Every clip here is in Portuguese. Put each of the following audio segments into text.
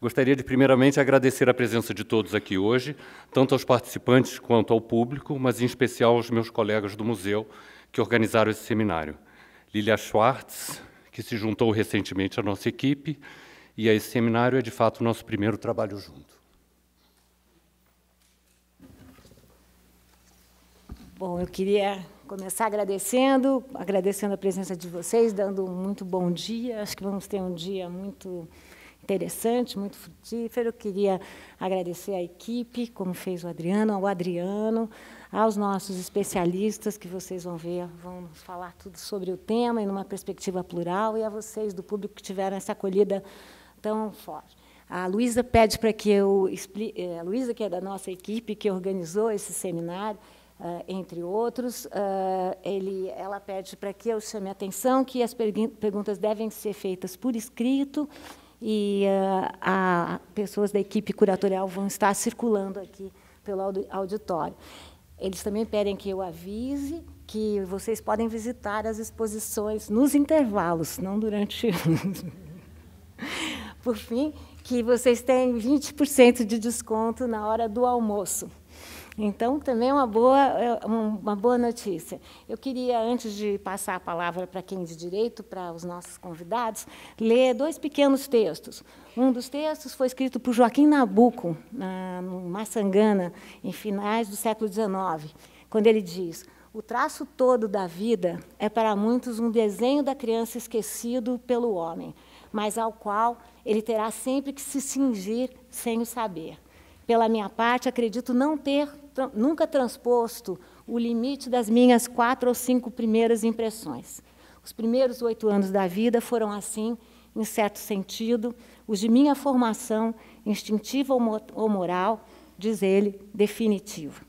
Gostaria de, primeiramente, agradecer a presença de todos aqui hoje, tanto aos participantes quanto ao público, mas em especial aos meus colegas do museu que organizaram esse seminário. Lilia Schwartz, que se juntou recentemente à nossa equipe, e a esse seminário é, de fato, o nosso primeiro trabalho junto. Bom, eu queria começar agradecendo, agradecendo a presença de vocês, dando um muito bom dia. Acho que vamos ter um dia muito interessante, muito frutífero. Queria agradecer à equipe, como fez o Adriano, ao Adriano, aos nossos especialistas, que vocês vão ver, vão falar tudo sobre o tema em uma perspectiva plural, e a vocês do público que tiveram essa acolhida tão forte. A Luísa pede para que eu explique, eh, a Luísa, que é da nossa equipe, que organizou esse seminário, Uh, entre outros, uh, ele, ela pede para que eu chame a atenção que as perguntas devem ser feitas por escrito e uh, a pessoas da equipe curatorial vão estar circulando aqui pelo auditório. Eles também pedem que eu avise que vocês podem visitar as exposições nos intervalos, não durante. Por fim, que vocês têm 20% de desconto na hora do almoço. Então, também é uma boa, é uma boa notícia. Eu queria, antes de passar a palavra para quem de direito, para os nossos convidados, ler dois pequenos textos. Um dos textos foi escrito por Joaquim Nabuco, na, no Maçangana, em finais do século XIX, quando ele diz: O traço todo da vida é para muitos um desenho da criança esquecido pelo homem, mas ao qual ele terá sempre que se cingir sem o saber. Pela minha parte, acredito não ter nunca transposto o limite das minhas quatro ou cinco primeiras impressões. Os primeiros oito anos da vida foram assim, em certo sentido, os de minha formação instintiva ou moral, diz ele, definitiva.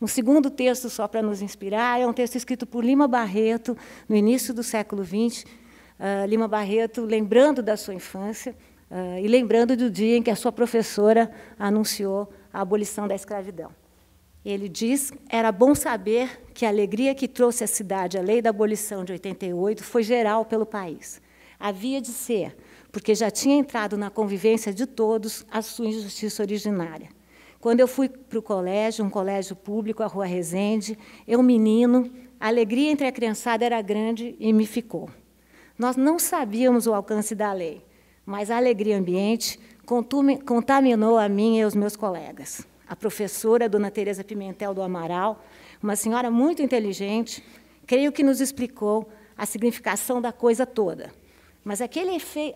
Um segundo texto, só para nos inspirar, é um texto escrito por Lima Barreto, no início do século XX. Uh, ah, Lima Barreto, lembrando da sua infância uh, e lembrando do dia em que a sua professora anunciou a abolição da escravidão. Ele diz: era bom saber que a alegria que trouxe à cidade a lei da abolição de 88 foi geral pelo país. Havia de ser, porque já tinha entrado na convivência de todos a sua injustiça originária. Quando eu fui para o colégio, um colégio público, a Rua Resende, eu, menino, a alegria entre a criançada era grande e me ficou. Nós não sabíamos o alcance da lei, mas a alegria ambiente contaminou a mim e os meus colegas a professora Dona Teresa Pimentel do Amaral, uma senhora muito inteligente, creio que nos explicou a significação da coisa toda. Mas aquele,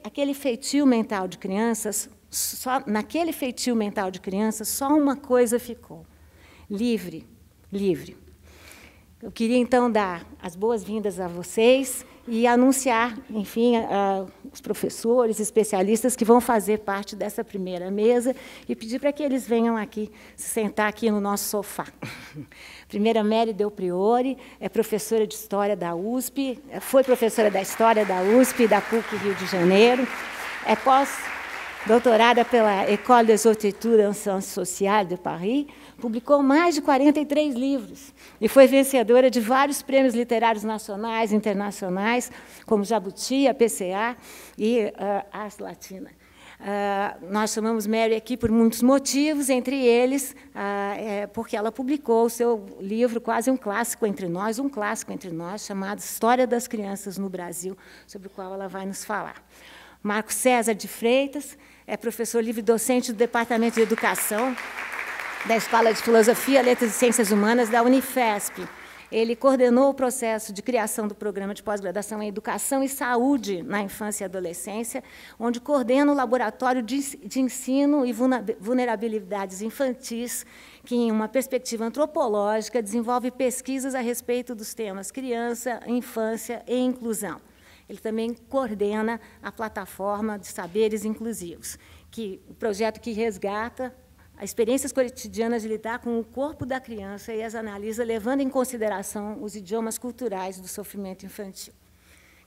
aquele feitio mental de crianças, só, naquele feitio mental de crianças, só uma coisa ficou: livre, livre. Eu queria então dar as boas-vindas a vocês e anunciar, enfim, a, os professores, especialistas que vão fazer parte dessa primeira mesa e pedir para que eles venham aqui, se sentar aqui no nosso sofá. Primeira Mary Del Priori é professora de História da USP, é, foi professora da História da USP da PUC Rio de Janeiro, é pós-doutorada pela École des Hautes Études en Sciences Sociales de Paris, Publicou mais de 43 livros e foi vencedora de vários prêmios literários nacionais e internacionais, como Jabuti, a PCA e uh, As Latina. Uh, nós chamamos Mary aqui por muitos motivos, entre eles uh, é porque ela publicou o seu livro, quase um clássico entre nós, um clássico entre nós, chamado História das Crianças no Brasil, sobre o qual ela vai nos falar. Marco César de Freitas é professor livre docente do Departamento de Educação da Escola de Filosofia, Letras e Ciências Humanas da Unifesp. Ele coordenou o processo de criação do programa de pós-graduação em Educação e Saúde na Infância e Adolescência, onde coordena o Laboratório de Ensino e Vulnerabilidades Infantis, que, em uma perspectiva antropológica, desenvolve pesquisas a respeito dos temas criança, infância e inclusão. Ele também coordena a plataforma de saberes inclusivos, que o projeto que resgata as experiências cotidianas de lidar com o corpo da criança e as analisa levando em consideração os idiomas culturais do sofrimento infantil.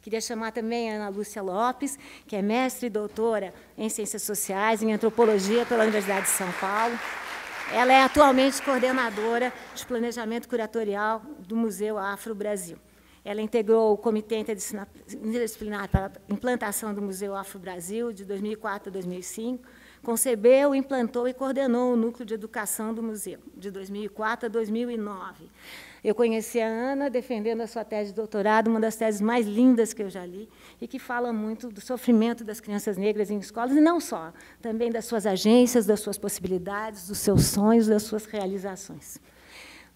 Queria chamar também a Ana Lúcia Lopes, que é mestre e doutora em Ciências Sociais, em Antropologia pela Universidade de São Paulo. Ela é atualmente coordenadora de planejamento curatorial do Museu Afro-Brasil. Ela integrou o Comitê Interdisciplinar para a Implantação do Museu Afro-Brasil de 2004 a 2005, Concebeu, implantou e coordenou o núcleo de educação do museu, de 2004 a 2009. Eu conheci a Ana defendendo a sua tese de doutorado, uma das teses mais lindas que eu já li, e que fala muito do sofrimento das crianças negras em escolas, e não só, também das suas agências, das suas possibilidades, dos seus sonhos, das suas realizações.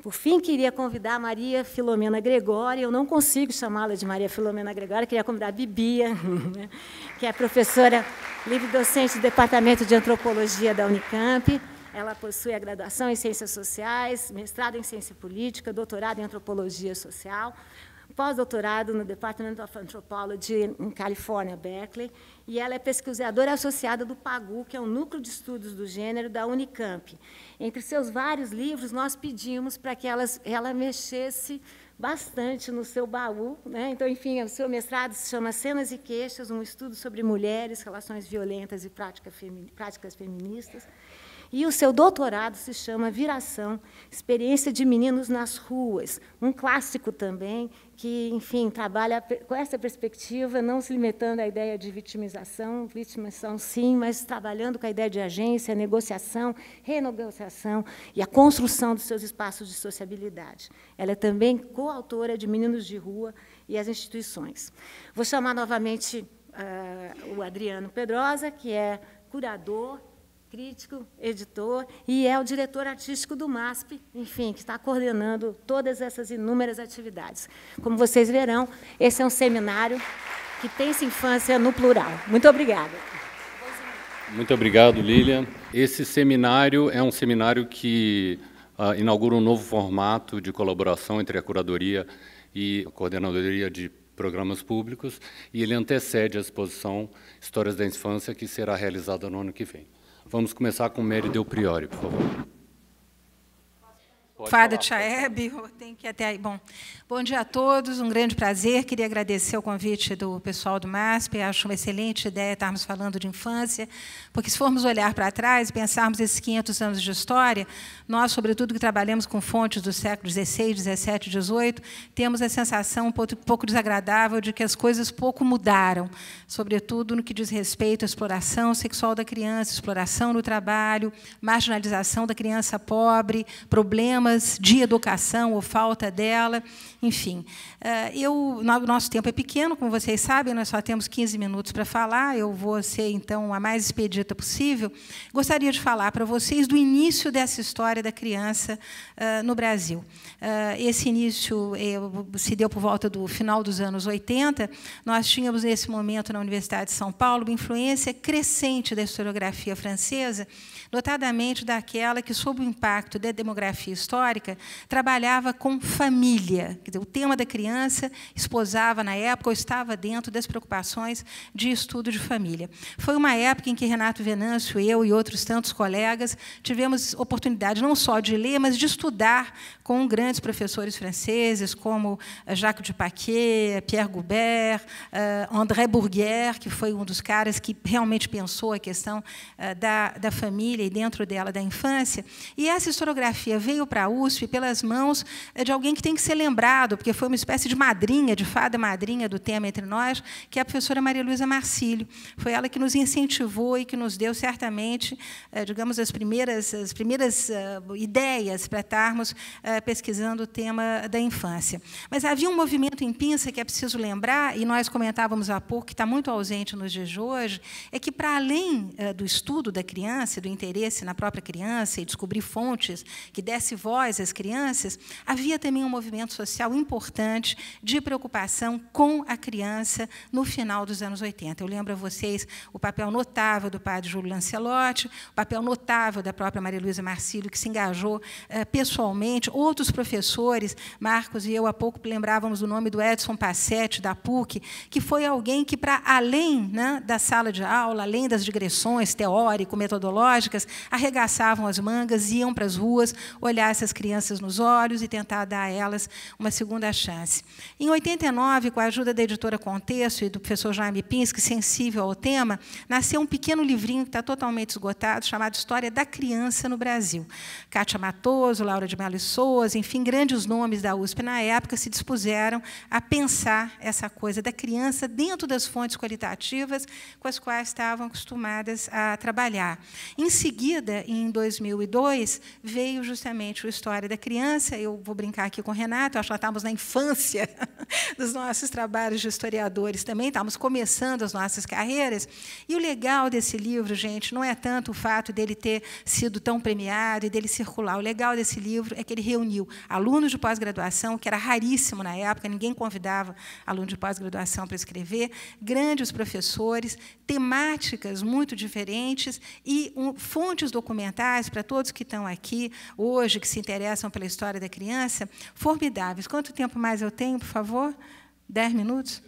Por fim, queria convidar Maria Filomena Gregória, eu não consigo chamá-la de Maria Filomena Gregória, queria convidar a Bibia, né, que é professora livre docente do Departamento de Antropologia da Unicamp. Ela possui a graduação em Ciências Sociais, mestrado em Ciência Política, doutorado em Antropologia Social, pós-doutorado no Department of Anthropology em Califórnia, Berkeley, e ela é pesquisadora associada do PAGU, que é o Núcleo de Estudos do Gênero da Unicamp. Entre seus vários livros, nós pedimos para que ela mexesse bastante no seu baú. Né? Então, enfim, o seu mestrado se chama Cenas e Queixas, um estudo sobre mulheres, relações violentas e prática femi práticas feministas. E o seu doutorado se chama Viração, Experiência de Meninos nas Ruas, um clássico também, que, enfim, trabalha com essa perspectiva, não se limitando à ideia de vitimização, vítimas são sim, mas trabalhando com a ideia de agência, negociação, renegociação e a construção dos seus espaços de sociabilidade. Ela é também coautora de Meninos de Rua e as instituições. Vou chamar novamente uh, o Adriano Pedrosa, que é curador crítico, editor e é o diretor artístico do MASP, enfim, que está coordenando todas essas inúmeras atividades. Como vocês verão, esse é um seminário que pensa infância no plural. Muito obrigada. Muito obrigado, Lilian. Esse seminário é um seminário que uh, inaugura um novo formato de colaboração entre a curadoria e a coordenadoria de programas públicos e ele antecede a exposição Histórias da Infância, que será realizada no ano que vem. Vamos começar com Mary Del Priori, por favor. Fada Tchaeb, tem que ir até aí. Bom, Bom dia a todos, um grande prazer. Queria agradecer o convite do pessoal do MASP. Acho uma excelente ideia estarmos falando de infância, porque se formos olhar para trás e pensarmos esses 500 anos de história, nós, sobretudo que trabalhamos com fontes do século XVI, XVII, XVIII, temos a sensação um pouco desagradável de que as coisas pouco mudaram, sobretudo no que diz respeito à exploração sexual da criança, exploração no trabalho, marginalização da criança pobre, problemas de educação ou falta dela. Enfim, eh, eu, nosso tempo é pequeno, como vocês sabem, nós só temos 15 minutos para falar, eu vou ser, então, a mais expedita possível. Gostaria de falar para vocês do início dessa história da criança eh, no Brasil. Eh, esse início se deu por volta do final dos anos 80. Nós tínhamos, nesse momento, na Universidade de São Paulo, uma influência crescente da historiografia francesa, notadamente daquela que, sob o impacto da demografia histórica, trabalhava com família. Dizer, o tema da criança esposava, na época, ou estava dentro das preocupações de estudo de família. Foi uma época em que Renato Venâncio, eu e outros tantos colegas tivemos oportunidade não só de ler, mas de estudar com grandes professores franceses, como eh, Jacques de Paquet, Pierre Goubert, eh, André Bourguière, que foi um dos caras que realmente pensou a questão eh, da, da família dentro dela da infância. E essa historiografia veio para a USP pelas mãos eh, de alguém que tem que ser lembrado, porque foi uma espécie de madrinha, de fada madrinha do tema entre nós, que é a professora Maria Luísa Marcílio. Foi ela que nos incentivou e que nos deu certamente, eh, digamos, as primeiras, as primeiras eh, ideias para estarmos pesquisando o tema da infância. Mas havia um movimento em Pinça que é preciso lembrar, e nós comentávamos há pouco, que está muito ausente nos dias de hoje, é que, para além do estudo da criança, do entendimento, interesse na própria criança e descobrir fontes que desse voz às crianças, havia também um movimento social importante de preocupação com a criança no final dos anos 80. Eu lembro a vocês o papel notável do padre Júlio Lancelotti, o papel notável da própria Maria Luísa Marcílio, que se engajou eh, pessoalmente, outros professores, Marcos e eu há pouco lembrávamos o nome do Edson Passetti, da PUC, que foi alguém que, para além né, da sala de aula, além das digressões teórico-metodológicas, dramáticas, arregaçavam as mangas, iam para as ruas, olhar essas crianças nos olhos e tentar dar a elas uma segunda chance. Em 89, com a ajuda da editora Contexto e do professor Jaime Pinsky, é sensível ao tema, nasceu um pequeno livrinho que está totalmente esgotado, chamado História da Criança no Brasil. Kátia Matoso, Laura de Melo Souza, enfim, grandes nomes da USP na época se dispuseram a pensar essa coisa da criança dentro das fontes qualitativas com as quais estavam acostumadas a trabalhar. Em seguida, em 2002, veio justamente o História da Criança. Eu vou brincar aqui com o Renato, acho que estávamos na infância dos nossos trabalhos de historiadores também, estávamos começando as nossas carreiras. E o legal desse livro, gente, não é tanto o fato dele ter sido tão premiado e dele circular. O legal desse livro é que ele reuniu alunos de pós-graduação, que era raríssimo na época, ninguém convidava aluno de pós-graduação para escrever, grandes professores, temáticas muito diferentes e um, fontes documentais, para todos que estão aqui hoje, que se interessam pela história da criança, formidáveis. Quanto tempo mais eu tenho, por favor? Dez minutos?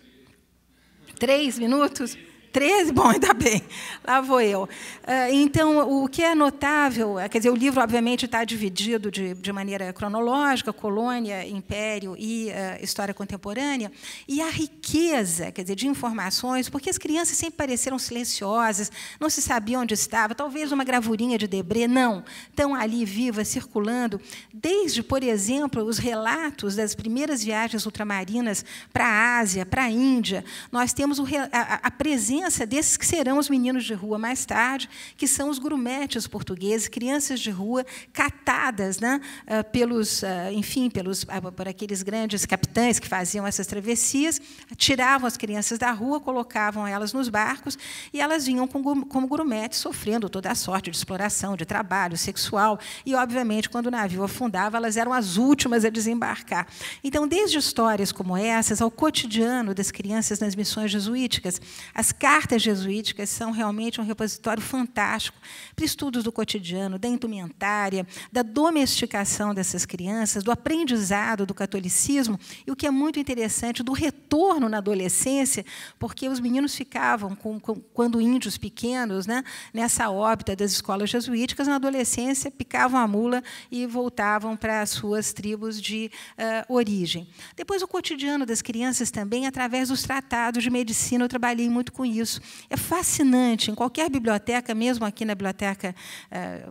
Três minutos? 13? Bom, ainda bem, lá vou eu. Eh, então, o que é notável, eh, quer dizer, o livro, obviamente, está dividido de, de maneira cronológica, colônia, império e uh, história contemporânea, e a riqueza, quer dizer, de informações, porque as crianças sempre pareceram silenciosas, não se sabia onde estava, talvez uma gravurinha de Debré, não, estão ali vivas, circulando, desde, por exemplo, os relatos das primeiras viagens ultramarinas para a Ásia, para a Índia, nós temos a, a presença criança desses que serão os meninos de rua mais tarde, que são os grumetes portugueses, crianças de rua catadas né, ah, pelos, ah, enfim, pelos, ah, por aqueles grandes capitães que faziam essas travessias, tiravam as crianças da rua, colocavam elas nos barcos e elas vinham como grumetes sofrendo toda a sorte de exploração, de trabalho sexual e, obviamente, quando o navio afundava, elas eram as últimas a desembarcar. Então, desde histórias como essas ao cotidiano das crianças nas missões jesuíticas, as cartas jesuíticas são realmente um repositório fantástico para estudos do cotidiano, da indumentária, da domesticação dessas crianças, do aprendizado do catolicismo e o que é muito interessante, do retorno na adolescência, porque os meninos ficavam, com, com, quando índios pequenos, né, nessa órbita das escolas jesuíticas, na adolescência picavam a mula e voltavam para as suas tribos de uh, origem. Depois, o cotidiano das crianças também, através dos tratados de medicina, eu trabalhei muito com isso isso. É fascinante. Em qualquer biblioteca, mesmo aqui na biblioteca eh,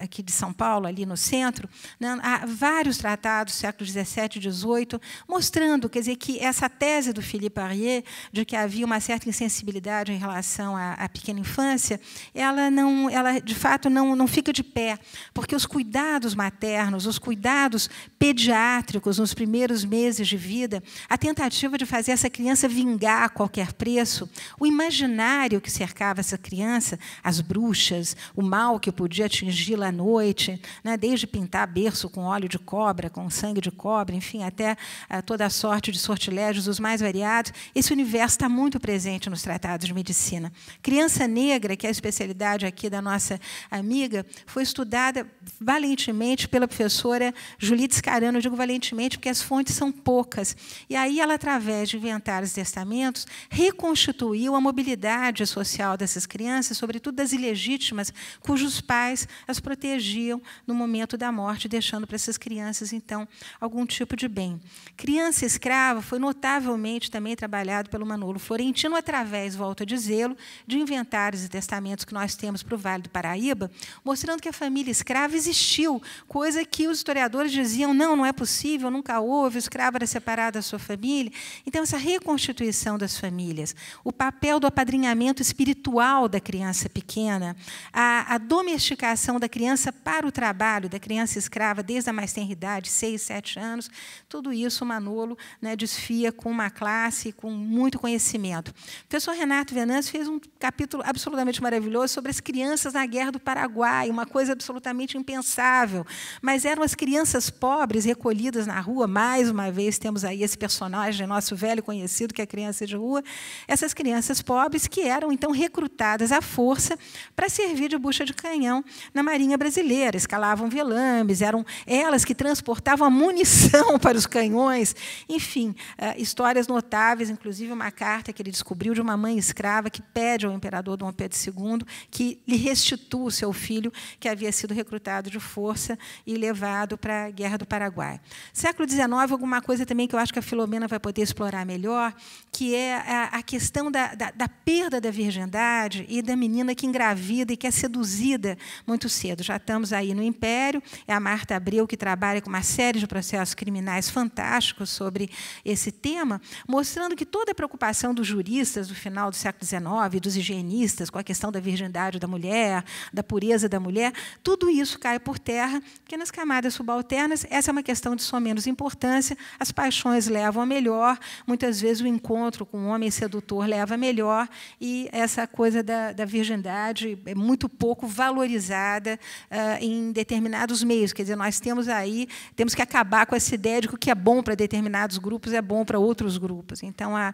aqui de São Paulo, ali no centro, né, há vários tratados, século XVII e XVIII, mostrando, quer dizer, que essa tese do Philippe Arié de que havia uma certa insensibilidade em relação à, à pequena infância, ela não, ela de fato não, não fica de pé, porque os cuidados maternos, os cuidados pediátricos nos primeiros meses de vida, a tentativa de fazer essa criança vingar a qualquer preço, o imaginário imaginário que cercava essa criança, as bruxas, o mal que podia atingi-la à noite, né? desde pintar berço com óleo de cobra, com sangue de cobra, enfim, até ah, toda a sorte de sortilégios, os mais variados. Esse universo está muito presente nos tratados de medicina. Criança negra, que é a especialidade aqui da nossa amiga, foi estudada valentemente pela professora Julita Scarano. Eu digo valentemente porque as fontes são poucas. E aí ela, através de inventários e testamentos, reconstituiu a mobilidade mobilidade social dessas crianças, sobretudo das ilegítimas, cujos pais as protegiam no momento da morte, deixando para essas crianças, então, algum tipo de bem. Criança escrava foi notavelmente também trabalhado pelo Manolo Florentino, através, volto a dizê-lo, de inventários e testamentos que nós temos para o Vale do Paraíba, mostrando que a família escrava existiu, coisa que os historiadores diziam: não, não é possível, nunca houve, o escravo era separado da sua família. Então, essa reconstituição das famílias, o papel do apadrinhamento espiritual da criança pequena, a, a, domesticação da criança para o trabalho, da criança escrava desde a mais tenra idade, seis, sete anos, tudo isso Manolo né, desfia com uma classe, com muito conhecimento. O professor Renato Venâncio fez um capítulo absolutamente maravilhoso sobre as crianças na Guerra do Paraguai, uma coisa absolutamente impensável, mas eram as crianças pobres recolhidas na rua, mais uma vez temos aí esse personagem nosso velho conhecido, que é a criança de rua, essas crianças pobres pobres que eram então recrutadas à força para servir de bucha de canhão na Marinha Brasileira. Escalavam velames, eram elas que transportavam a munição para os canhões. Enfim, eh, histórias notáveis, inclusive uma carta que ele descobriu de uma mãe escrava que pede ao imperador Dom Pedro II que lhe restitua o seu filho, que havia sido recrutado de força e levado para a Guerra do Paraguai. Século XIX, alguma coisa também que eu acho que a Filomena vai poder explorar melhor, que é a questão da, da, da perda da virgindade e da menina que engravida e que é seduzida muito cedo. Já estamos aí no Império, é a Marta Abreu que trabalha com uma série de processos criminais fantásticos sobre esse tema, mostrando que toda a preocupação dos juristas do final do século XIX, dos higienistas com a questão da virgindade da mulher, da pureza da mulher, tudo isso cai por terra, porque nas camadas subalternas essa é uma questão de só menos importância, as paixões levam a melhor, muitas vezes o encontro com um homem sedutor leva a melhor, e essa coisa da, da virgindade é muito pouco valorizada uh, em determinados meios. Quer dizer, nós temos aí, temos que acabar com essa ideia de que o que é bom para determinados grupos é bom para outros grupos. Então, a,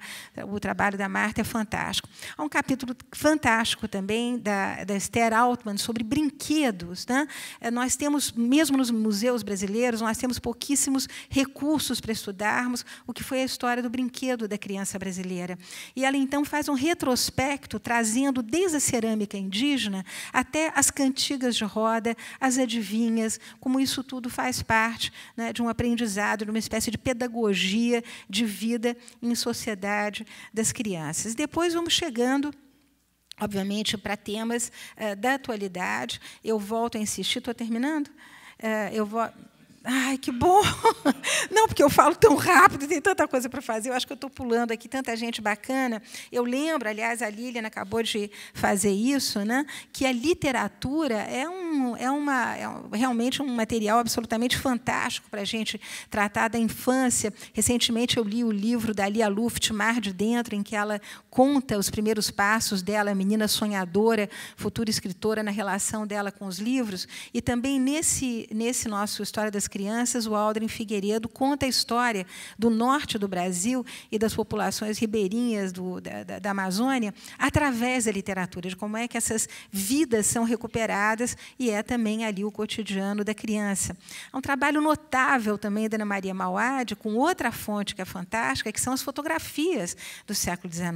o trabalho da Marta é fantástico. Há um capítulo fantástico também da, da Esther Altman sobre brinquedos. Né? Eh, nós temos, mesmo nos museus brasileiros, nós temos pouquíssimos recursos para estudarmos o que foi a história do brinquedo da criança brasileira. E ela, então, faz um retrospecto, trazendo desde a cerâmica indígena até as cantigas de roda, as adivinhas, como isso tudo faz parte né, de um aprendizado, de uma espécie de pedagogia de vida em sociedade das crianças. Depois vamos chegando obviamente, para temas uh, da atualidade. Eu volto a insistir, estou terminando? Uh, eu vou. Ai, que bom! Não, porque eu falo tão rápido, tem tanta coisa para fazer. Eu acho que eu estou pulando aqui tanta gente bacana. Eu lembro, aliás, a Lilian acabou de fazer isso, né? que a literatura é, um, é, uma, é realmente um material absolutamente fantástico para a gente tratar da infância. Recentemente eu li o livro da Lia Luft, Mar de Dentro, em que ela conta os primeiros passos dela, menina sonhadora, futura escritora, na relação dela com os livros. E também nesse, nesse nosso História das crianças, o Aldrin Figueiredo conta a história do norte do Brasil e das populações ribeirinhas do, da, da, da Amazônia através da literatura, de como é que essas vidas são recuperadas e é também ali o cotidiano da criança. É um trabalho notável também da Ana Maria Mauad, com outra fonte que é fantástica, que são as fotografias do século XIX.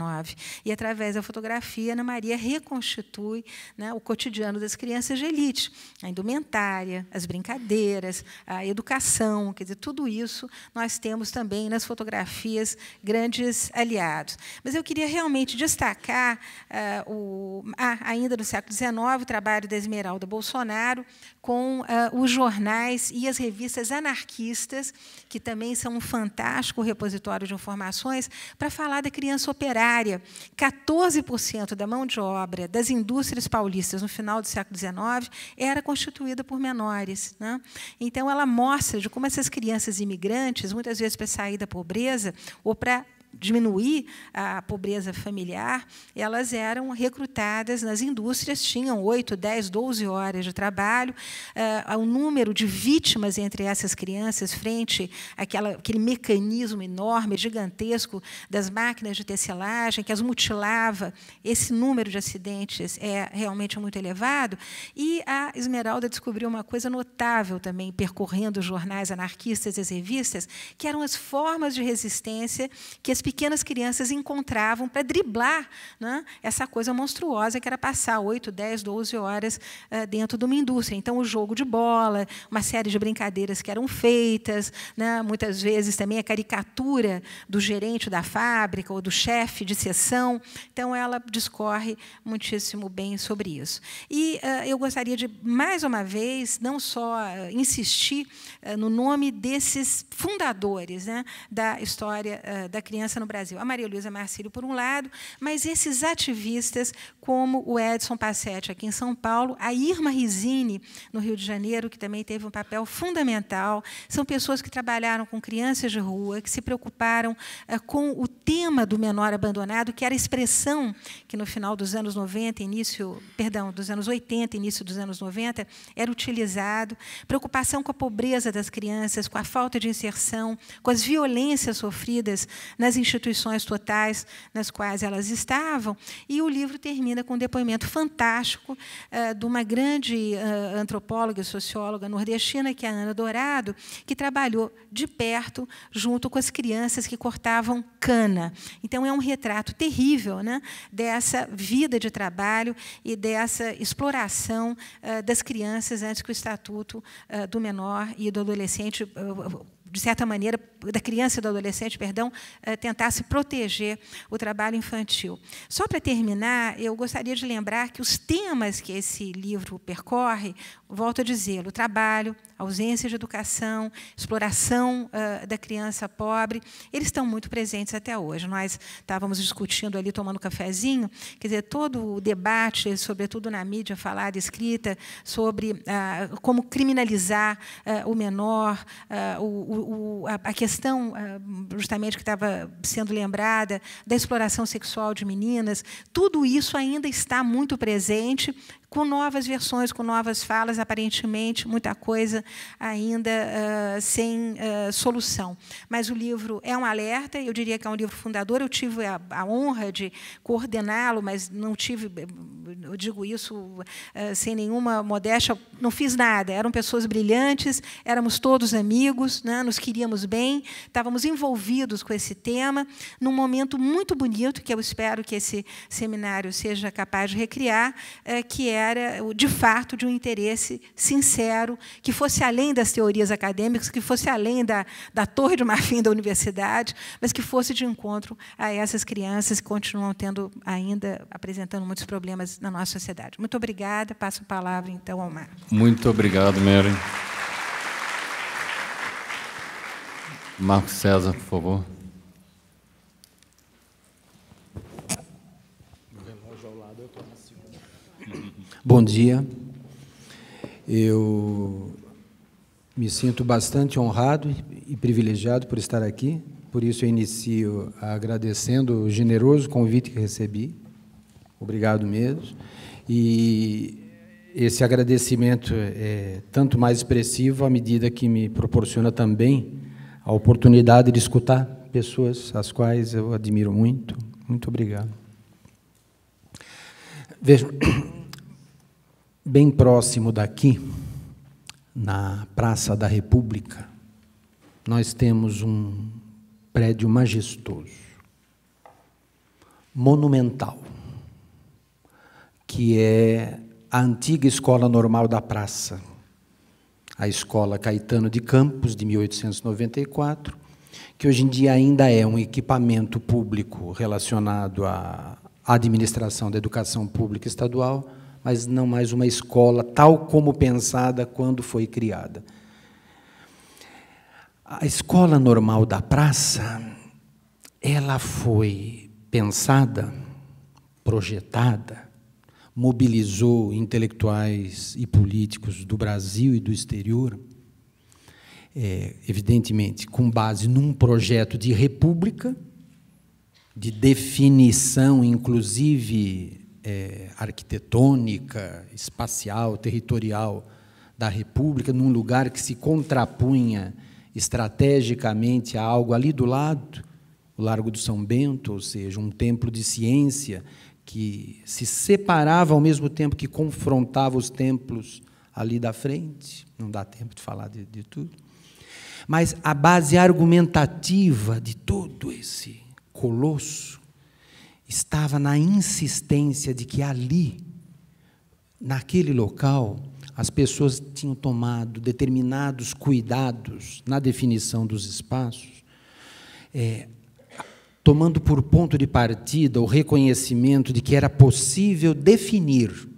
E, através da fotografia, Ana Maria reconstitui né, o cotidiano das crianças de elite, a indumentária, as brincadeiras, a educação, quer dizer, tudo isso nós temos também nas fotografias grandes aliados. Mas eu queria realmente destacar, uh, o, ah, ainda no século XIX, o trabalho da Esmeralda Bolsonaro com uh, os jornais e as revistas anarquistas, que também são um fantástico repositório de informações, para falar da criança operária. 14% da mão de obra das indústrias paulistas no final do século XIX era constituída por menores. Né? Então, ela amostra de como essas crianças imigrantes, muitas vezes para sair da pobreza ou para diminuir a pobreza familiar, elas eram recrutadas nas indústrias, tinham 8, 10, 12 horas de trabalho. Ah, o número de vítimas entre essas crianças, frente àquele mecanismo enorme, gigantesco das máquinas de tecelagem, que as mutilava, esse número de acidentes é realmente muito elevado. E a Esmeralda descobriu uma coisa notável também, percorrendo os jornais anarquistas e as revistas, que eram as formas de resistência que as as pequenas crianças encontravam para driblar né, essa coisa monstruosa que era passar 8, 10, 12 horas uh, dentro de uma indústria. Então, o jogo de bola, uma série de brincadeiras que eram feitas, né, muitas vezes também a caricatura do gerente da fábrica ou do chefe de seção. Então, ela discorre muitíssimo bem sobre isso. E uh, eu gostaria de, mais uma vez, não só uh, insistir no nome desses fundadores né, da história da criança no Brasil. A Maria Luísa Marcílio, por um lado, mas esses ativistas, como o Edson Passetti aqui em São Paulo, a Irma Risini, no Rio de Janeiro, que também teve um papel fundamental, são pessoas que trabalharam com crianças de rua, que se preocuparam eh, com o tema do menor abandonado, que era a expressão que, no final dos anos 90, início, perdão, dos anos 80, início dos anos 90, era utilizado, preocupação com a pobreza das crianças, com a falta de inserção, com as violências sofridas nas instituições totais nas quais elas estavam. E o livro termina com um depoimento fantástico eh, de uma grande eh, antropóloga e socióloga nordestina, que é a Ana Dourado, que trabalhou de perto junto com as crianças que cortavam cana. Então, é um retrato terrível né, dessa vida de trabalho e dessa exploração eh, das crianças antes que o Estatuto do Menor e do Adolescente de certa maneira, da criança e do adolescente, perdão, eh, tentar se proteger o trabalho infantil. Só para terminar, eu gostaria de lembrar que os temas que esse livro percorre, volto a dizê-lo, trabalho, ausência de educação, exploração uh, da criança pobre, eles estão muito presentes até hoje. Nós estávamos discutindo ali, tomando um cafezinho, quer dizer, todo o debate, sobretudo na mídia falada, escrita, sobre uh, como criminalizar uh, o menor, o, o, a, questão justamente que estava sendo lembrada da exploração sexual de meninas, tudo isso ainda está muito presente com novas versões, com novas falas, aparentemente muita coisa ainda uh, sem uh, solução. Mas o livro é um alerta, eu diria que é um livro fundador. Eu tive a, a honra de coordená-lo, mas não tive, eu digo isso uh, sem nenhuma modéstia, não fiz nada. Eram pessoas brilhantes, éramos todos amigos, né? nos queríamos bem, estávamos envolvidos com esse tema, num momento muito bonito, que eu espero que esse seminário seja capaz de recriar, eh, que é era, de fato, de um interesse sincero, que fosse além das teorias acadêmicas, que fosse além da, da torre de marfim da universidade, mas que fosse de encontro a essas crianças que continuam tendo ainda, apresentando muitos problemas na nossa sociedade. Muito obrigada. Passo a palavra, então, ao Marco. Muito obrigado, Mary. Marco César, por favor. Bom dia. Eu me sinto bastante honrado e privilegiado por estar aqui. Por isso, eu inicio agradecendo o generoso convite que recebi. Obrigado mesmo. E esse agradecimento é tanto mais expressivo à medida que me proporciona também a oportunidade de escutar pessoas às quais eu admiro muito. Muito obrigado. Veja, bem próximo daqui, na Praça da República, nós temos um prédio majestoso, monumental, que é a antiga Escola Normal da Praça, a Escola Caetano de Campos, de 1894, que hoje em dia ainda é um equipamento público relacionado à administração da educação pública estadual mas não mais uma escola tal como pensada quando foi criada. A escola normal da praça, ela foi pensada, projetada, mobilizou intelectuais e políticos do Brasil e do exterior, é, evidentemente com base num projeto de república, de definição, inclusive é, arquitetônica, espacial, territorial da República, num lugar que se contrapunha estrategicamente a algo ali do lado, o Largo do São Bento, ou seja, um templo de ciência que se separava ao mesmo tempo que confrontava os templos ali da frente. Não dá tempo de falar de, de tudo. Mas a base argumentativa de todo esse colosso estava na insistência de que ali, naquele local, as pessoas tinham tomado determinados cuidados na definição dos espaços, é, tomando por ponto de partida o reconhecimento de que era possível definir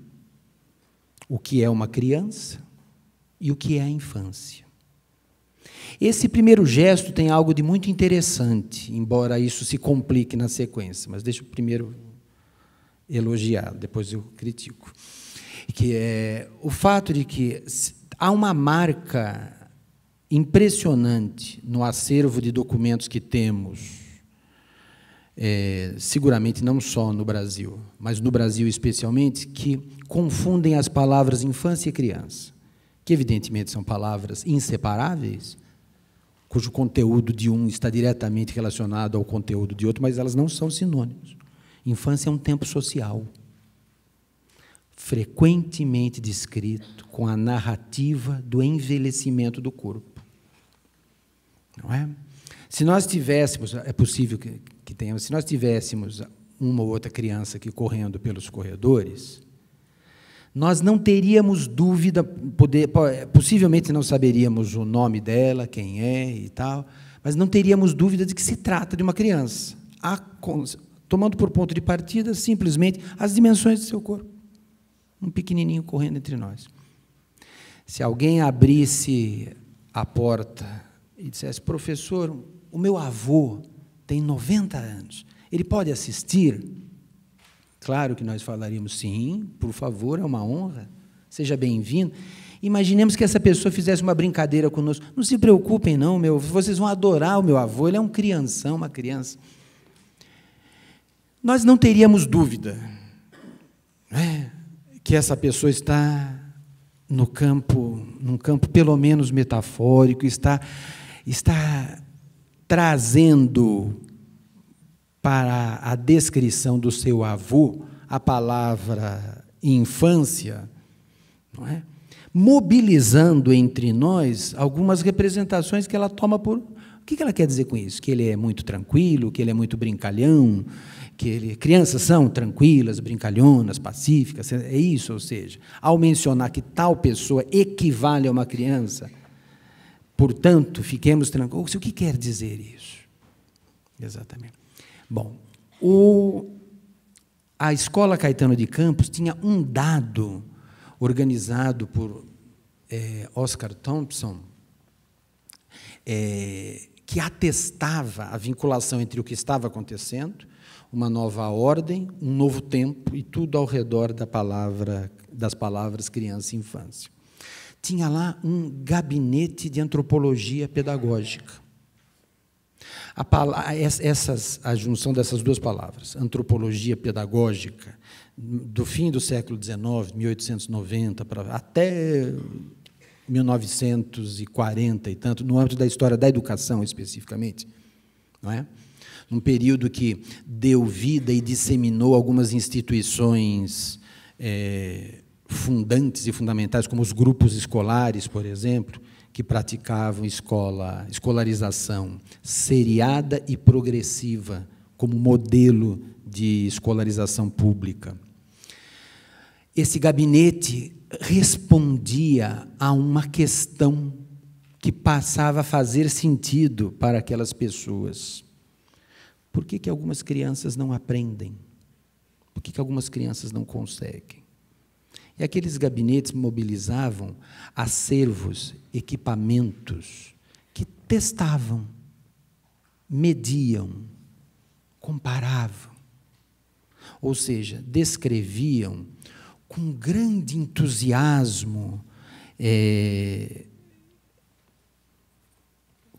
o que é uma criança e o que é a infância. Esse primeiro gesto tem algo de muito interessante, embora isso se complique na sequência, mas deixa eu primeiro elogiar, depois eu critico. Que é o fato de que há uma marca impressionante no acervo de documentos que temos, é, seguramente não só no Brasil, mas no Brasil especialmente, que confundem as palavras infância e criança, que evidentemente são palavras inseparáveis, cujo conteúdo de um está diretamente relacionado ao conteúdo de outro, mas elas não são sinônimos. Infância é um tempo social, frequentemente descrito com a narrativa do envelhecimento do corpo. Não é? Se nós tivéssemos, é possível que, que tenhamos, se nós tivéssemos uma ou outra criança aqui correndo pelos corredores, nós não teríamos dúvida, poder, é, possivelmente não saberíamos o nome dela, quem é e tal, mas não teríamos dúvida de que se trata de uma criança, a, tomando por ponto de partida simplesmente as dimensões do seu corpo. Um pequenininho correndo entre nós. Se alguém abrisse a porta e dissesse, professor, o meu avô tem 90 anos, ele pode assistir? Claro que nós falaríamos sim, por favor, é uma honra, seja bem-vindo. Imaginemos que essa pessoa fizesse uma brincadeira conosco. Não se preocupem, não, meu. Vocês vão adorar o meu avô, ele é um crianção, uma criança. Nós não teríamos dúvida né, que essa pessoa está no campo, num campo pelo menos metafórico, está, está trazendo para a descrição do seu avô a palavra infância, não é? mobilizando entre nós algumas representações que ela toma por. O que ela quer dizer com isso? Que ele é muito tranquilo, que ele é muito brincalhão, que ele. Crianças são tranquilas, brincalhonas, pacíficas, é isso, ou seja, ao mencionar que tal pessoa equivale a uma criança, portanto, fiquemos tranquilos. O que quer dizer isso? Exatamente. Bom, o, a Escola Caetano de Campos tinha um dado organizado por é, Oscar Thompson é, que atestava a vinculação entre o que estava acontecendo, uma nova ordem, um novo tempo e tudo ao redor da palavra das palavras criança e infância. Tinha lá um gabinete de antropologia pedagógica. A essas, a junção dessas duas palavras, antropologia pedagógica, do fim do século XIX, 1890, para, até 1940 e tanto, no âmbito da história da educação especificamente, não é? num período que deu vida e disseminou algumas instituições é, fundantes e fundamentais, como os grupos escolares, por exemplo, que praticavam escola, escolarização seriada e progressiva como modelo de escolarização pública. Esse gabinete respondia a uma questão que passava a fazer sentido para aquelas pessoas. Por que, que algumas crianças não aprendem? Por que, que algumas crianças não conseguem? E aqueles gabinetes mobilizavam acervos, equipamentos que testavam, mediam, comparavam. Ou seja, descreviam com grande entusiasmo, é,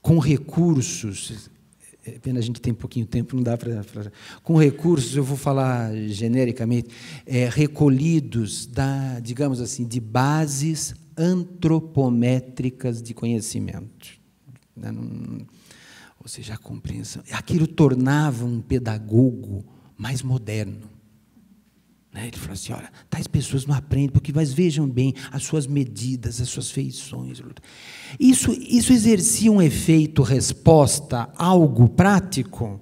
com recursos é pena a gente tem pouquinho tempo, não dá para. Com recursos, eu vou falar genericamente, é, recolhidos da, digamos assim, de bases antropométricas de conhecimento. Né? Ou seja, a compreensão. Aquilo tornava um pedagogo mais moderno. Né? Ele falou assim: olha, tais pessoas não aprendem, porque mas vejam bem as suas medidas, as suas feições. Isso, isso exercia um efeito resposta, algo prático,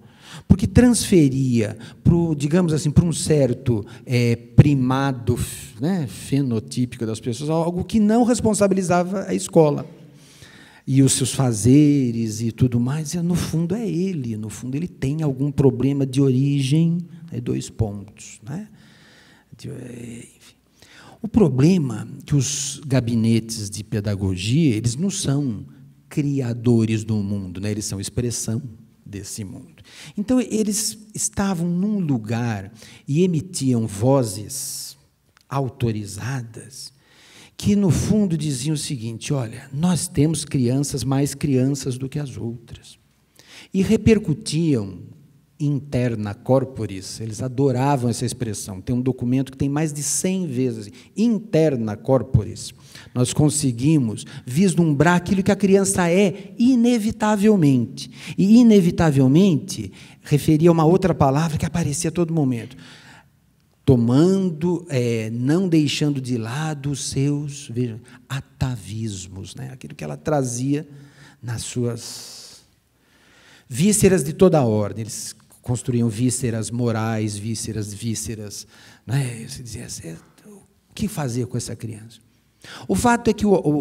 porque transferia, pro, digamos assim, para um certo é, primado né, fenotípico das pessoas, algo que não responsabilizava a escola. E os seus fazeres e tudo mais, e no fundo é ele, no fundo ele tem algum problema de origem, né, dois pontos. Né? É, enfim. O problema é que os gabinetes de pedagogia, eles não são criadores do mundo, né? eles são expressão desse mundo. Então, eles estavam num lugar e emitiam vozes autorizadas que, no fundo, diziam o seguinte: olha, nós temos crianças mais crianças do que as outras. E repercutiam interna corporis. Eles adoravam essa expressão. Tem um documento que tem mais de 100 vezes assim, interna corporis. Nós conseguimos vislumbrar aquilo que a criança é inevitavelmente. E inevitavelmente referia a uma outra palavra que aparecia a todo momento. Tomando, é, não deixando de lado os seus veja, atavismos, né? aquilo que ela trazia nas suas vísceras de toda a ordem. Eles construíam vísceras morais, vísceras, vísceras. Né? Se dizia, o que fazer com essa criança? O fato é que o, o,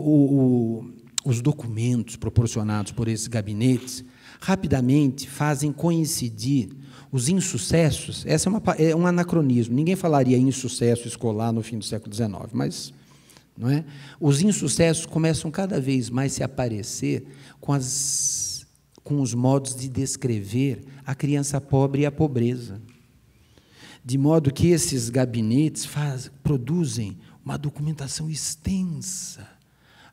o, os documentos proporcionados por esses gabinetes rapidamente fazem coincidir os insucessos. Essa é, uma, é um anacronismo. Ninguém falaria insucesso escolar no fim do século XIX, mas não é? os insucessos começam cada vez mais a se aparecer com as com os modos de descrever a criança pobre e a pobreza. De modo que esses gabinetes faz, produzem uma documentação extensa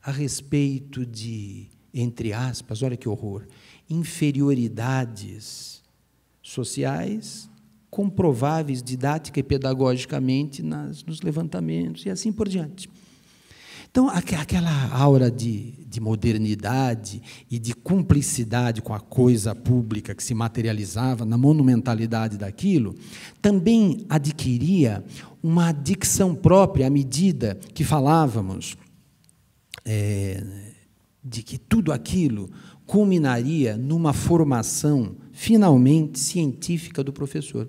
a respeito de, entre aspas, olha que horror, inferioridades sociais comprováveis didática e pedagogicamente nas, nos levantamentos e assim por diante. Então, aquela aura de, de modernidade e de cumplicidade com a coisa pública que se materializava na monumentalidade daquilo, também adquiria uma dicção própria à medida que falávamos é, de que tudo aquilo culminaria numa formação finalmente científica do professor.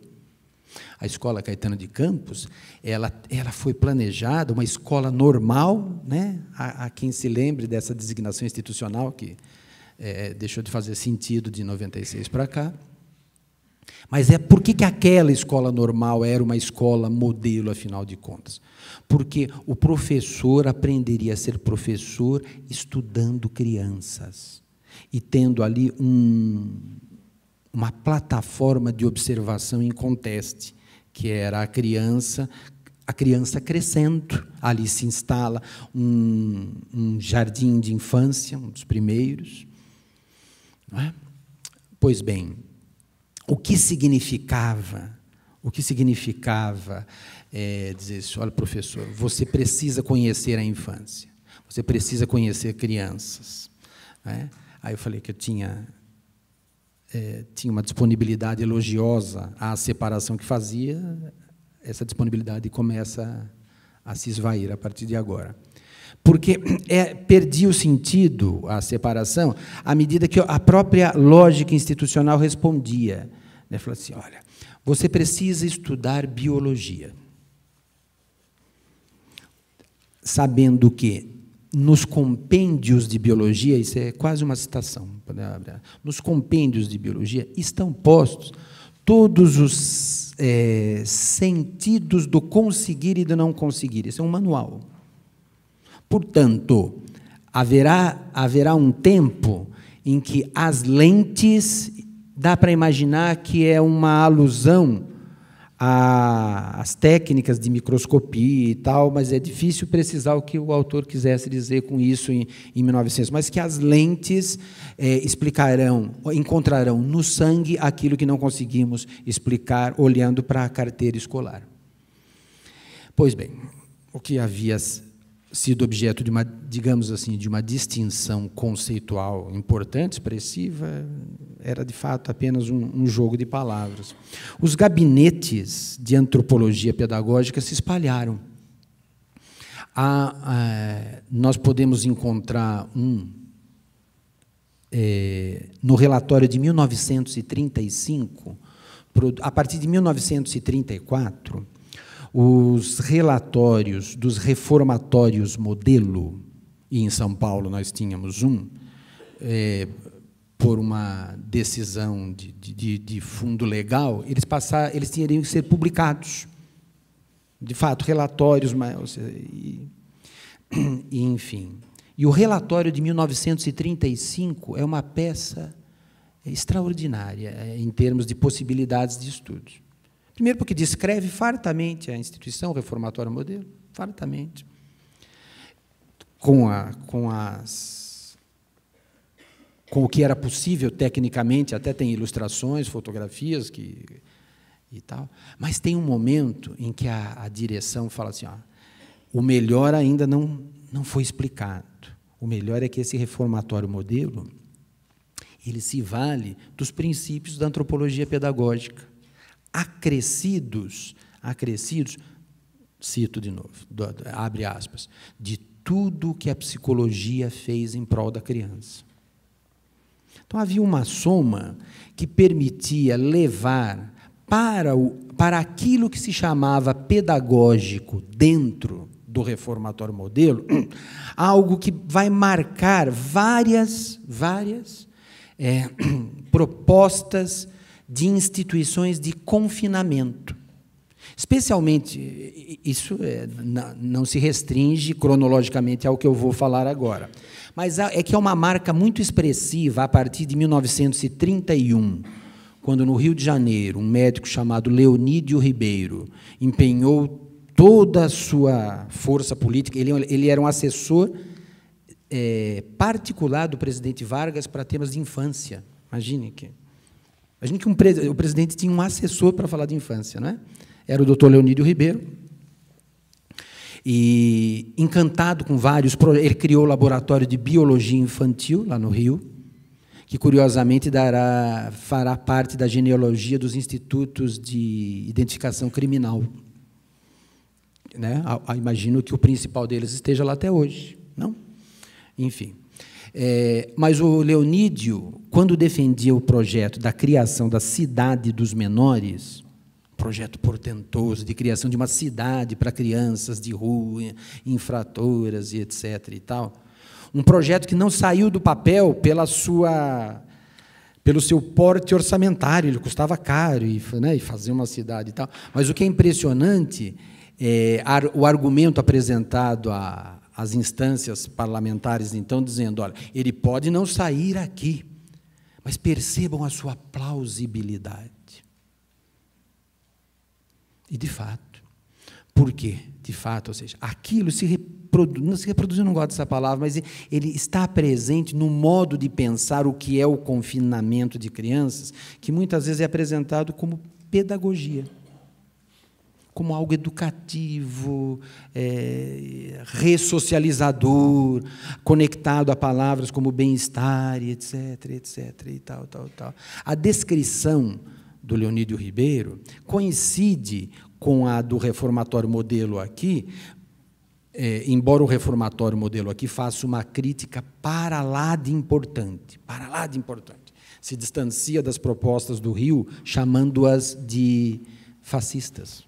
A escola Caetano de Campos, ela, ela foi planejada, uma escola normal, né? a, a quem se lembre dessa designação institucional que é, deixou de fazer sentido de 96 para cá. Mas é por que, que aquela escola normal era uma escola modelo, afinal de contas? Porque o professor aprenderia a ser professor estudando crianças e tendo ali um, uma plataforma de observação em conteste, que era a criança a criança crescendo. Ali se instala um, um jardim de infância, um dos primeiros. É? Pois bem, o que significava? O que significava é, dizer assim, olha, professor, você precisa conhecer a infância, você precisa conhecer crianças. É? Aí eu falei que eu tinha é, tinha uma disponibilidade elogiosa à separação que fazia, essa disponibilidade começa a se esvair a partir de agora. Porque é, perdi o sentido à separação à medida que a própria lógica institucional respondia. Né? Falou assim: olha, você precisa estudar biologia, sabendo que nos compêndios de biologia, isso é quase uma citação, né, nos compêndios de biologia estão postos todos os é, sentidos do conseguir e do não conseguir. Isso é um manual. Portanto, haverá, haverá um tempo em que as lentes dá para imaginar que é uma alusão a, as técnicas de microscopia e tal, mas é difícil precisar o que o autor quisesse dizer com isso em, em 1900, mas que as lentes é, explicarão, encontrarão no sangue aquilo que não conseguimos explicar olhando para a carteira escolar. Pois bem, o que havia sido objeto de uma, digamos assim, de uma distinção conceitual importante, expressiva, era de fato apenas um, um, jogo de palavras. Os gabinetes de antropologia pedagógica se espalharam. Há, nós podemos encontrar um é, no relatório de 1935, a partir de 1934 os relatórios dos reformatórios modelo, e em São Paulo nós tínhamos um, é, por uma decisão de, de, de, fundo legal, eles, passar, eles teriam que ser publicados. De fato, relatórios. Mas, e, e, enfim. E o relatório de 1935 é uma peça extraordinária é, em termos de possibilidades de estudos. Primeiro, porque descreve fartamente a instituição reformatória modelo, fartamente. Com, a, com, as, com o que era possível tecnicamente, até tem ilustrações, fotografias que, e tal. Mas tem um momento em que a, a direção fala assim: ó, o melhor ainda não, não foi explicado. O melhor é que esse reformatório modelo ele se vale dos princípios da antropologia pedagógica acrescidos, acrescidos, cito de novo, abre aspas, de tudo que a psicologia fez em prol da criança. Então havia uma soma que permitia levar para, o, para aquilo que se chamava pedagógico dentro do reformatório modelo, algo que vai marcar várias, várias é, propostas de instituições de confinamento. Especialmente, isso é, não se restringe cronologicamente ao que eu vou falar agora, mas é que é uma marca muito expressiva a partir de 1931, quando no Rio de Janeiro, um médico chamado Leonídio Ribeiro empenhou toda a sua força política, ele, ele era um assessor é, particular do presidente Vargas para temas de infância, imagine que. Imagina que um pre... o presidente tinha um assessor para falar de infância, não é? Era o doutor Leonídio Ribeiro. E encantado com vários, ele criou o laboratório de biologia infantil lá no Rio, que curiosamente dará, fará parte da genealogia dos institutos de identificação criminal. Né? Imagino que o principal deles esteja lá até hoje, não? Enfim. É, mas o Leonídio, quando defendia o projeto da criação da cidade dos menores, projeto portentoso de criação de uma cidade para crianças de rua, infratoras e etc. e tal, um projeto que não saiu do papel pela sua pelo seu porte orçamentário, ele custava caro e, né, e fazer uma cidade e tal. Mas o que é impressionante é o argumento apresentado às instâncias parlamentares, então, dizendo: olha, ele pode não sair aqui, mas percebam a sua plausibilidade. E de fato, por quê? De fato, ou seja, aquilo se reproduz, não se reproduz, eu não gosto dessa palavra, mas ele está presente no modo de pensar o que é o confinamento de crianças, que muitas vezes é apresentado como pedagogia como algo educativo, é, ressocializador, conectado a palavras como bem-estar, etc, etc, e tal, tal, tal. A descrição do Leonídio Ribeiro coincide com a do reformatório modelo aqui, é, embora o reformatório modelo aqui faça uma crítica para lá de importante, para lá de importante, se distancia das propostas do Rio, chamando-as de fascistas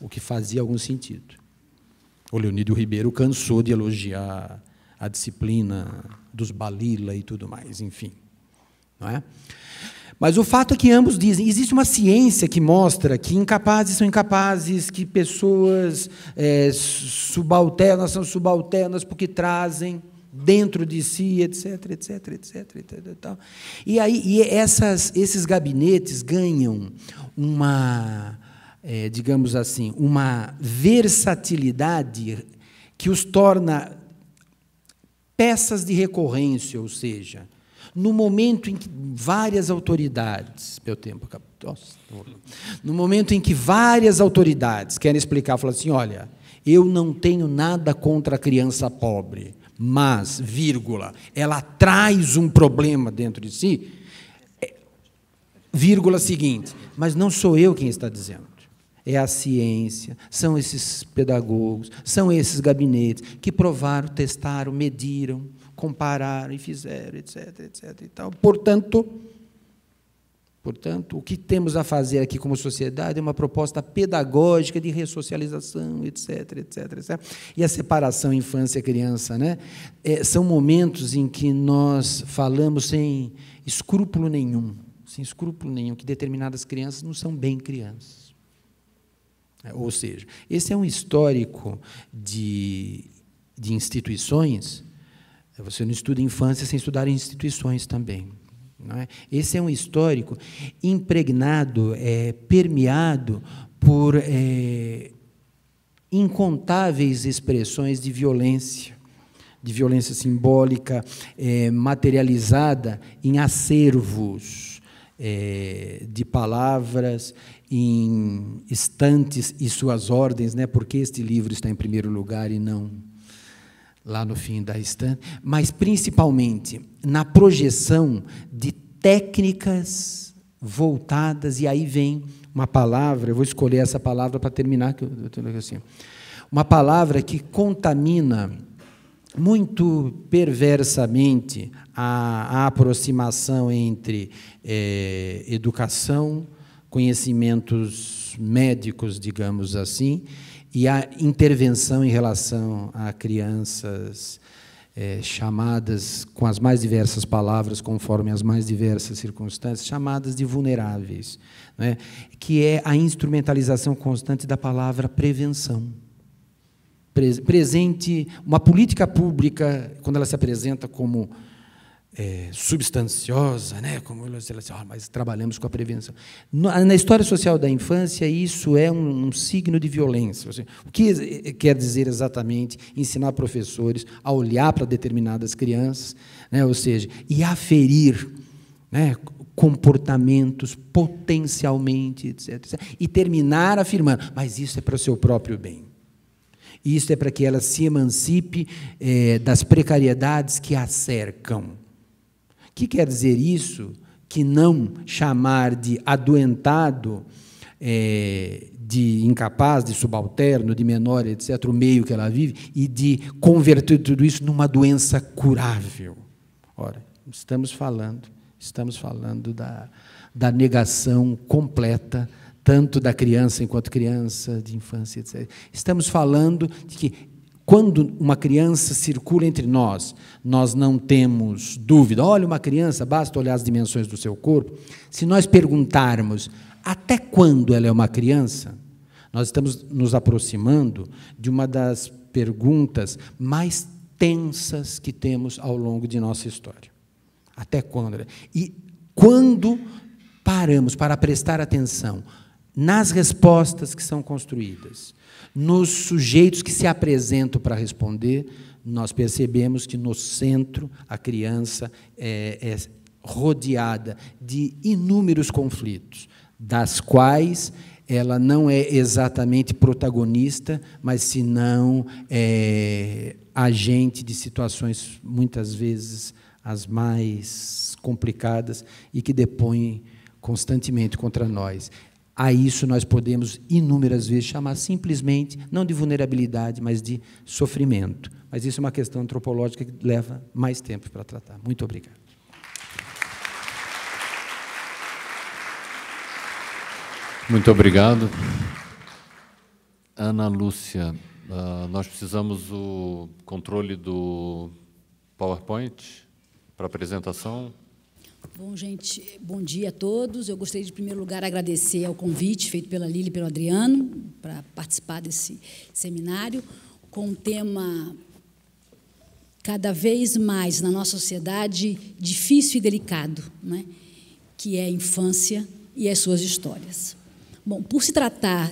o que fazia algum sentido. O Leonídio Ribeiro cansou de elogiar a disciplina dos Balila e tudo mais, enfim. Não é? Mas o fato é que ambos dizem, existe uma ciência que mostra que incapazes são incapazes, que pessoas é, subalternas são subalternas porque trazem dentro de si, etc, etc, etc, etc. E aí e essas, esses gabinetes ganham uma é, digamos assim, uma versatilidade que os torna peças de recorrência, ou seja, no momento em que várias autoridades, meu tempo acabou, no momento em que várias autoridades querem explicar, falam assim, olha, eu não tenho nada contra a criança pobre, mas, vírgula, ela traz um problema dentro de si, é, vírgula seguinte, mas não sou eu quem está dizendo é a ciência, são esses pedagogos, são esses gabinetes que provaram, testaram, mediram, compararam e fizeram, etc, etc e tal. Portanto, portanto, o que temos a fazer aqui como sociedade é uma proposta pedagógica de ressocialização, etc, etc, etc. E a separação infância-criança, né? É, são momentos em que nós falamos sem escrúpulo nenhum, sem escrúpulo nenhum que determinadas crianças não são bem crianças. É, ou seja, esse é um histórico de, de instituições. Você não estuda infância sem estudar instituições também. É? Esse é um histórico impregnado, é, permeado por é, incontáveis expressões de violência, de violência simbólica, é, materializada em acervos é, de palavras em estantes e suas ordens, né? Porque este livro está em primeiro lugar e não lá no fim da estante, mas principalmente na projeção de técnicas voltadas e aí vem uma palavra, eu vou escolher essa palavra para terminar que eu tenho assim. Uma palavra que contamina muito perversamente a, a aproximação entre é, educação, conhecimentos médicos, digamos assim, e a intervenção em relação a crianças é, chamadas com as mais diversas palavras, conforme as mais diversas circunstâncias, chamadas de vulneráveis, né? que é a instrumentalização constante da palavra prevenção presente, uma política pública, quando ela se apresenta como é, substanciosa, né? como ela diz, oh, mas trabalhamos com a prevenção. Na história social da infância, isso é um, um signo de violência. Assim, o que eh, eh, quer dizer exatamente ensinar professores a olhar para determinadas crianças, né? ou seja, e aferir né? comportamentos potencialmente, etc, etc. E terminar afirmando, mas isso é para o seu próprio bem. Isso é para que ela se emancipe é, das precariedades que a cercam. O que quer dizer isso? Que não chamar de adoentado, é, de incapaz, de subalterno, de menor, etc., o meio que ela vive, e de converter tudo isso numa doença curável. Ora, estamos falando, estamos falando da, da negação completa tanto da criança enquanto criança, de infância, etc. Estamos falando de que quando uma criança circula entre nós, nós não temos dúvida. Olha uma criança, basta olhar as dimensões do seu corpo. Se nós perguntarmos até quando ela é uma criança, nós estamos nos aproximando de uma das perguntas mais tensas que temos ao longo de nossa história. Até quando? E quando paramos para prestar atenção nas respostas que são construídas, nos sujeitos que se apresentam para responder, nós percebemos que no centro a criança é, é rodeada de inúmeros conflitos, das quais ela não é exatamente protagonista, mas senão é, agente de situações muitas vezes as mais complicadas e que depõem constantemente contra nós. A isso nós podemos inúmeras vezes chamar simplesmente, não de vulnerabilidade, mas de sofrimento. Mas isso é uma questão antropológica que leva mais tempo para tratar. Muito obrigado. Muito obrigado. Ana Lúcia, ah, nós precisamos o controle do PowerPoint para apresentação. Bom, gente, bom dia a todos. Eu gostaria de, em primeiro lugar, agradecer ao convite feito pela Lili e pelo Adriano para participar desse seminário com um tema cada vez mais na nossa sociedade difícil e delicado, né? que é a infância e as suas histórias. Bom, por se tratar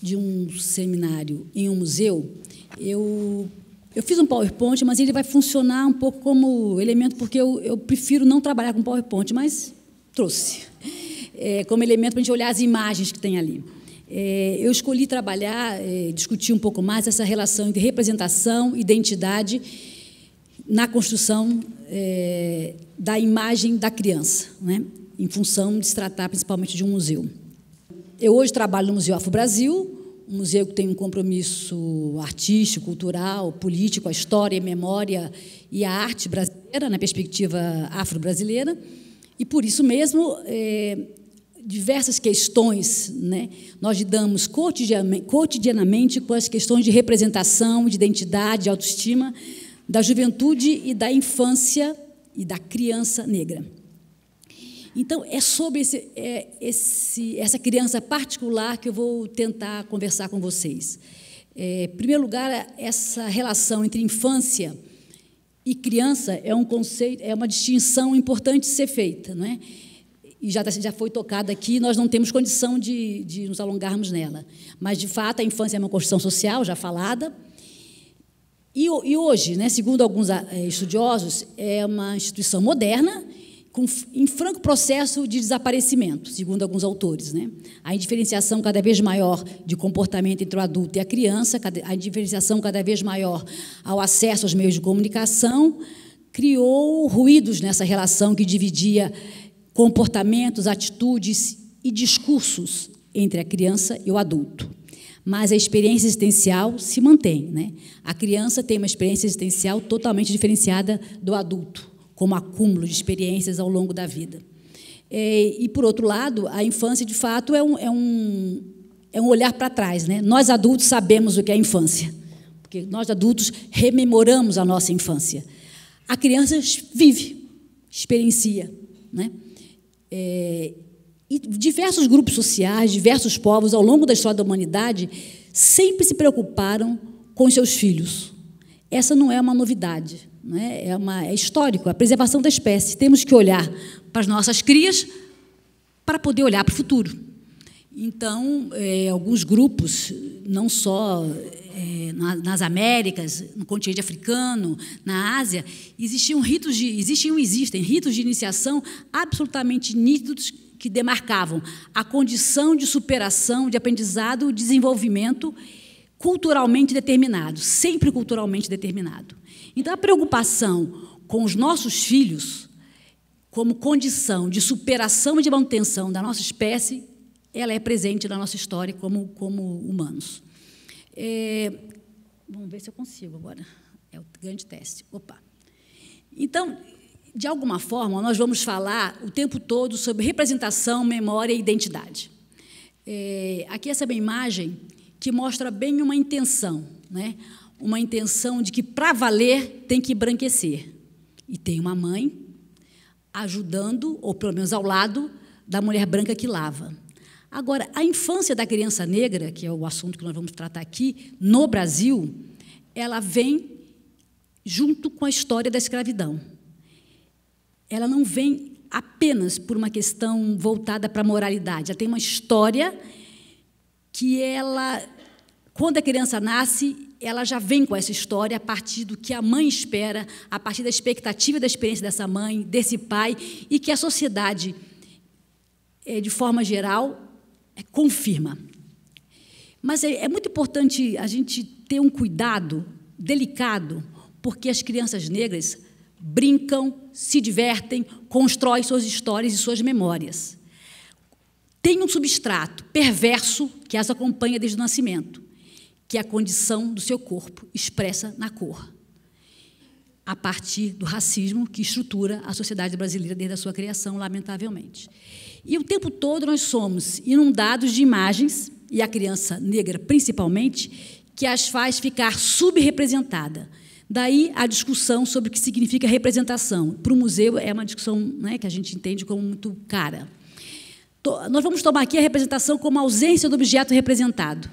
de um seminário em um museu, eu eu fiz um PowerPoint, mas ele vai funcionar um pouco como elemento, porque eu, eu prefiro não trabalhar com PowerPoint, mas trouxe é, como elemento para a gente olhar as imagens que tem ali. É, eu escolhi trabalhar, é, discutir um pouco mais essa relação entre representação, identidade na construção é, da imagem da criança, né? em função de se tratar principalmente de um museu. Eu hoje trabalho no Museu Afro Brasil, um museu que tem um compromisso artístico, cultural, político, a história, a memória e a arte brasileira, na perspectiva afro-brasileira. E, por isso mesmo, é, diversas questões né, nós lidamos cotidianamente com as questões de representação, de identidade, de autoestima da juventude e da infância e da criança negra. Então, é sobre esse, é, esse, essa criança particular que eu vou tentar conversar com vocês. É, em primeiro lugar, essa relação entre infância e criança é um conceito, é uma distinção importante de ser feita, não é? E já, tá, já foi tocada aqui, nós não temos condição de, de nos alongarmos nela. Mas, de fato, a infância é uma construção social, já falada, e, hoje, né, segundo alguns eh, estudiosos, é uma instituição moderna em franco processo de desaparecimento, segundo alguns autores. Né? A indiferenciação cada vez maior de comportamento entre o adulto e a criança, a indiferenciação cada vez maior ao acesso aos meios de comunicação, criou ruídos nessa relação que dividia comportamentos, atitudes e discursos entre a criança e o adulto. Mas a experiência existencial se mantém. Né? A criança tem uma experiência existencial totalmente diferenciada do adulto como acúmulo de experiências ao longo da vida. E, é, e por outro lado, a infância, de fato, é um, é um, é um olhar para trás. Né? Nós adultos sabemos o que é infância, porque nós adultos rememoramos a nossa infância. A criança vive, experiencia. Né? É, e diversos grupos sociais, diversos povos ao longo da história da humanidade sempre se preocuparam com seus filhos. Essa não é uma novidade. Né? É, uma, é histórico, a preservação da espécie. Temos que olhar para as nossas crias para poder olhar para o futuro. Então, é, alguns grupos, não só é, nas Américas, no continente africano, na Ásia, existiam ritos de, existiam, existem ritos de iniciação absolutamente nítidos que demarcavam a condição de superação, de aprendizado, desenvolvimento culturalmente determinado, sempre culturalmente determinado. Então, a preocupação com os nossos filhos, como condição de superação e de manutenção da nossa espécie, ela é presente na nossa história como, como humanos. É, vamos ver se eu consigo agora. É o grande teste. Opa. Então, de alguma forma, nós vamos falar o tempo todo sobre representação, memória e identidade. É, aqui essa é minha imagem que mostra bem uma intenção, né? uma intenção de que para valer tem que embranquecer. E tem uma mãe ajudando, ou pelo menos ao lado, da mulher branca que lava. Agora, a infância da criança negra, que é o assunto que nós vamos tratar aqui, no Brasil, ela vem junto com a história da escravidão. Ela não vem apenas por uma questão voltada para a moralidade, ela tem uma história que ela, quando a criança nasce, ela já vem com essa história a partir do que a mãe espera, a partir da expectativa da experiência dessa mãe, desse pai, e que a sociedade, é, de forma geral, é, confirma. Mas é, é muito importante a gente ter um cuidado delicado, porque as crianças negras brincam, se divertem, constroem suas histórias e suas memórias tem um substrato perverso que as acompanha desde o nascimento, que é a condição do seu corpo expressa na cor, a partir do racismo que estrutura a sociedade brasileira desde a sua criação, lamentavelmente. E o tempo todo nós somos inundados de imagens, e a criança negra principalmente, que as faz ficar subrepresentada. Daí a discussão sobre o que significa representação. Para o museu é uma discussão né, que a gente entende como muito cara. Nós vamos tomar aqui a representação como ausência do objeto representado.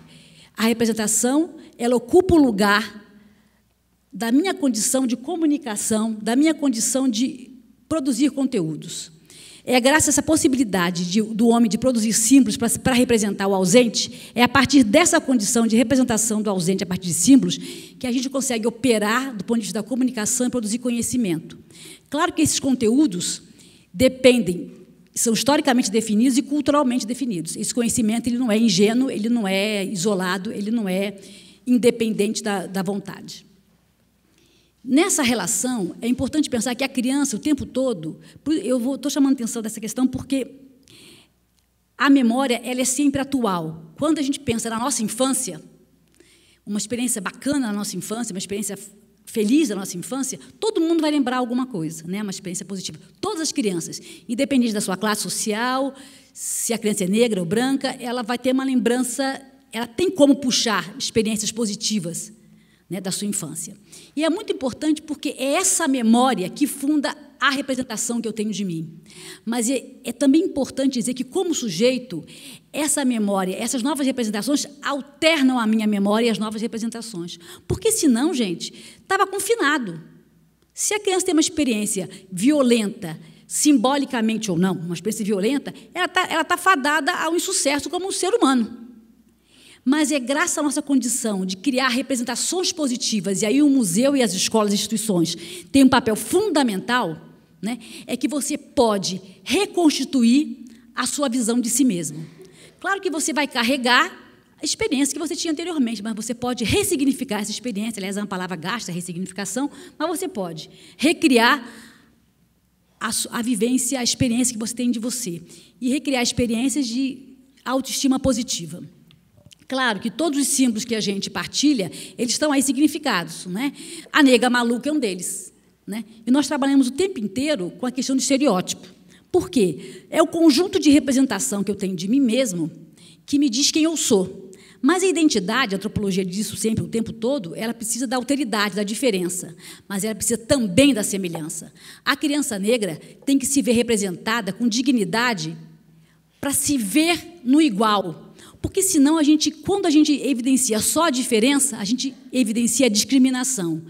A representação, ela ocupa o lugar da minha condição de comunicação, da minha condição de produzir conteúdos. É graças a essa possibilidade de, do homem de produzir símbolos para, para representar o ausente, é a partir dessa condição de representação do ausente a partir de símbolos que a gente consegue operar do ponto de vista da comunicação e produzir conhecimento. Claro que esses conteúdos dependem são historicamente definidos e culturalmente definidos. Esse conhecimento ele não é ingênuo, ele não é isolado, ele não é independente da, da vontade. Nessa relação, é importante pensar que a criança, o tempo todo, eu estou chamando atenção dessa questão porque a memória ela é sempre atual. Quando a gente pensa na nossa infância, uma experiência bacana na nossa infância, uma experiência feliz da nossa infância, todo mundo vai lembrar alguma coisa, né? uma experiência positiva. Todas as crianças, independente da sua classe social, se a criança é negra ou branca, ela vai ter uma lembrança, ela tem como puxar experiências positivas né, da sua infância. E é muito importante porque é essa memória que funda a representação que eu tenho de mim. Mas é, é também importante dizer que, como sujeito, essa memória, essas novas representações alternam a minha memória e as novas representações. Porque senão, gente, estava confinado. Se a criança tem uma experiência violenta, simbolicamente ou não, uma experiência violenta, ela está ela tá fadada ao insucesso como um ser humano. Mas é graças à nossa condição de criar representações positivas, e aí o museu e as escolas e instituições têm um papel fundamental né, é que você pode reconstituir a sua visão de si mesmo. Claro que você vai carregar a experiência que você tinha anteriormente, mas você pode ressignificar essa experiência. Aliás, é uma palavra gasta, ressignificação, mas você pode recriar a, a vivência, a experiência que você tem de você e recriar experiências de autoestima positiva. Claro que todos os símbolos que a gente partilha, eles estão aí significados, né? A nega maluca é um deles. Né? E nós trabalhamos o tempo inteiro com a questão do estereótipo. Por quê? É o conjunto de representação que eu tenho de mim mesmo que me diz quem eu sou. Mas a identidade, a antropologia diz isso sempre, o tempo todo, ela precisa da alteridade, da diferença, mas ela precisa também da semelhança. A criança negra tem que se ver representada com dignidade para se ver no igual. Porque senão a gente, quando a gente evidencia só a diferença, a gente evidencia a discriminação.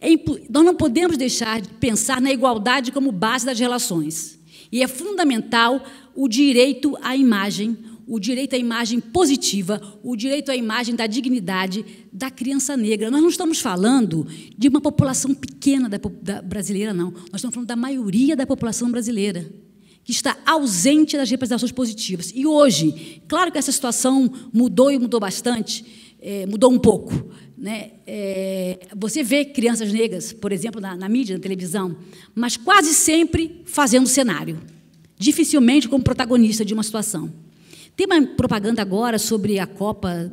É Nós não podemos deixar de pensar na igualdade como base das relações. E é fundamental o direito à imagem, o direito à imagem positiva, o direito à imagem da dignidade da criança negra. Nós não estamos falando de uma população pequena da, da brasileira, não. Nós estamos falando da maioria da população brasileira que está ausente das representações positivas. E hoje, claro que essa situação mudou e mudou bastante, é, mudou um pouco. Né? É, você vê crianças negras, por exemplo, na, na, mídia, na televisão, mas quase sempre fazendo cenário, dificilmente como protagonista de uma situação. Tem uma propaganda agora sobre a Copa,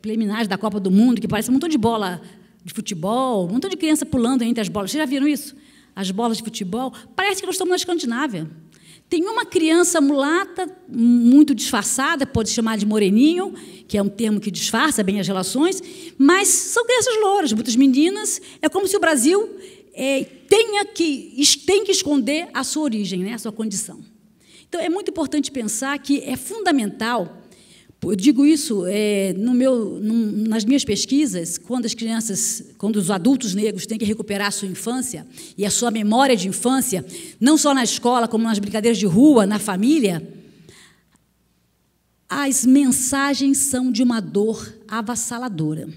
preliminares da Copa do Mundo, que parece um montão de bola de futebol, um montão de criança pulando entre as bolas. Vocês já viram isso? As bolas de futebol. Parece que nós estamos na Escandinávia. Tem uma criança mulata, muito disfarçada, pode chamar de moreninho, que é um termo que disfarça bem as relações, mas são crianças louras, muitas meninas. É como se o Brasil é, tenha que, tem que esconder a sua origem, né, a sua condição. Então, é muito importante pensar que é fundamental eu digo isso é, no meu, nas minhas pesquisas, quando as crianças, quando os adultos negros têm que recuperar a sua infância e a sua memória de infância, não só na escola, como nas brincadeiras de rua, na família, as mensagens são de uma dor avassaladora,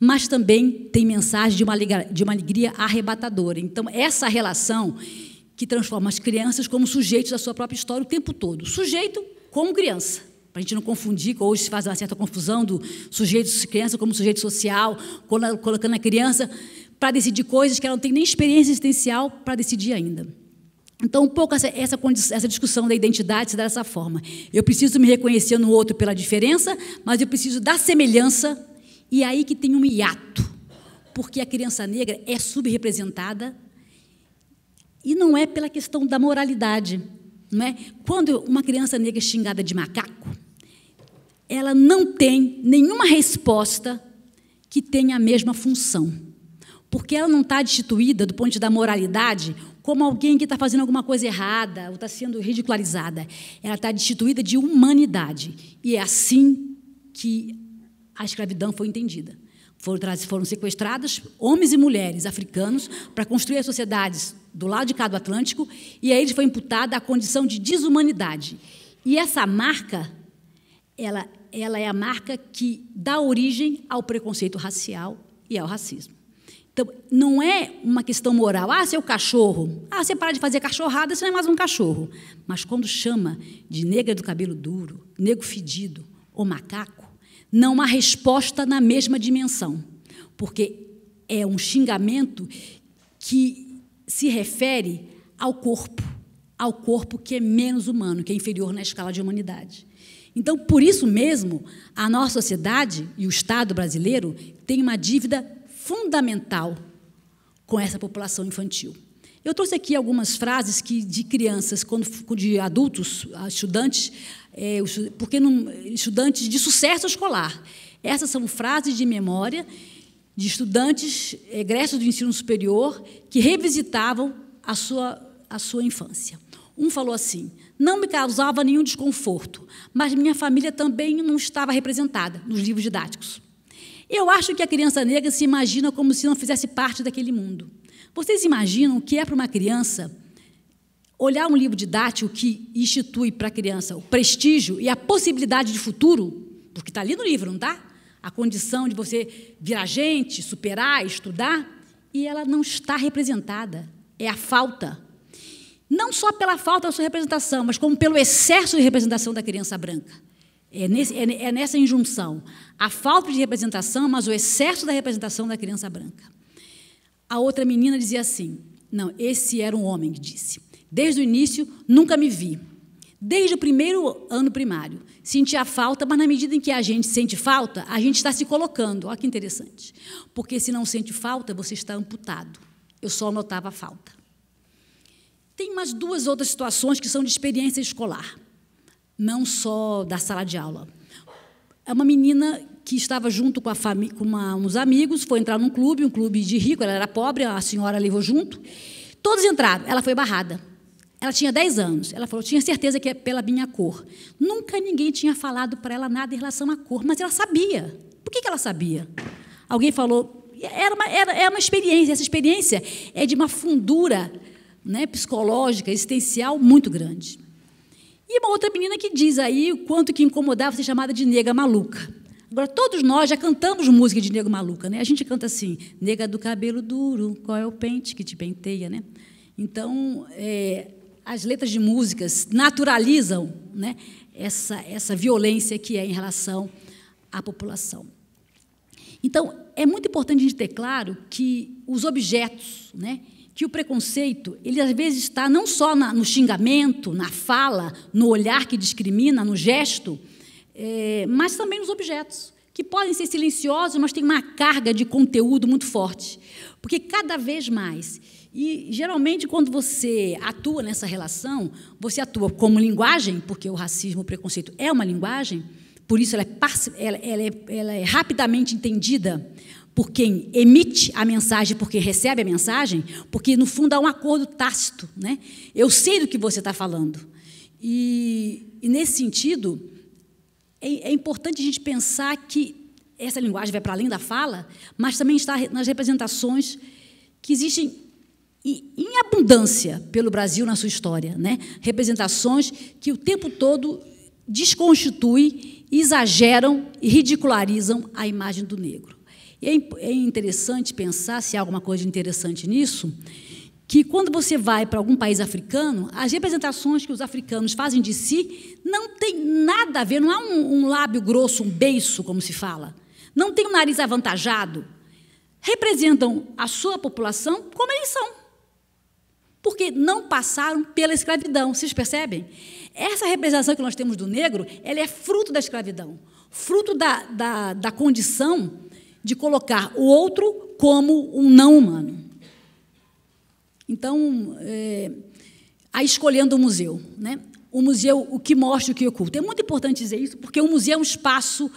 mas também tem mensagem de uma, de uma alegria arrebatadora. Então, essa relação que transforma as crianças como sujeitos da sua própria história o tempo todo. Sujeito como criança para a gente não confundir, que hoje se faz uma certa confusão do sujeito de criança como sujeito social, colocando a criança para decidir coisas que ela não tem nem experiência existencial para decidir ainda. Então, um pouco essa, essa, essa, discussão da identidade se dá dessa forma. Eu preciso me reconhecer no outro pela diferença, mas eu preciso da semelhança, e aí que tem um hiato, porque a criança negra é subrepresentada e não é pela questão da moralidade. Não é? Quando uma criança negra é xingada de macaco, ela não tem nenhuma resposta que tenha a mesma função. Porque ela não está destituída do ponto de vista da moralidade como alguém que está fazendo alguma coisa errada ou está sendo ridicularizada. Ela está destituída de humanidade. E é assim que a escravidão foi entendida. Foram, foram sequestrados homens e mulheres africanos para construir as sociedades do lado de cá do Atlântico, e a eles foi imputada a condição de desumanidade. E essa marca ela, ela é a marca que dá origem ao preconceito racial e ao racismo. Então, não é uma questão moral. Ah, seu cachorro. Ah, você para de fazer cachorrada, você não é mais um cachorro. Mas quando chama de negra do cabelo duro, negro fedido ou macaco, não há resposta na mesma dimensão. Porque é um xingamento que se refere ao corpo, ao corpo que é menos humano, que é inferior na escala de humanidade. Então, por isso mesmo, a nossa sociedade e o Estado brasileiro tem uma dívida fundamental com essa população infantil. Eu trouxe aqui algumas frases que de crianças, quando, de adultos, estudantes, é, porque não, estudantes de sucesso escolar. Essas são frases de memória de estudantes é, egressos do ensino superior que revisitavam a sua, a sua infância. Um falou assim: não me causava nenhum desconforto, mas minha família também não estava representada nos livros didáticos. Eu acho que a criança negra se imagina como se não fizesse parte daquele mundo. Vocês imaginam o que é para uma criança olhar um livro didático que institui para a criança o prestígio e a possibilidade de futuro? Porque está ali no livro, não está? A condição de você virar gente, superar, estudar, e ela não está representada. É a falta não só pela falta da sua representação, mas como pelo excesso de representação da criança branca. É, nesse, é, é nessa injunção. A falta de representação, mas o excesso da representação da criança branca. A outra menina dizia assim: Não, esse era um homem que disse. Desde o início, nunca me vi. Desde o primeiro ano primário, sentia falta, mas na medida em que a gente sente falta, a gente está se colocando. Olha que interessante. Porque se não sente falta, você está amputado. Eu só notava falta. Tem mais duas outras situações que são de experiência escolar, não só da sala de aula. É uma menina que estava junto com, com uma, uns amigos, foi entrar num clube, um clube de rico, ela era pobre, a senhora levou junto. Todos entraram, ela foi barrada. Ela tinha 10 anos. Ela falou: tinha certeza que é pela minha cor. Nunca ninguém tinha falado para ela nada em relação à cor, mas ela sabia. Por que, que ela sabia? Alguém falou: era uma, era, era é uma experiência. Essa experiência é de uma fundura né, psicológica, existencial muito grande. E uma outra menina que diz aí o quanto que incomodava ser chamada de nega maluca. Agora, todos nós já cantamos música de nego maluca, né? A gente canta assim, nega do cabelo duro, qual é o pente que te penteia, né? Então, é, as letras de músicas naturalizam né, essa, essa violência que é em relação à população. Então, é muito importante a gente ter claro que os objetos, né, que o preconceito, ele às vezes está não só na, no xingamento, na fala, no olhar que discrimina, no gesto, é, mas também nos objetos, que podem ser silenciosos, mas têm uma carga de conteúdo muito forte. Porque cada vez mais, e geralmente quando você atua nessa relação, você atua como linguagem, porque o racismo, o preconceito é uma linguagem, por isso, ela é, ela, ela, é, ela é, rapidamente entendida por quem emite a mensagem, por quem recebe a mensagem, porque, no fundo, há um acordo tácito. Né? Eu sei do que você está falando. E, e, nesse sentido, é, é importante a gente pensar que essa linguagem vai para além da fala, mas também está nas representações que existem em abundância pelo Brasil na sua história, né? Representações que o tempo todo desconstituem exageram e ridicularizam a imagem do negro. E é, é interessante pensar, se há alguma coisa interessante nisso, que quando você vai para algum país africano, as representações que os africanos fazem de si não tem nada a ver, não há é um, um lábio grosso, um beiço, como se fala. Não tem um nariz avantajado. Representam a sua população como eles são. Porque não passaram pela escravidão, vocês percebem? Essa representação que nós temos do negro, ela é fruto da escravidão, fruto da, da, da condição de colocar o outro como um não humano. Então, é, aí escolhendo o museu, né? o museu, o que mostra o que oculta. É muito importante dizer isso, porque o museu é um espaço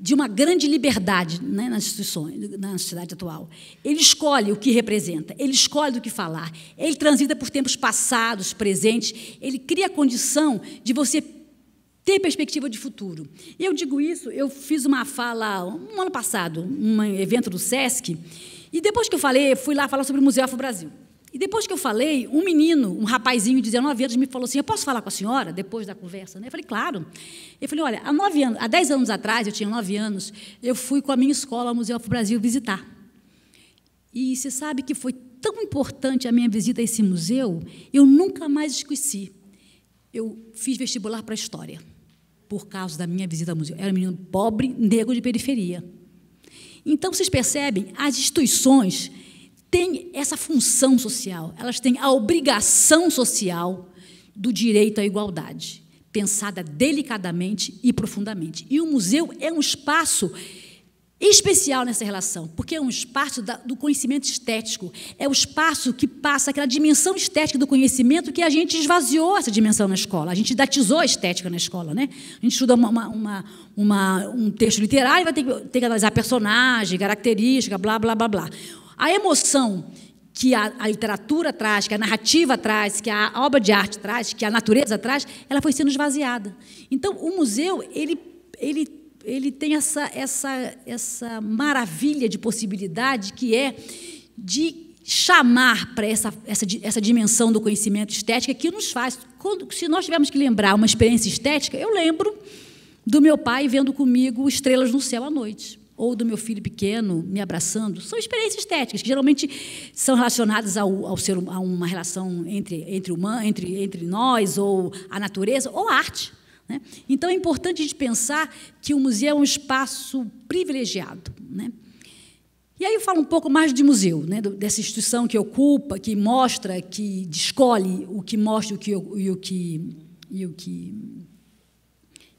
de uma grande liberdade né, nas instituições, na sociedade atual. Ele escolhe o que representa, ele escolhe do que falar, ele transita por tempos passados, presentes, ele cria a condição de você ter perspectiva de futuro. Eu digo isso, eu fiz uma fala um ano passado, um evento do SESC, e depois que eu falei, fui lá falar sobre o Museu Afro Brasil. E depois que eu falei, um menino, um rapazinho de 19 anos, me falou assim: Eu posso falar com a senhora depois da conversa? Né? Eu falei: Claro. Eu falei: Olha, há, nove anos, há 10 anos atrás, eu tinha 9 anos, eu fui com a minha escola ao Museu do Brasil visitar. E você sabe que foi tão importante a minha visita a esse museu, eu nunca mais esqueci. Eu fiz vestibular para História, por causa da minha visita ao museu. Eu era um menino pobre, negro de periferia. Então, vocês percebem, as instituições têm essa função social, elas têm a obrigação social do direito à igualdade, pensada delicadamente e profundamente. E o museu é um espaço especial nessa relação, porque é um espaço da, do conhecimento estético, é o espaço que passa aquela dimensão estética do conhecimento que a gente esvaziou essa dimensão na escola, a gente datizou a estética na escola, né? A gente estuda uma, uma, uma um texto literário, vai ter que, ter que analisar personagem, característica, blá, blá, blá, blá. A emoção que a, a, literatura traz, que a narrativa traz, que a obra de arte traz, que a natureza traz, ela foi sendo esvaziada. Então, o museu ele, ele, ele tem essa, essa, essa maravilha de possibilidade que é de chamar para essa, essa, essa dimensão do conhecimento estética que nos faz. Quando, se nós tivermos que lembrar uma experiência estética, eu lembro do meu pai vendo comigo estrelas no céu à noite ou do meu filho pequeno me abraçando, são experiências estéticas, que geralmente são relacionadas ao, ao ser, a uma relação entre, entre, uma, entre, entre nós, ou a natureza, ou a arte. Né? Então, é importante a gente pensar que o museu é um espaço privilegiado. Né? E aí eu falo um pouco mais de museu, né? dessa instituição que ocupa, que mostra, que escolhe o que mostra o que, e o que, e o que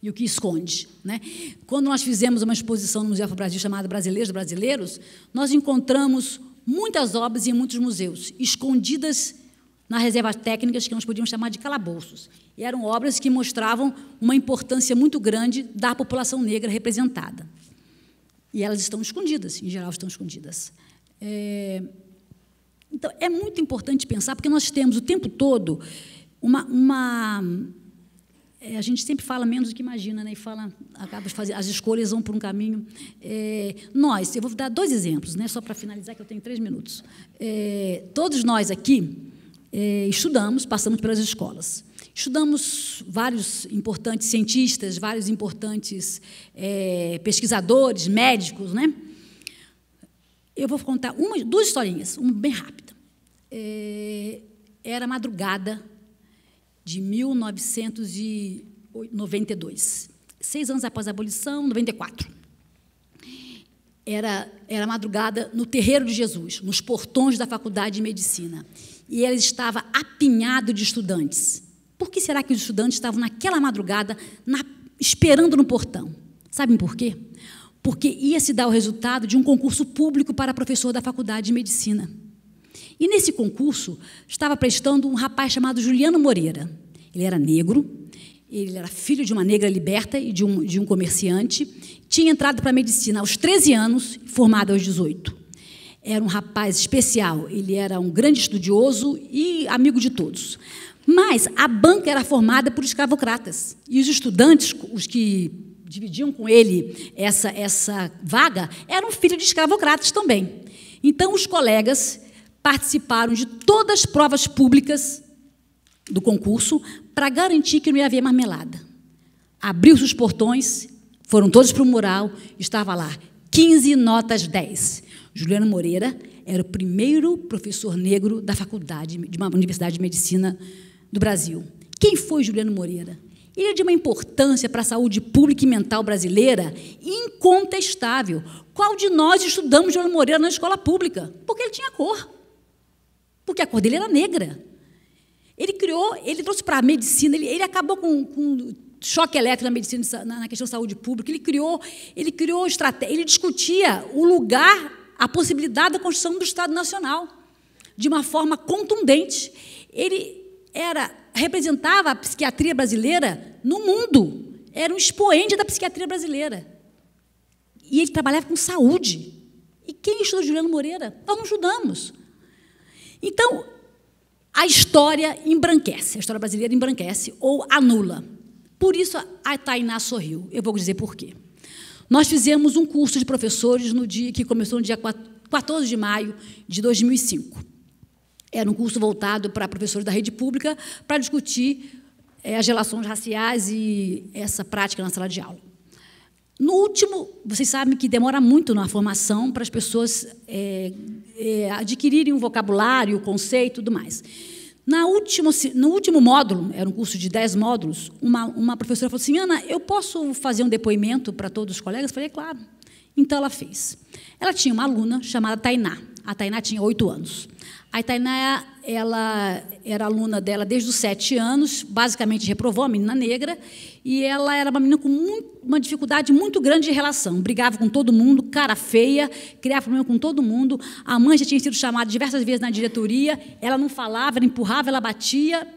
e o que esconde. Né? Quando nós fizemos uma exposição no Museu Afro Brasil chamada Brasileiros Brasileiros, nós encontramos muitas obras em muitos museus, escondidas nas reservas técnicas que nós podíamos chamar de calabouços. E eram obras que mostravam uma importância muito grande da população negra representada. E elas estão escondidas, em geral estão escondidas. É... Então, é muito importante pensar, porque nós temos o tempo todo uma, uma é, a gente sempre fala menos do que imagina, né? E fala, acaba de fazer, as escolhas vão por um caminho. É, nós, eu vou dar dois exemplos, né? Só para finalizar, que eu tenho três minutos. É, todos nós aqui é, estudamos, passamos pelas escolas. Estudamos vários importantes cientistas, vários importantes é, pesquisadores, médicos, né? Eu vou contar uma, duas historinhas, uma bem rápida. É, era madrugada de 1992. Seis anos após a abolição, 94. Era, era madrugada no terreiro de Jesus, nos portões da Faculdade de Medicina. E ela estava apinhado de estudantes. Por que será que os estudantes estavam naquela madrugada na, esperando no portão? Sabem por quê? Porque ia se dar o resultado de um concurso público para professor da Faculdade de Medicina. E nesse concurso estava prestando um rapaz chamado Juliano Moreira. Ele era negro, ele era filho de uma negra liberta e de um, de um comerciante. Tinha entrado para a medicina aos 13 anos, formado aos 18. Era um rapaz especial, ele era um grande estudioso e amigo de todos. Mas a banca era formada por escravocratas. E os estudantes, os que dividiam com ele essa, essa vaga, eram filhos de escravocratas também. Então, os colegas participaram de todas as provas públicas do concurso para garantir que não ia haver marmelada. Abriu-se os portões, foram todos para o mural, estava lá 15 notas 10. Juliano Moreira era o primeiro professor negro da faculdade de uma universidade de medicina do Brasil. Quem foi Juliano Moreira? Ele é de uma importância para a saúde pública e mental brasileira incontestável. Qual de nós estudamos Juliano Moreira na escola pública? Porque ele tinha cor porque a cor dele era negra. Ele criou, ele trouxe para a medicina, ele, ele acabou com, com choque elétrico na medicina, na questão de saúde pública, ele criou, ele criou estratégia, ele discutia o lugar, a possibilidade da construção do Estado Nacional de uma forma contundente. Ele era representava a psiquiatria brasileira no mundo, era um expoente da psiquiatria brasileira. E ele trabalhava com saúde. E quem estudou Juliano Moreira? Nós não estudamos. Então, a história embranquece, a história brasileira embranquece ou anula. Por isso a Tainá sorriu. Eu vou dizer por quê. Nós fizemos um curso de professores no dia que começou no dia 14 de maio de 2005. Era um curso voltado para professores da rede pública para discutir eh, as relações raciais e essa prática na sala de aula. No último, vocês sabem que demora muito na formação para as pessoas é, é, adquirirem um vocabulário, um conceito e tudo mais. Na último, no último módulo, era um curso de 10 módulos, uma, uma professora falou assim: Ana, eu posso fazer um depoimento para todos os colegas? Eu falei, é claro. Então ela fez. Ela tinha uma aluna chamada Tainá. A Tainá tinha 8 anos. A Tainá ela era aluna dela desde os sete anos, basicamente reprovou a menina negra, e ela era uma menina com muito, uma dificuldade muito grande de relação. Brigava com todo mundo, cara feia, criava problema com todo mundo. A mãe já tinha sido chamada diversas vezes na diretoria, ela não falava, ela empurrava, ela batia.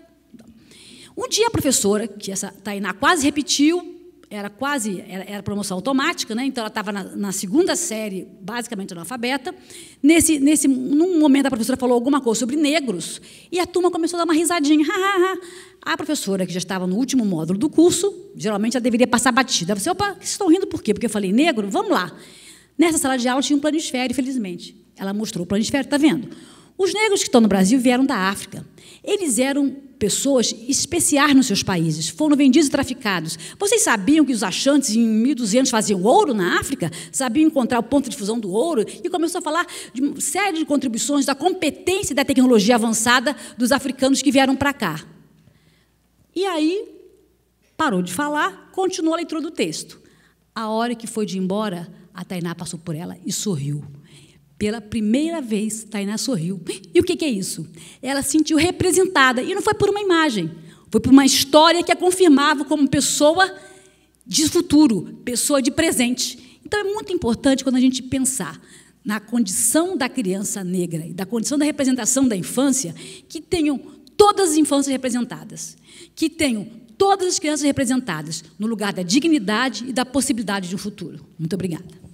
Um dia a professora, que essa Tainá quase repetiu, era quase era, era, promoção automática, né? então ela estava na, na, segunda série, basicamente analfabeta. Nesse, nesse, num momento, a professora falou alguma coisa sobre negros e a turma começou a dar uma risadinha. a professora, que já estava no último módulo do curso, geralmente ela deveria passar batida. Você assim, opa, vocês estão rindo por quê? Porque eu falei negro? Vamos lá. Nessa sala de aula tinha um planisfério, felizmente. Ela mostrou o planisfério, está vendo? Os negros que estão no Brasil vieram da África. Eles eram pessoas especiais nos seus países, foram vendidos e traficados. Vocês sabiam que os achantes em 1200 faziam ouro na África? Sabiam encontrar o ponto de fusão do ouro? E começou a falar de uma série de contribuições da competência e da tecnologia avançada dos africanos que vieram para cá. E aí, parou de falar, continuou a leitura do texto. A hora que foi de ir embora, a Tainá passou por ela e sorriu. Pela primeira vez, Tainá sorriu. E o que é isso? Ela se sentiu representada. E não foi por uma imagem, foi por uma história que a confirmava como pessoa de futuro, pessoa de presente. Então é muito importante quando a gente pensar na condição da criança negra e da condição da representação da infância, que tenham todas as infâncias representadas, que tenham todas as crianças representadas no lugar da dignidade e da possibilidade de um futuro. Muito obrigada.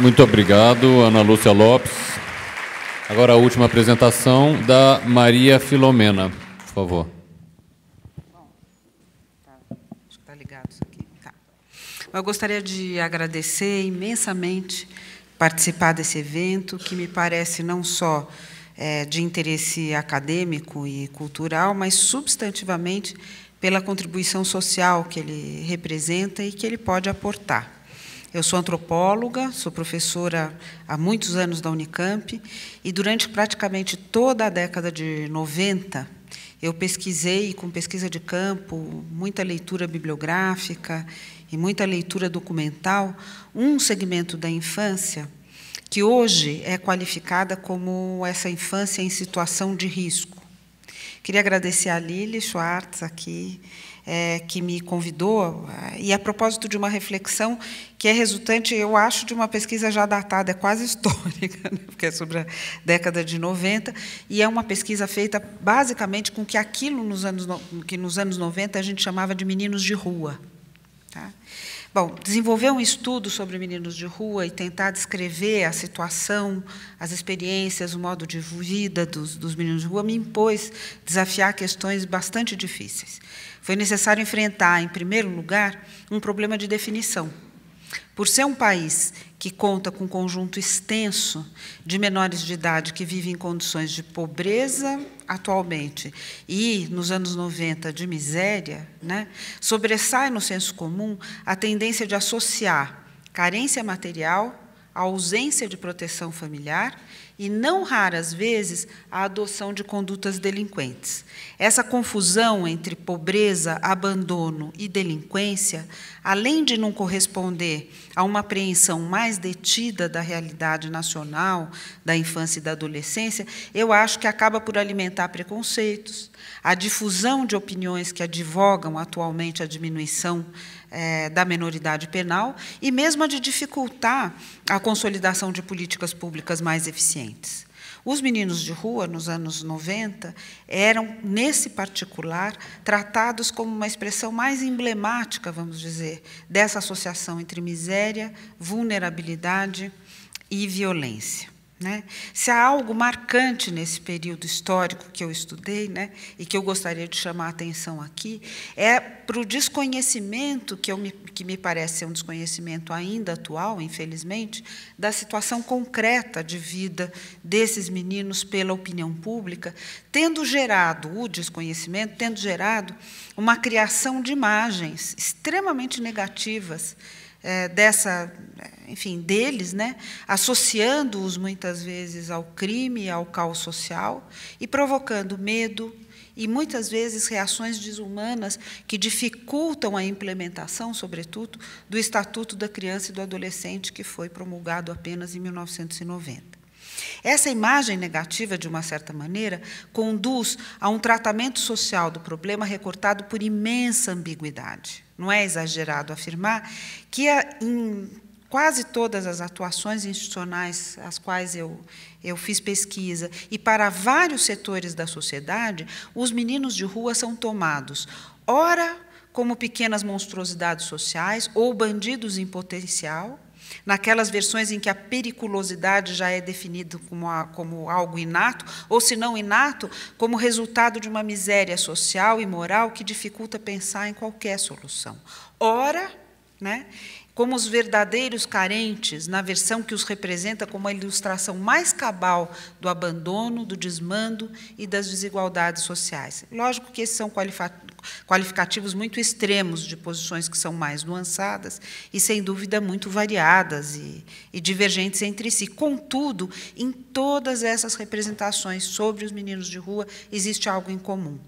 Muito obrigado, Ana Lúcia Lopes. Agora a última apresentação da Maria Filomena, por favor. Tá tá. Eu gostaria de agradecer imensamente participar desse evento, que me parece não só é, de interesse acadêmico e cultural, mas substantivamente pela contribuição social que ele representa e que ele pode aportar. Eu sou antropóloga, sou professora há muitos anos da Unicamp, e durante praticamente toda a década de 90, eu pesquisei com pesquisa de campo, muita leitura bibliográfica e muita leitura documental, um segmento da infância que hoje é qualificada como essa infância em situação de risco. Queria agradecer a Lili Schwartz aqui é, que me convidou, é, e a propósito de uma reflexão que é resultante, eu acho, de uma pesquisa já datada, é quase histórica, né? porque é sobre a década de 90, e é uma pesquisa feita basicamente com que aquilo nos anos, que nos anos 90 a gente chamava de meninos de rua. Tá? Bom, desenvolver um estudo sobre meninos de rua e tentar descrever a situação, as experiências, o modo de vida dos, dos meninos de rua me impôs desafiar questões bastante difíceis. Foi necessário enfrentar, em primeiro lugar, um problema de definição. Por ser um país que conta com um conjunto extenso de menores de idade que vivem em condições de pobreza atualmente e, nos anos 90, de miséria, né, sobressai no senso comum a tendência de associar carência material, ausência de proteção familiar e, não raras vezes, a adoção de condutas delinquentes. Essa confusão entre pobreza, abandono e delinquência, além de não corresponder a uma apreensão mais detida da realidade nacional da infância e da adolescência, eu acho que acaba por alimentar preconceitos, a difusão de opiniões que advogam atualmente a diminuição é, da menoridade penal e mesmo a de dificultar a consolidação de políticas públicas mais eficientes. Os meninos de rua, nos anos 90, eram, nesse particular, tratados como uma expressão mais emblemática, vamos dizer, dessa associação entre miséria, vulnerabilidade e violência. Né? Se há algo marcante nesse período histórico que eu estudei, né, e que eu gostaria de chamar a atenção aqui, é para o desconhecimento, que, eu me, que me parece ser um desconhecimento ainda atual, infelizmente, da situação concreta de vida desses meninos pela opinião pública, tendo gerado o desconhecimento, tendo gerado uma criação de imagens extremamente negativas é, dessa, enfim, deles, né, associando-os muitas vezes ao crime, ao caos social e provocando medo e muitas vezes reações desumanas que dificultam a implementação, sobretudo, do Estatuto da Criança e do Adolescente que foi promulgado apenas em 1990. Essa imagem negativa, de uma certa maneira, conduz a um tratamento social do problema recortado por imensa ambiguidade. Não é exagerado afirmar que a, é em quase todas as atuações institucionais às quais eu, eu fiz pesquisa, e para vários setores da sociedade, os meninos de rua são tomados, ora como pequenas monstruosidades sociais ou bandidos em potencial, naquelas versões em que a periculosidade já é definida como, a, como algo inato, ou se não inato, como resultado de uma miséria social e moral que dificulta pensar em qualquer solução. Ora, né? como os verdadeiros carentes, na versão que os representa como a ilustração mais cabal do abandono, do desmando e das desigualdades sociais. Lógico que esses são qualificativos muito extremos de posições que são mais nuançadas e, sem dúvida, muito variadas e, e divergentes entre si. Contudo, em todas essas representações sobre os meninos de rua existe algo em comum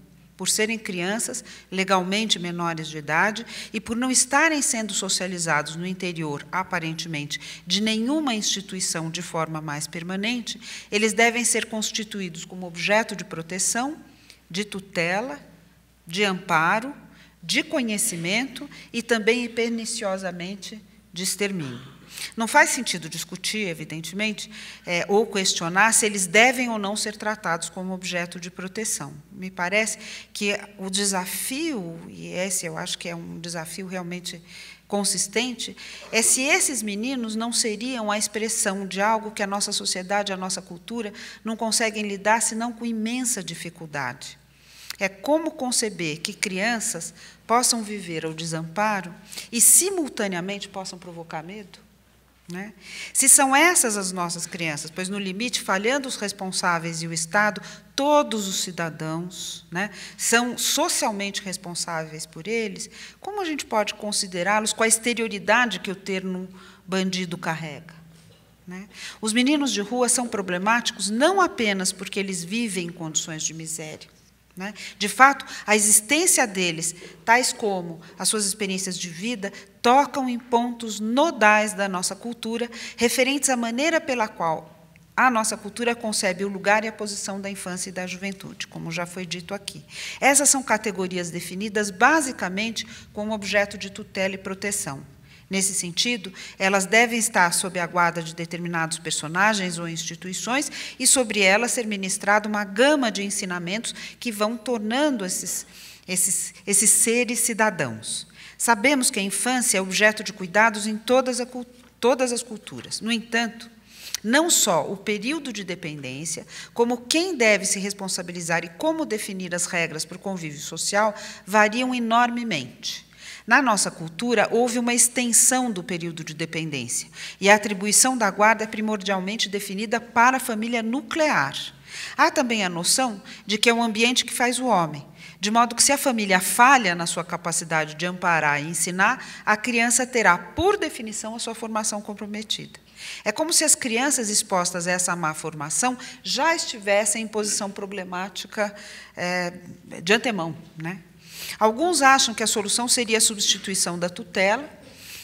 por serem crianças legalmente menores de idade e por não estarem sendo socializados no interior, aparentemente, de nenhuma instituição de forma mais permanente, eles devem ser constituídos como objeto de proteção, de tutela, de amparo, de conhecimento e também perniciosamente de extermínio. Não faz sentido discutir, evidentemente, é, ou questionar se eles devem ou não ser tratados como objeto de proteção. Me parece que o desafio, e esse eu acho que é um desafio realmente consistente é se esses meninos não seriam a expressão de algo que a nossa sociedade, a nossa cultura não conseguem lidar senão com imensa dificuldade. É como conceber que crianças possam viver ao desamparo e simultaneamente possam provocar medo? Né? Se são essas as nossas crianças, pois no limite, falhando os responsáveis e o Estado, todos os cidadãos né, são socialmente responsáveis por eles, como a gente pode considerá-los com a exterioridade que o termo bandido carrega? Né? Os meninos de rua são problemáticos não apenas porque eles vivem em condições de miséria, né? De fato, a existência deles, tais como as suas experiências de vida, tocam em pontos nodais da nossa cultura, referentes à maneira pela qual a nossa cultura concebe o lugar e a posição da infância e da juventude, como já foi dito aqui. Essas são categorias definidas basicamente como objeto de tutela e proteção. Nesse sentido, elas devem estar sob a guarda de determinados personagens ou instituições e sobre elas ser ministrada uma gama de ensinamentos que vão tornando esses, esses, esses seres cidadãos. Sabemos que a infância é objeto de cuidados em todas, a, todas as culturas. No entanto, não só o período de dependência, como quem deve se responsabilizar e como definir as regras para o convívio social variam enormemente. Na nossa cultura, houve uma extensão do período de dependência, e a atribuição da guarda é primordialmente definida para a família nuclear. Há também a noção de que é um ambiente que faz o homem, de modo que, se a família falha na sua capacidade de amparar e ensinar, a criança terá, por definição, a sua formação comprometida. É como se as crianças expostas a essa má formação já estivessem em posição problemática é, de antemão, né? Alguns acham que a solução seria a substituição da tutela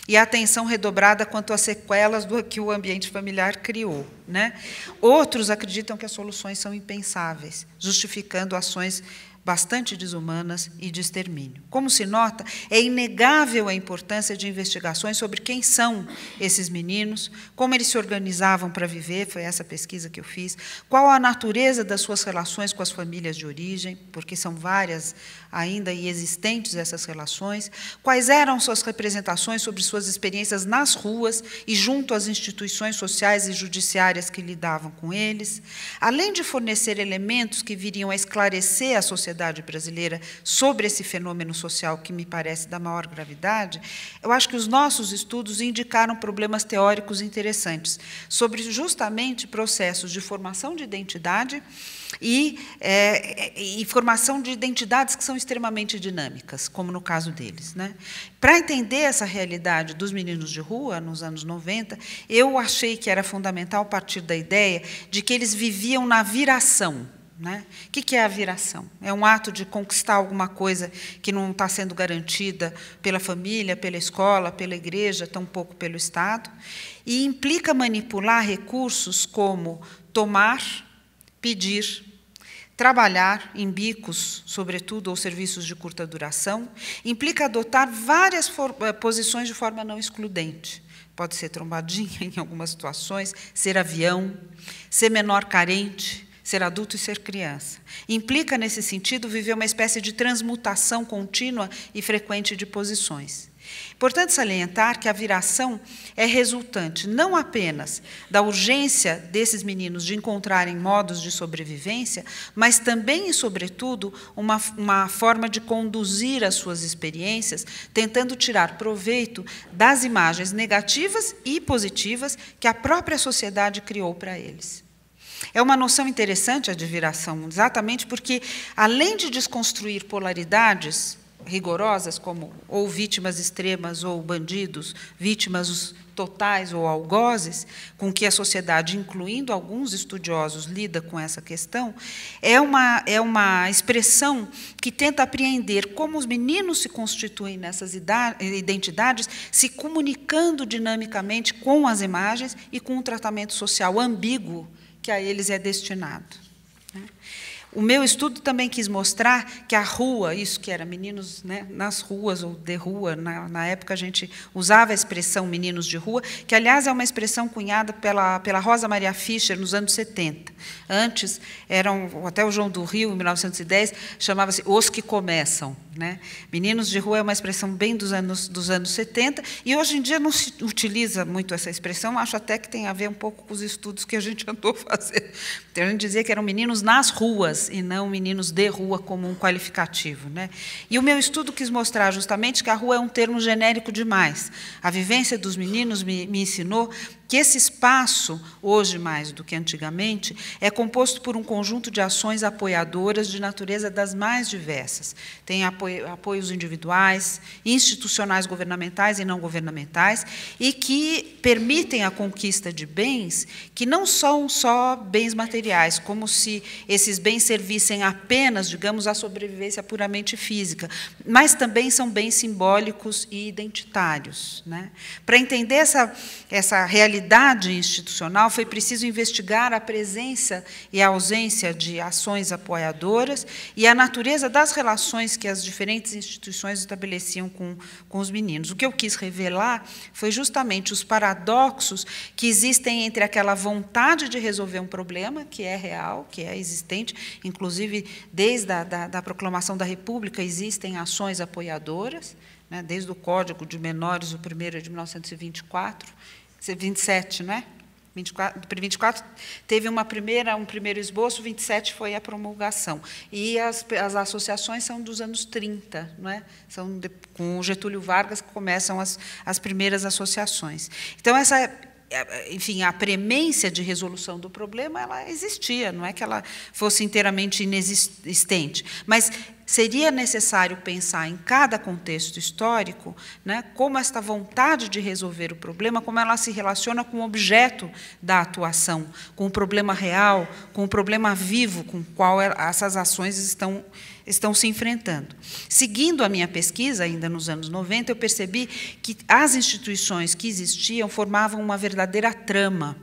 e a atenção redobrada quanto às sequelas do que o ambiente familiar criou. Né? Outros acreditam que as soluções são impensáveis, justificando ações bastante desumanas e de extermínio. Como se nota, é inegável a importância de investigações sobre quem são esses meninos, como eles se organizavam para viver, foi essa pesquisa que eu fiz, qual a natureza das suas relações com as famílias de origem, porque são várias ainda existentes essas relações, quais eram suas representações sobre suas experiências nas ruas e junto às instituições sociais e judiciárias que lidavam com eles, além de fornecer elementos que viriam a esclarecer a sociedade brasileira sobre esse fenômeno social que me parece da maior gravidade, eu acho que os nossos estudos indicaram problemas teóricos interessantes sobre justamente processos de formação de identidade e, é, é, e formação de identidades que são extremamente dinâmicas, como no caso deles. Né? Para entender essa realidade dos meninos de rua, nos anos 90, eu achei que era fundamental partir da ideia de que eles viviam na viração, né? O que é a viração? É um ato de conquistar alguma coisa que não está sendo garantida pela família, pela escola, pela igreja, tampouco pelo Estado, e implica manipular recursos como tomar, pedir, Trabalhar em bicos, sobretudo, ou serviços de curta duração, implica adotar várias eh, posições de forma não excludente. Pode ser trombadinha em algumas situações, ser avião, ser menor carente, ser adulto e ser criança. Implica, nesse sentido, viver uma espécie de transmutação contínua e frequente de posições. Importante salientar que a viração é resultante não apenas da urgência desses meninos de encontrarem modos de sobrevivência, mas também e sobretudo uma, uma forma de conduzir as suas experiências, tentando tirar proveito das imagens negativas e positivas que a própria sociedade criou para eles. É uma noção interessante a de viração, exatamente porque, além de desconstruir polaridades, rigorosas, como ou vítimas extremas ou bandidos, vítimas totais ou algozes, com que a sociedade, incluindo alguns estudiosos, lida com essa questão, é uma, é uma expressão que tenta apreender como os meninos se constituem nessas identidades, se comunicando dinamicamente com as imagens e com o tratamento social ambíguo que a eles é destinado. O meu estudo também quis mostrar que a rua, isso que era meninos né, nas ruas ou de rua, na, na, época a gente usava a expressão meninos de rua, que aliás é uma expressão cunhada pela, pela Rosa Maria Fischer nos anos 70. Antes, eram, até o João do Rio, em 1910, chamava-se os que começam. Né? Meninos de rua é uma expressão bem dos anos, dos anos 70, e hoje em dia não se utiliza muito essa expressão, acho até que tem a ver um pouco com os estudos que a gente andou fazendo. Então, a gente dizia que eram meninos nas ruas, e não meninos de rua como um qualificativo. Né? E o meu estudo quis mostrar justamente que a rua é um termo genérico demais. A vivência dos meninos me, me ensinou que esse espaço, hoje mais do que antigamente, é composto por um conjunto de ações apoiadoras de natureza das mais diversas. Tem apoio, apoios individuais, institucionais governamentais e não governamentais, e que permitem a conquista de bens que não são só bens materiais, como se esses bens servissem apenas, digamos, à sobrevivência puramente física, mas também são bens simbólicos e identitários. Né? Para entender essa, essa realidade, realidade institucional, foi preciso investigar a presença e a ausência de ações apoiadoras e a natureza das relações que as diferentes instituições estabeleciam com, com os meninos. O que eu quis revelar foi justamente os paradoxos que existem entre aquela vontade de resolver um problema, que é real, que é existente, inclusive desde a da, da proclamação da República existem ações apoiadoras, né, desde o Código de Menores, o primeiro é de 1924, 27, é não é? 24, 24 teve uma primeira, um primeiro esboço, 27 foi a promulgação. E as, as associações são dos anos 30, não é? são de, com o Getúlio Vargas que começam as, as primeiras associações. Então, essa enfim, a premência de resolução do problema ela existia, não é que ela fosse inteiramente inexistente, mas seria necessário pensar em cada contexto histórico né, como esta vontade de resolver o problema, como ela se relaciona com o objeto da atuação, com o problema real, com o problema vivo com o qual essas ações estão, estão se enfrentando. Seguindo a minha pesquisa, ainda nos anos 90, eu percebi que as instituições que existiam formavam uma verdadeira trama,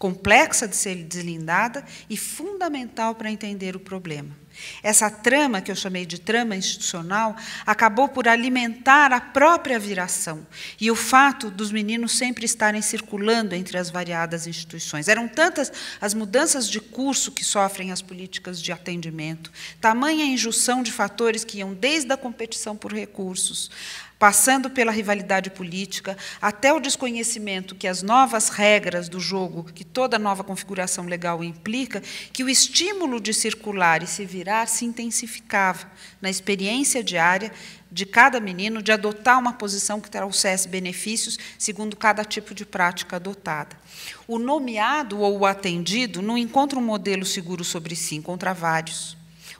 complexa de ser deslindada e fundamental para entender o problema. Essa trama, que eu chamei de trama institucional, acabou por alimentar a própria viração e o fato dos meninos sempre estarem circulando entre as variadas instituições. Eram tantas as mudanças de curso que sofrem as políticas de atendimento, tamanha injunção de fatores que iam desde a competição por recursos, passando pela rivalidade política, até o desconhecimento que as novas regras do jogo, que toda nova configuração legal implica, que o estímulo de circular e se virar se intensificava na experiência diária de cada menino de adotar uma posição que trouxesse benefícios segundo cada tipo de prática adotada. O nomeado ou o atendido não encontra um modelo seguro sobre si, encontra vários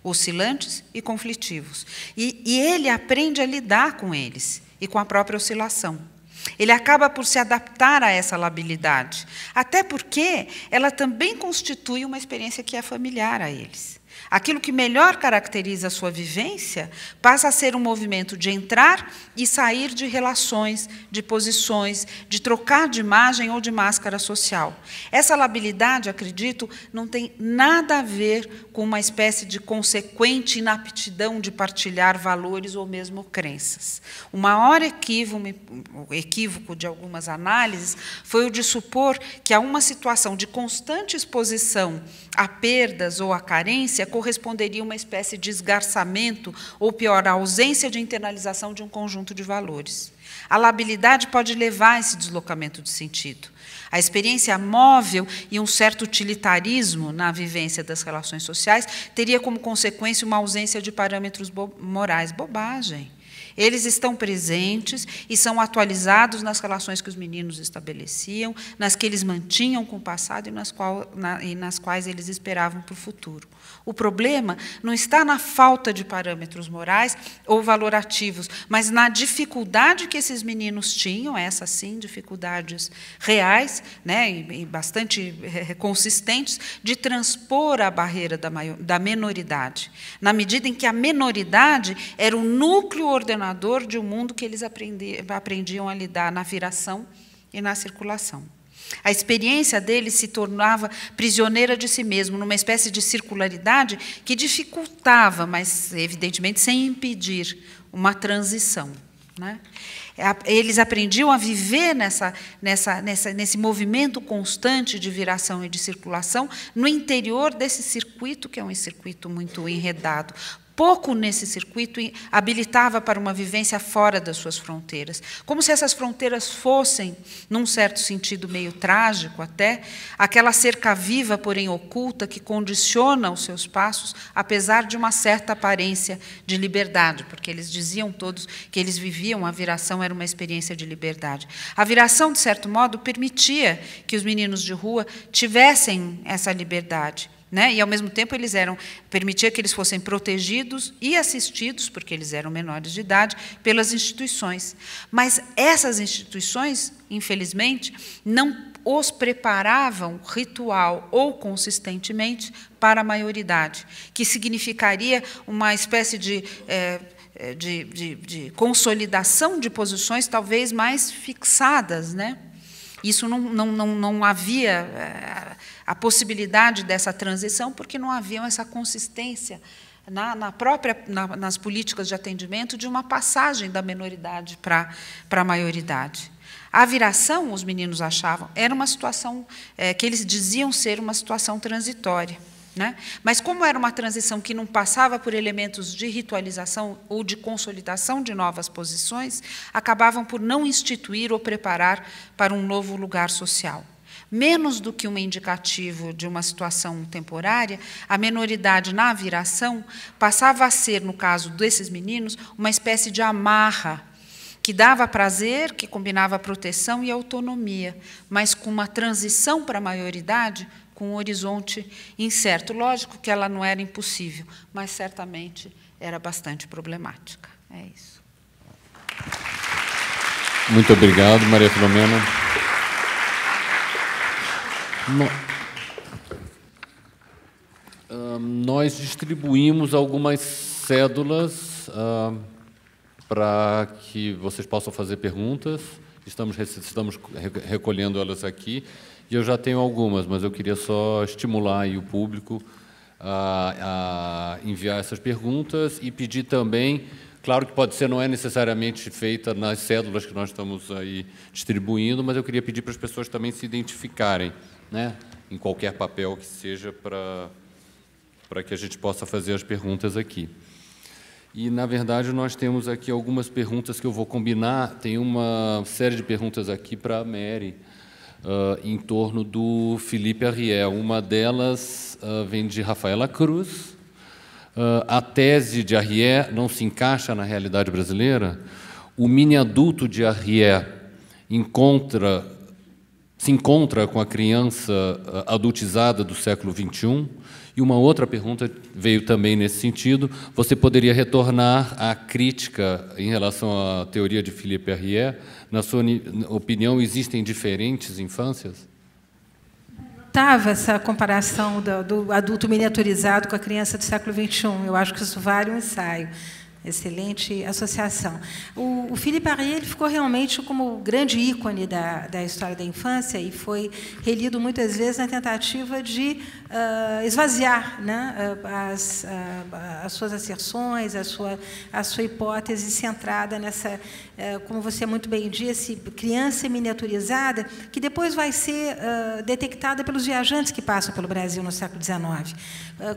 oscilantes e conflitivos. E, e ele aprende a lidar com eles e com a própria oscilação. Ele acaba por se adaptar a essa labilidade, até porque ela também constitui uma experiência que é familiar a eles. Aquilo que melhor caracteriza a sua vivência passa a ser um movimento de entrar e sair de relações, de posições, de trocar de imagem ou de máscara social. Essa labilidade, acredito, não tem nada a ver com uma espécie de consequente inaptidão de partilhar valores ou mesmo crenças. O maior equívoco, equívoco de algumas análises foi o de supor que há uma situação de constante exposição a perdas ou a carência corresponderia uma espécie de esgarçamento, ou pior, a ausência de internalização de um conjunto de valores. A labilidade pode levar a esse deslocamento de sentido. A experiência móvel e um certo utilitarismo na vivência das relações sociais teria como consequência uma ausência de parâmetros bo morais. Bobagem. Eles estão presentes e são atualizados nas relações que os meninos estabeleciam, nas que eles mantinham com o passado e nas, qual, na, e nas quais eles esperavam para o futuro. O problema não está na falta de parâmetros morais ou valorativos, mas na dificuldade que esses meninos tinham, essas sim, dificuldades reais né, e, bastante eh, eh, consistentes, de transpor a barreira da, maior, da menoridade, na medida em que a menoridade era o núcleo ordenador de um mundo que eles aprendiam a lidar na viração e na circulação. A experiência dele se tornava prisioneira de si mesmo, numa espécie de circularidade que dificultava, mas evidentemente sem impedir, uma transição. Né? Eles aprendiam a viver nessa, nessa, nessa, nesse movimento constante de viração e de circulação no interior desse circuito, que é um circuito muito enredado pouco nesse circuito habilitava para uma vivência fora das suas fronteiras, como se essas fronteiras fossem, num certo sentido meio trágico até, aquela cerca viva, porém oculta, que condiciona os seus passos, apesar de uma certa aparência de liberdade, porque eles diziam todos que eles viviam, a viração era uma experiência de liberdade. A viração, de certo modo, permitia que os meninos de rua tivessem essa liberdade. Né? E ao mesmo tempo eles eram permitia que eles fossem protegidos e assistidos, porque eles eram menores de idade, pelas instituições. Mas essas instituições, infelizmente, não os preparavam ritual ou consistentemente para a maioridade, que significaria uma espécie de é, de, de, de, consolidação de posições talvez mais fixadas. Né? Isso não, não, não, não havia. É, a possibilidade dessa transição, porque não havia essa consistência na, na própria na, nas políticas de atendimento de uma passagem da menoridade para a maioridade. A viração, os meninos achavam, era uma situação é, que eles diziam ser uma situação transitória. Né? Mas, como era uma transição que não passava por elementos de ritualização ou de consolidação de novas posições, acabavam por não instituir ou preparar para um novo lugar social menos do que um indicativo de uma situação temporária, a menoridade na viração passava a ser, no caso desses meninos, uma espécie de amarra que dava prazer, que combinava proteção e autonomia, mas com uma transição para a maioridade com um horizonte incerto. Lógico que ela não era impossível, mas certamente era bastante problemática. É isso. Muito obrigado, Maria Filomena. No... Uh, nós distribuímos algumas cédulas uh, para que vocês possam fazer perguntas. Estamos, estamos recolhendo elas aqui. E eu já tenho algumas, mas eu queria só estimular o público a, a, enviar essas perguntas e pedir também, claro que pode ser, não é necessariamente feita nas cédulas que nós estamos aí distribuindo, mas eu queria pedir para as pessoas também se identificarem né, em qualquer papel que seja, para que a gente possa fazer as perguntas aqui. E, na verdade, nós temos aqui algumas perguntas que eu vou combinar. Tem uma série de perguntas aqui para a Mary, uh, em torno do Felipe Arriel. Uma delas uh, vem de Rafaela Cruz. Uh, a tese de Arrié não se encaixa na realidade brasileira? O mini adulto de Arrié encontra se encontra com a criança eh, adultizada do século XXI? E uma outra pergunta veio também nesse sentido. Você poderia retornar à crítica em relação à teoria de Philippe Herrier? Na sua opinião, existem diferentes infâncias? Tava essa comparação do, do adulto miniaturizado com a criança do século XXI. Eu acho que isso vale um ensaio. Excelente associação. O, o Philippe Arié ele ficou realmente como o grande ícone da, da história da infância e foi relido muitas vezes na tentativa de uh, esvaziar né, ah, as, uh, as suas asserções, a sua, a sua hipótese centrada nessa, uh, como você muito bem disse, criança miniaturizada, que depois vai ser detectada pelos viajantes que passam pelo Brasil no século XIX.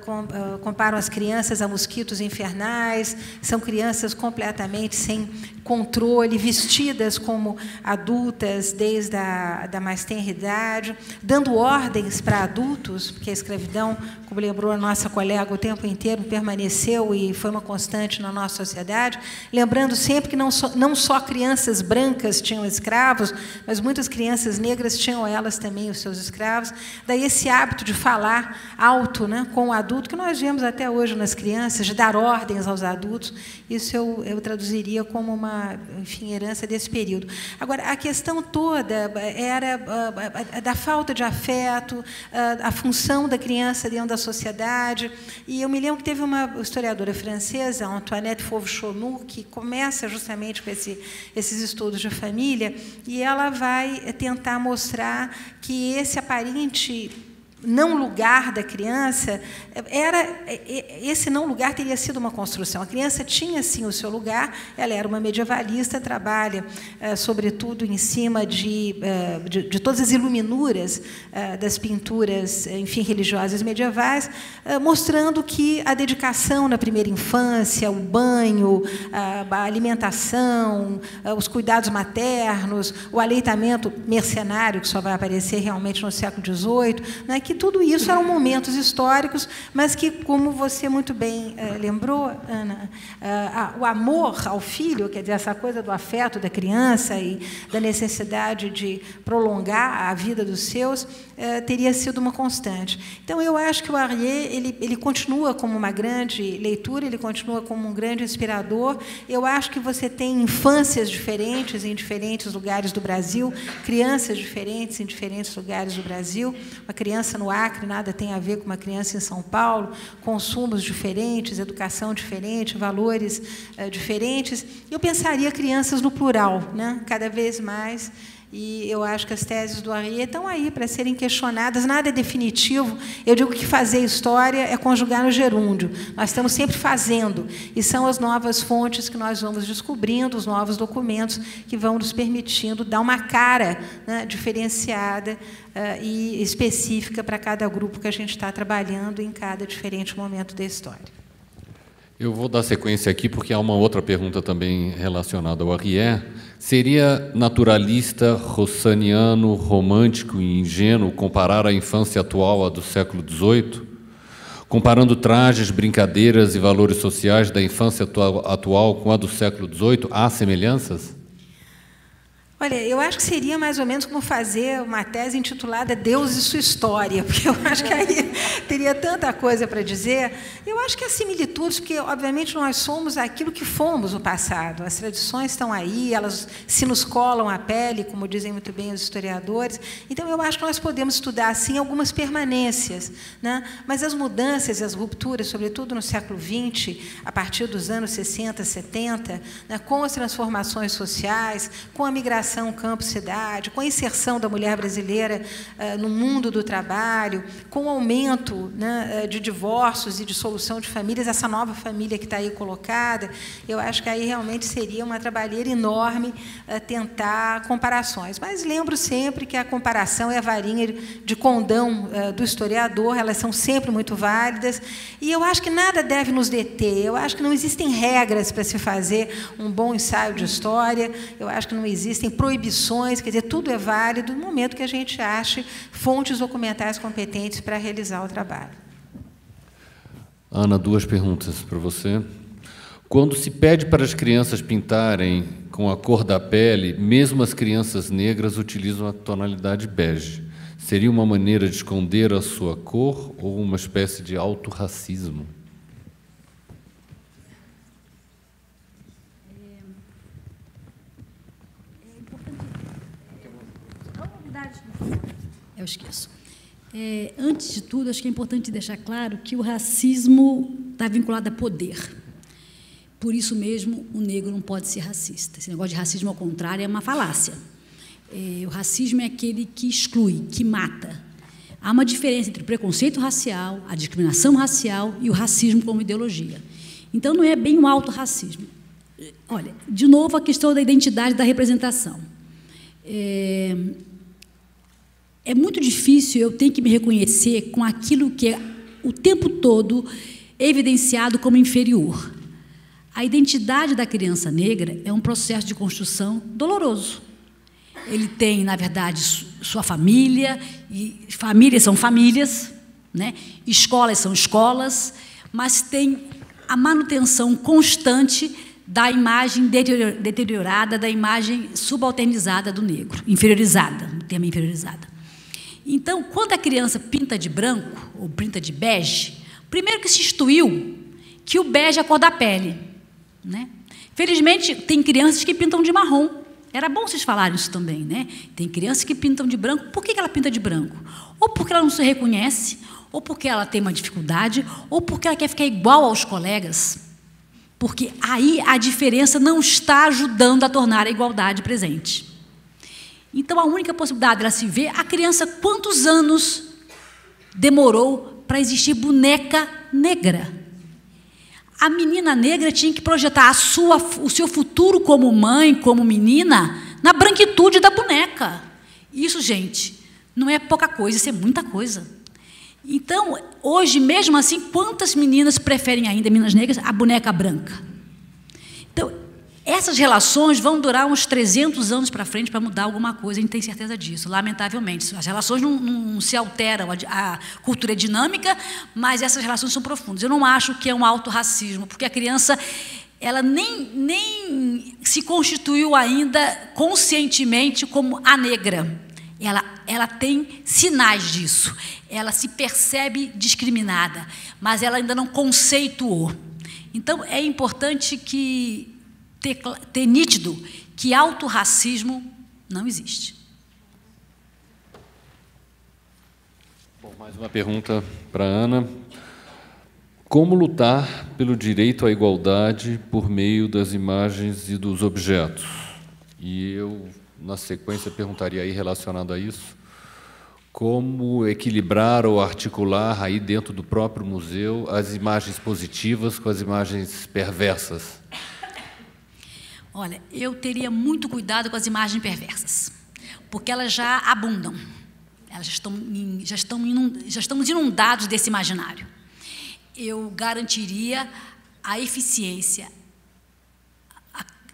Com, comparam as crianças a mosquitos infernais, são crianças completamente sem controle, vestidas como adultas desde a da mais tenra idade, dando ordens para adultos, porque a escravidão, como lembrou a nossa colega, o tempo inteiro permaneceu e foi uma constante na nossa sociedade, lembrando sempre que não só, não só crianças brancas tinham escravos, mas muitas crianças negras tinham elas também, os seus escravos. Daí esse hábito de falar alto né, com o adulto, que nós vemos até hoje nas crianças, de dar ordens aos adultos, isso eu, eu traduziria como uma enfim, herança desse período. Agora, a questão toda era ah, da falta de afeto, ah, a função da criança dentro da sociedade. E eu me lembro que teve uma historiadora francesa, Antoinette Fauve-Chonu, que começa justamente com esse, esses estudos de família, e ela vai tentar mostrar que esse aparente não lugar da criança era é, é, esse não lugar teria sido uma construção. A criança tinha sim o seu lugar. Ela era uma medievalista, trabalha é, sobretudo em cima de, é, de, de todas as iluminuras é, das pinturas, enfim, religiosas medievais, é, mostrando que a dedicação na primeira infância, o banho, a alimentação, os cuidados maternos, o aleitamento mercenário que só vai aparecer realmente no século XVIII, né, que que tudo isso eram momentos históricos, mas que, como você muito bem eh, lembrou, Ana, eh, o amor ao filho, quer dizer, essa coisa do afeto da criança e da necessidade de prolongar a vida dos seus, eh, teria sido uma constante. Então, eu acho que o Arié ele, ele continua como uma grande leitura, ele continua como um grande inspirador. Eu acho que você tem infâncias diferentes em diferentes lugares do Brasil, crianças diferentes em diferentes lugares do Brasil. Uma criança no Acre nada tem a ver com uma criança em São Paulo, consumos diferentes, educação diferente, valores eh, diferentes. Eu pensaria crianças no plural, né? cada vez mais e eu acho que as teses do Henri estão aí para serem questionadas, nada é definitivo. Eu digo que fazer história é conjugar no gerúndio. Nós estamos sempre fazendo. E são as novas fontes que nós vamos descobrindo, os novos documentos que vão nos permitindo dar uma cara né, diferenciada uh, e específica para cada grupo que a gente está trabalhando em cada diferente momento da história. Eu vou dar sequência aqui porque há uma outra pergunta também relacionada ao Arrière. Seria naturalista, rossaniano, romântico e ingênuo comparar a infância atual à do século XVIII? Comparando trajes, brincadeiras e valores sociais da infância atual com a do século XVIII, há semelhanças? Olha, eu acho que seria mais ou menos como fazer uma tese intitulada Deus e sua história, porque eu acho que aí teria tanta coisa para dizer. Eu acho que as similitudes, porque obviamente nós somos aquilo que fomos no passado. As tradições estão aí, elas se nos colam à pele, como dizem muito bem os historiadores. Então eu acho que nós podemos estudar assim algumas permanências, né? Mas as mudanças e as rupturas, sobretudo no século XX, a partir dos anos 60, 70, né? com as transformações sociais, com a migração Campo Cidade, com a inserção da mulher brasileira eh, no mundo do trabalho, com o aumento né, eh, de divórcios e de solução de famílias, essa nova família que está aí colocada, eu acho que aí realmente seria uma trabalheira enorme eh, tentar comparações. Mas lembro sempre que a comparação é a varinha de condão do historiador, elas são sempre muito válidas, e eu acho que nada deve nos deter, eu acho que não existem regras para se fazer um bom ensaio de história, eu acho que não existem proibições, quer dizer, tudo é válido no momento que a gente ache fontes documentais competentes para realizar o trabalho. Ana, duas perguntas para você. Quando se pede para as crianças pintarem com a cor da pele, mesmo as crianças negras utilizam a tonalidade bege. Seria uma maneira de esconder a sua cor ou uma espécie de autorracismo? racismo Eu esqueço. É, antes de tudo, acho que é importante deixar claro que o racismo está vinculado a poder. Por isso mesmo, o negro não pode ser racista. Esse negócio de racismo ao contrário é uma falácia. É, o racismo é aquele que exclui, que mata. Há uma diferença entre o preconceito racial, a discriminação racial e o racismo como ideologia. Então, não é bem um alto racismo. Olha, de novo, a questão da identidade da representação. É, é muito difícil eu ter que me reconhecer com aquilo que é o tempo todo evidenciado como inferior. A identidade da criança negra é um processo de construção doloroso. Ele tem, na verdade, sua família, e famílias são famílias, né? escolas são escolas, mas tem a manutenção constante da imagem deteriorada, da imagem subalternizada do negro, inferiorizada, o termo inferiorizada. Então, quando a criança pinta de branco ou pinta de bege, primeiro que se instituiu que o bege é a cor da pele. Né? Felizmente, tem crianças que pintam de marrom. Era bom vocês falarem isso também, né? Tem crianças que pintam de branco. Por que ela pinta de branco? Ou porque ela não se reconhece, ou porque ela tem uma dificuldade, ou porque ela quer ficar igual aos colegas. Porque aí a diferença não está ajudando a tornar a igualdade presente. Então a única possibilidade era se ver a criança quantos anos demorou para existir boneca negra. A menina negra tinha que projetar a sua, o seu futuro como mãe, como menina, na branquitude da boneca. Isso, gente, não é pouca coisa, isso é muita coisa. Então, hoje mesmo assim, quantas meninas preferem ainda, meninas negras, a boneca branca? Então, essas relações vão durar uns 300 anos para frente para mudar alguma coisa, a gente tem certeza disso, lamentavelmente. As relações não, não se alteram, a, cultura é dinâmica, mas essas relações são profundas. Eu não acho que é um autorracismo, porque a criança ela nem, nem se constituiu ainda conscientemente como a negra. Ela, ela tem sinais disso, ela se percebe discriminada, mas ela ainda não conceituou. Então, é importante que ter, ter nítido que autorracismo não existe. Bom, mais uma pergunta para Ana. Como lutar pelo direito à igualdade por meio das imagens e dos objetos? E eu, na sequência, perguntaria aí relacionado a isso, como equilibrar ou articular aí dentro do próprio museu as imagens positivas com as imagens perversas? Olha, eu teria muito cuidado com as imagens perversas, porque elas já abundam, elas já estão, já estão, inund, já estamos inundados desse imaginário. Eu garantiria a eficiência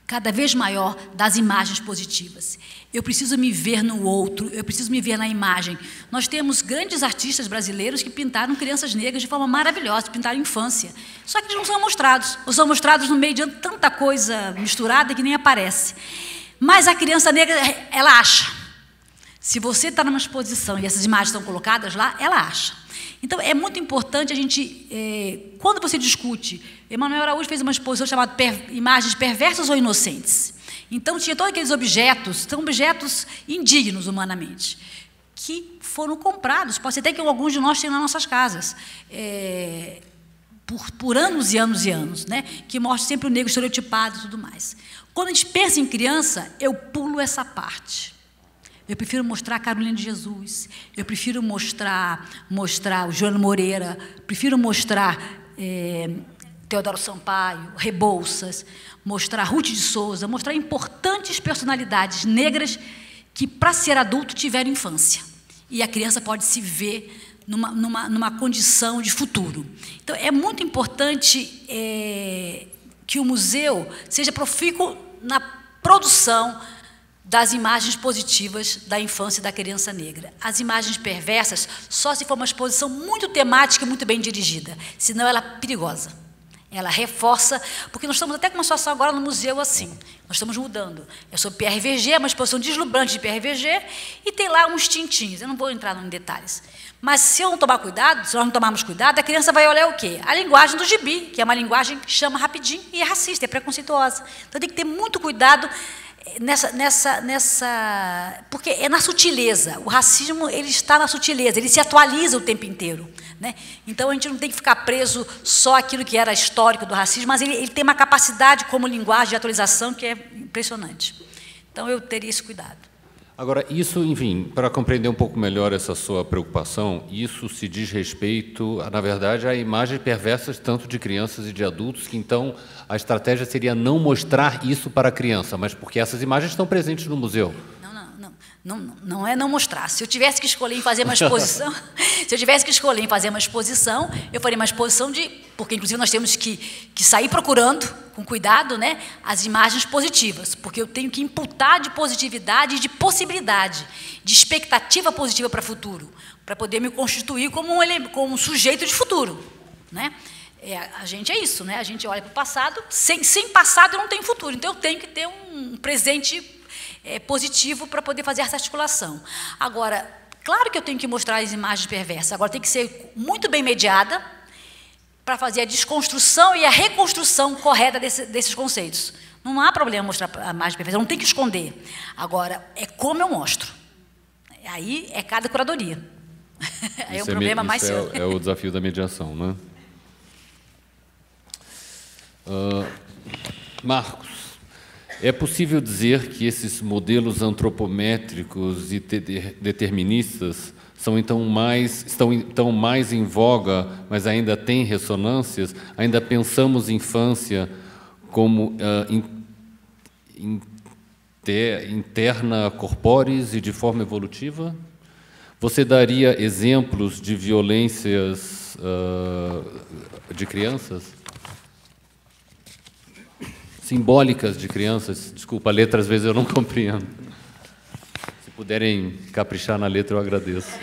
cada vez maior das imagens positivas. Eu preciso me ver no outro, eu preciso me ver na imagem. Nós temos grandes artistas brasileiros que pintaram crianças negras de forma maravilhosa, pintaram infância. Só que eles não são mostrados, ou são mostrados no meio de tanta coisa misturada que nem aparece. Mas a criança negra, ela acha. Se você está numa exposição e essas imagens estão colocadas lá, ela acha. Então, é muito importante a gente, é, quando você discute, Emanuel Araújo fez uma exposição chamada per, Imagens Perversas ou Inocentes. Então, tinha todos aqueles objetos, são objetos indignos humanamente, que foram comprados. Pode ser até que alguns de nós tenham nas nossas casas. É, por, por, anos e anos e anos, né? que mostra sempre o negro estereotipado e tudo mais. Quando a gente pensa em criança, eu pulo essa parte. Eu prefiro mostrar a Carolina de Jesus, eu prefiro mostrar, mostrar o Joano Moreira, prefiro mostrar. É, Teodoro Sampaio, Rebouças, mostrar Ruth de Souza, mostrar importantes personalidades negras que, para ser adulto, tiveram infância. E a criança pode se ver numa, numa, numa condição de futuro. Então, é muito importante é, que o museu seja profícuo na produção das imagens positivas da infância da criança negra. As imagens perversas só se for uma exposição muito temática e muito bem dirigida, senão ela é perigosa. Ela reforça, porque nós estamos até com uma situação agora no museu assim. Nós estamos mudando. É sobre PRVG, é uma exposição deslumbrante de PRVG, e tem lá uns tintins. Eu não vou entrar em detalhes. Mas se eu não tomar cuidado, se nós não tomarmos cuidado, a criança vai olhar o quê? A linguagem do gibi, que é uma linguagem que chama rapidinho e é racista, é preconceituosa. Então tem que ter muito cuidado eh, nessa, nessa, nessa, porque é na sutileza. O racismo ele está na sutileza, ele se atualiza o tempo inteiro. Né? Então a gente não tem que ficar preso só aquilo que era histórico do racismo, mas ele, ele tem uma capacidade como linguagem de atualização que é impressionante. Então eu teria esse cuidado. Agora, isso, enfim, para compreender um pouco melhor essa sua preocupação, isso se diz respeito, na verdade, a imagens perversas tanto de crianças e de adultos, que então a estratégia seria não mostrar isso para a criança, mas porque essas imagens estão presentes no museu. Não, não é não mostrar. Se eu tivesse que escolher em fazer uma exposição, se eu tivesse que escolher em fazer uma exposição, eu faria uma exposição de. Porque, inclusive, nós temos que, que sair procurando, com cuidado, né, as imagens positivas, porque eu tenho que imputar de positividade e de possibilidade, de expectativa positiva para o futuro, para poder me constituir como um, como um sujeito de futuro. Né? É, a gente é isso, né? a gente olha para o passado, sem, sem passado eu não tenho futuro, então eu tenho que ter um presente é, positivo para poder fazer essa articulação. Agora, claro que eu tenho que mostrar as imagens perversas, agora tem que ser muito bem mediada para fazer a desconstrução e a reconstrução correta desse, desses conceitos. Não há problema mostrar a imagem perversa, não tem que esconder. Agora, é como eu mostro. Aí é cada curadoria. Aí é um é problema mais é sério. É, é o desafio da mediação, né? Uh, Marcos. É possível dizer que esses modelos antropométricos e deterministas são então mais, estão então mais em voga, mas ainda têm ressonâncias? Ainda pensamos infância como uh, in, in, interna corporis e de forma evolutiva? Você daria exemplos de violências uh, de crianças? simbólicas de crianças. Desculpa, a letra às vezes eu não compreendo. Se puderem caprichar na letra, eu agradeço.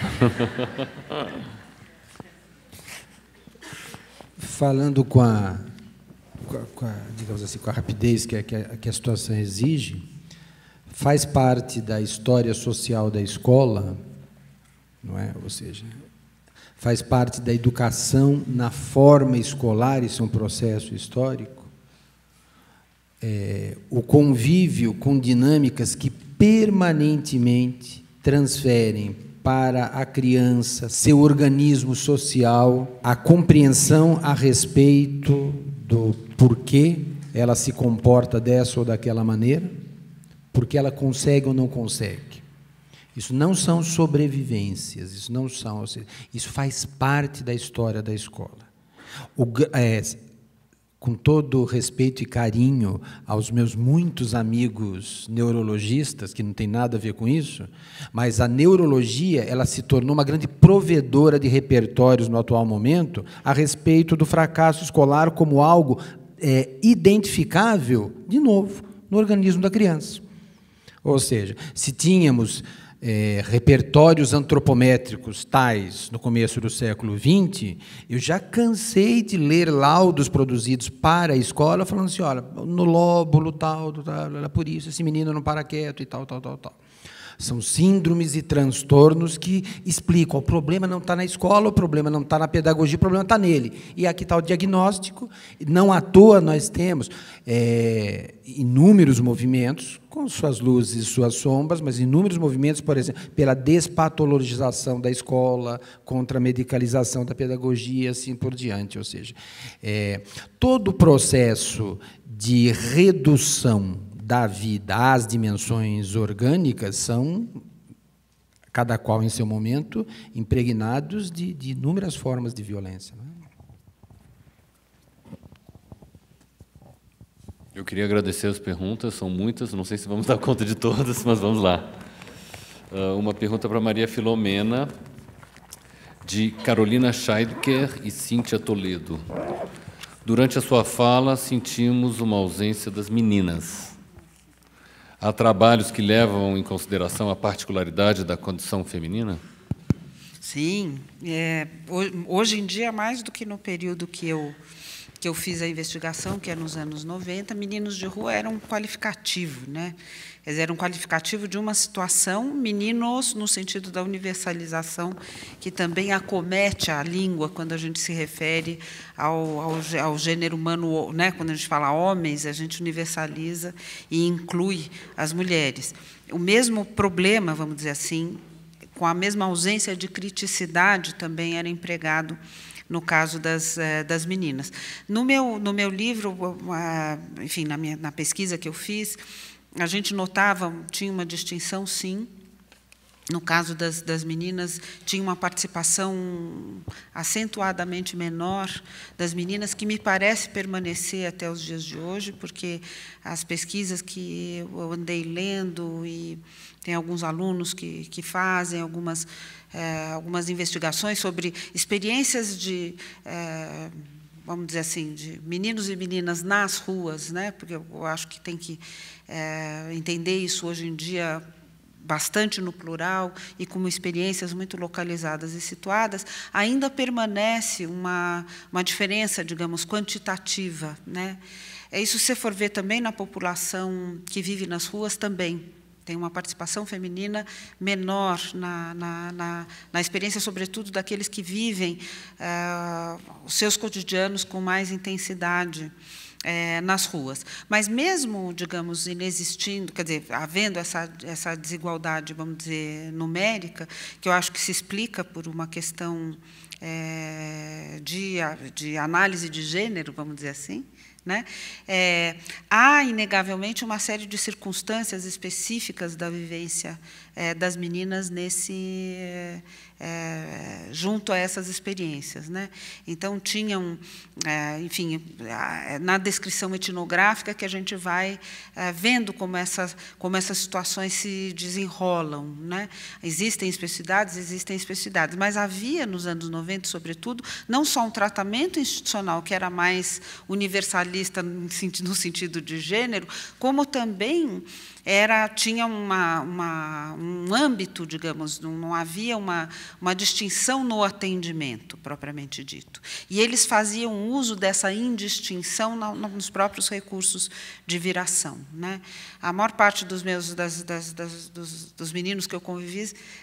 Falando com a, com a, digamos assim, com a rapidez que a, que a situação exige, faz parte da história social da escola, não é? Ou seja, faz parte da educação na forma escolar, isso é um processo histórico é, o convívio com dinâmicas que permanentemente transferem para a criança seu organismo social, a compreensão a respeito do porquê ela se comporta dessa ou daquela maneira, porque ela consegue ou não consegue. Isso não são sobrevivências, isso não são, seja, isso faz parte da história da escola. O, é, com todo respeito e carinho aos meus muitos amigos neurologistas, que não tem nada a ver com isso, mas a neurologia ela se tornou uma grande provedora de repertórios no atual momento a respeito do fracasso escolar como algo é, identificável, de novo, no organismo da criança. Ou seja, se tínhamos é, repertórios antropométricos tais no começo do século XX, eu já cansei de ler laudos produzidos para a escola falando assim, olha, no lóbulo tal, tal, tal por isso, esse menino não para quieto e tal, tal, tal, tal. São síndromes e transtornos que explicam: o problema não está na escola, o problema não está na pedagogia, o problema está nele. E é aqui está o diagnóstico. Não à toa nós temos é, inúmeros movimentos, com suas luzes e suas sombras, mas inúmeros movimentos, por exemplo, pela despatologização da escola, contra a medicalização da pedagogia, assim por diante. Ou seja, é, todo o processo de redução da vida às dimensões orgânicas são, cada qual em seu momento, impregnados de, de inúmeras formas de violência. Né? Eu queria agradecer as perguntas, são muitas, não sei se vamos dar conta de todas, mas vamos lá. Ah, uma pergunta para Maria Filomena, de Carolina Scheidker e Cíntia Toledo. Durante a sua fala, sentimos uma ausência das meninas. Há trabalhos que levam em consideração a particularidade da condição feminina? Sim. É, hoje em dia, mais do que no período que eu que eu fiz a investigação, que é nos anos 90, meninos de rua era um qualificativo, né? eles eram era um qualificativo de uma situação, meninos no sentido da universalização, que também acomete a língua quando a gente se refere ao, ao, ao gênero humano, né? quando a gente fala homens, a gente universaliza e inclui as mulheres. O mesmo problema, vamos dizer assim, com a mesma ausência de criticidade, também era empregado no caso das, eh, das meninas. No meu, no meu livro, enfim, na, minha, na pesquisa que eu fiz, a gente notava, tinha uma distinção, sim, no caso das, das meninas, tinha uma participação acentuadamente menor das meninas, que me parece permanecer até os dias de hoje, porque as pesquisas que eu andei lendo e tem alguns alunos que, que fazem algumas, é, algumas investigações sobre experiências de. É, vamos dizer assim, de meninos e meninas nas ruas, né? porque eu acho que tem que é, entender isso hoje em dia bastante no plural e como experiências muito localizadas e situadas, ainda permanece uma, uma diferença, digamos, quantitativa. Né? É isso se você for ver também na população que vive nas ruas também tem uma participação feminina menor na, na, na, na experiência, sobretudo daqueles que vivem ah, os seus cotidianos com mais intensidade. É, nas ruas. Mas mesmo, digamos, inexistindo, quer dizer, havendo essa, essa desigualdade, vamos dizer, numérica, que eu acho que se explica por uma questão é, de, de análise de gênero, vamos dizer assim, né? É, há, inegavelmente, uma série de circunstâncias específicas da vivência é, das meninas nesse é, junto a essas experiências, né? Então tinham, é, enfim, na descrição etnográfica que a gente vai vendo como essas como essas situações se desenrolam, né? Existem especificidades, existem especificidades, mas havia nos anos 90, sobretudo, não só um tratamento institucional que era mais universalista no sentido de gênero, como também era tinha uma, uma, um âmbito, digamos, não, não havia uma, uma distinção no atendimento, propriamente dito. E eles faziam uso dessa indistinção nos próprios recursos de viração. Né? A maior parte dos meus das, das, das dos, dos, meninos que eu convivi,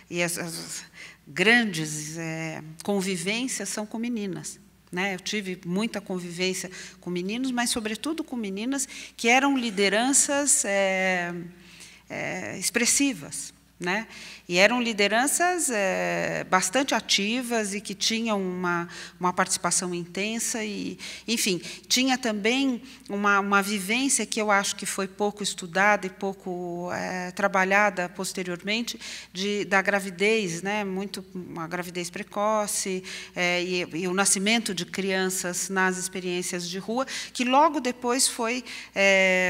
e as, as grandes é, convivências são com meninas. Né? Eu tive muita convivência com meninos, mas, sobretudo, com meninas que eram lideranças é, é, expressivas. Né? E eram lideranças é, bastante ativas e que tinham uma, uma participação intensa e, enfim, tinha também uma, uma vivência que eu acho que foi pouco estudada e pouco é, trabalhada posteriormente de, da gravidez, né? Muito uma gravidez precoce é, e, e, o nascimento de crianças nas experiências de rua, que logo depois foi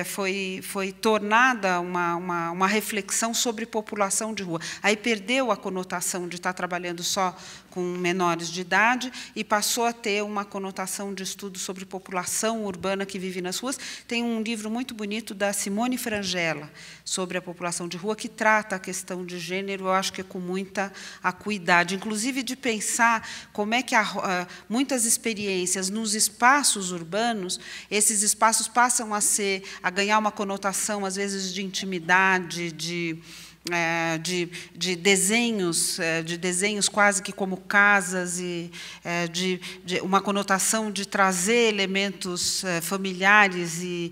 foi foi tornada uma, uma, uma reflexão sobre população de rua. Aí perdeu a conotação de estar trabalhando só com menores de idade e passou a ter uma conotação de estudo sobre população urbana que vive nas ruas. Tem um livro muito bonito da Simone Frangela sobre a população de rua que trata a questão de gênero, eu acho que é com muita acuidade, inclusive de pensar como é que ah, muitas experiências nos espaços urbanos, esses espaços passam a ser a ganhar uma conotação às vezes de intimidade, de é, de, de, desenhos, é, de desenhos quase que como casas e é, de, de, uma conotação de trazer elementos familiares e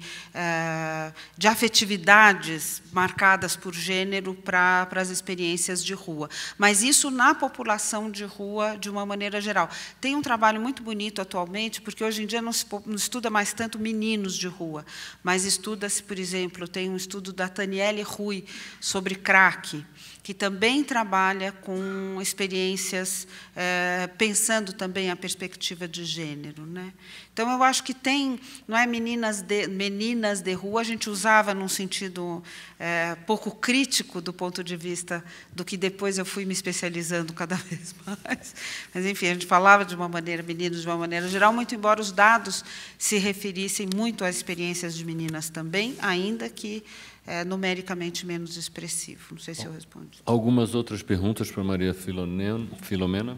de afetividades marcadas por gênero para, para as experiências de rua. Mas isso na população de rua de uma maneira geral. Tem um trabalho muito bonito atualmente, porque hoje em dia não se não estuda mais tanto meninos de rua, mas estuda-se, por exemplo, tem um estudo da Taniele Rui sobre crack CRAC, que também trabalha com experiências eh, pensando também a perspectiva de gênero, né? Então eu acho que tem, não é meninas de meninas de rua a gente usava num sentido eh, pouco crítico do ponto de vista do que depois eu fui me especializando cada vez mais, mas enfim a gente falava de uma maneira meninos de uma maneira geral muito embora os dados se referissem muito às experiências de meninas também, ainda que é, numericamente menos expressivo. Não sei se eu respondo. Algumas outras perguntas para Maria Filomena.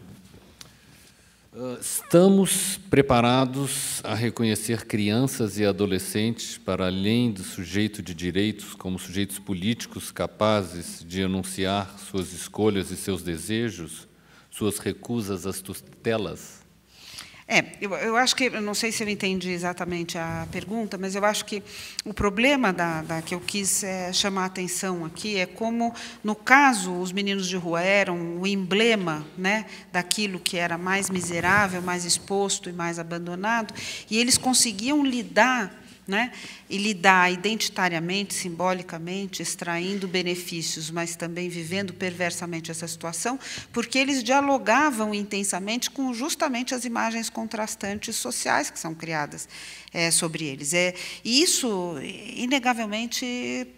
Ah, estamos preparados a reconhecer crianças e adolescentes para além do sujeito de direitos como sujeitos políticos capazes de enunciar suas escolhas e seus desejos, suas recusas às tutelas? É, eu, eu acho que, eu não sei se eu entendi exatamente a pergunta, mas eu acho que o problema da, da que eu quis é, chamar a atenção aqui é como, no caso, os meninos de rua eram o emblema né, daquilo que era mais miserável, mais exposto e mais abandonado, e eles conseguiam lidar né? e lidar identitariamente, simbolicamente, extraindo benefícios, mas também vivendo perversamente essa situação, porque eles dialogavam intensamente com justamente as imagens contrastantes sociais que são criadas é, sobre eles. É, e isso, inegavelmente,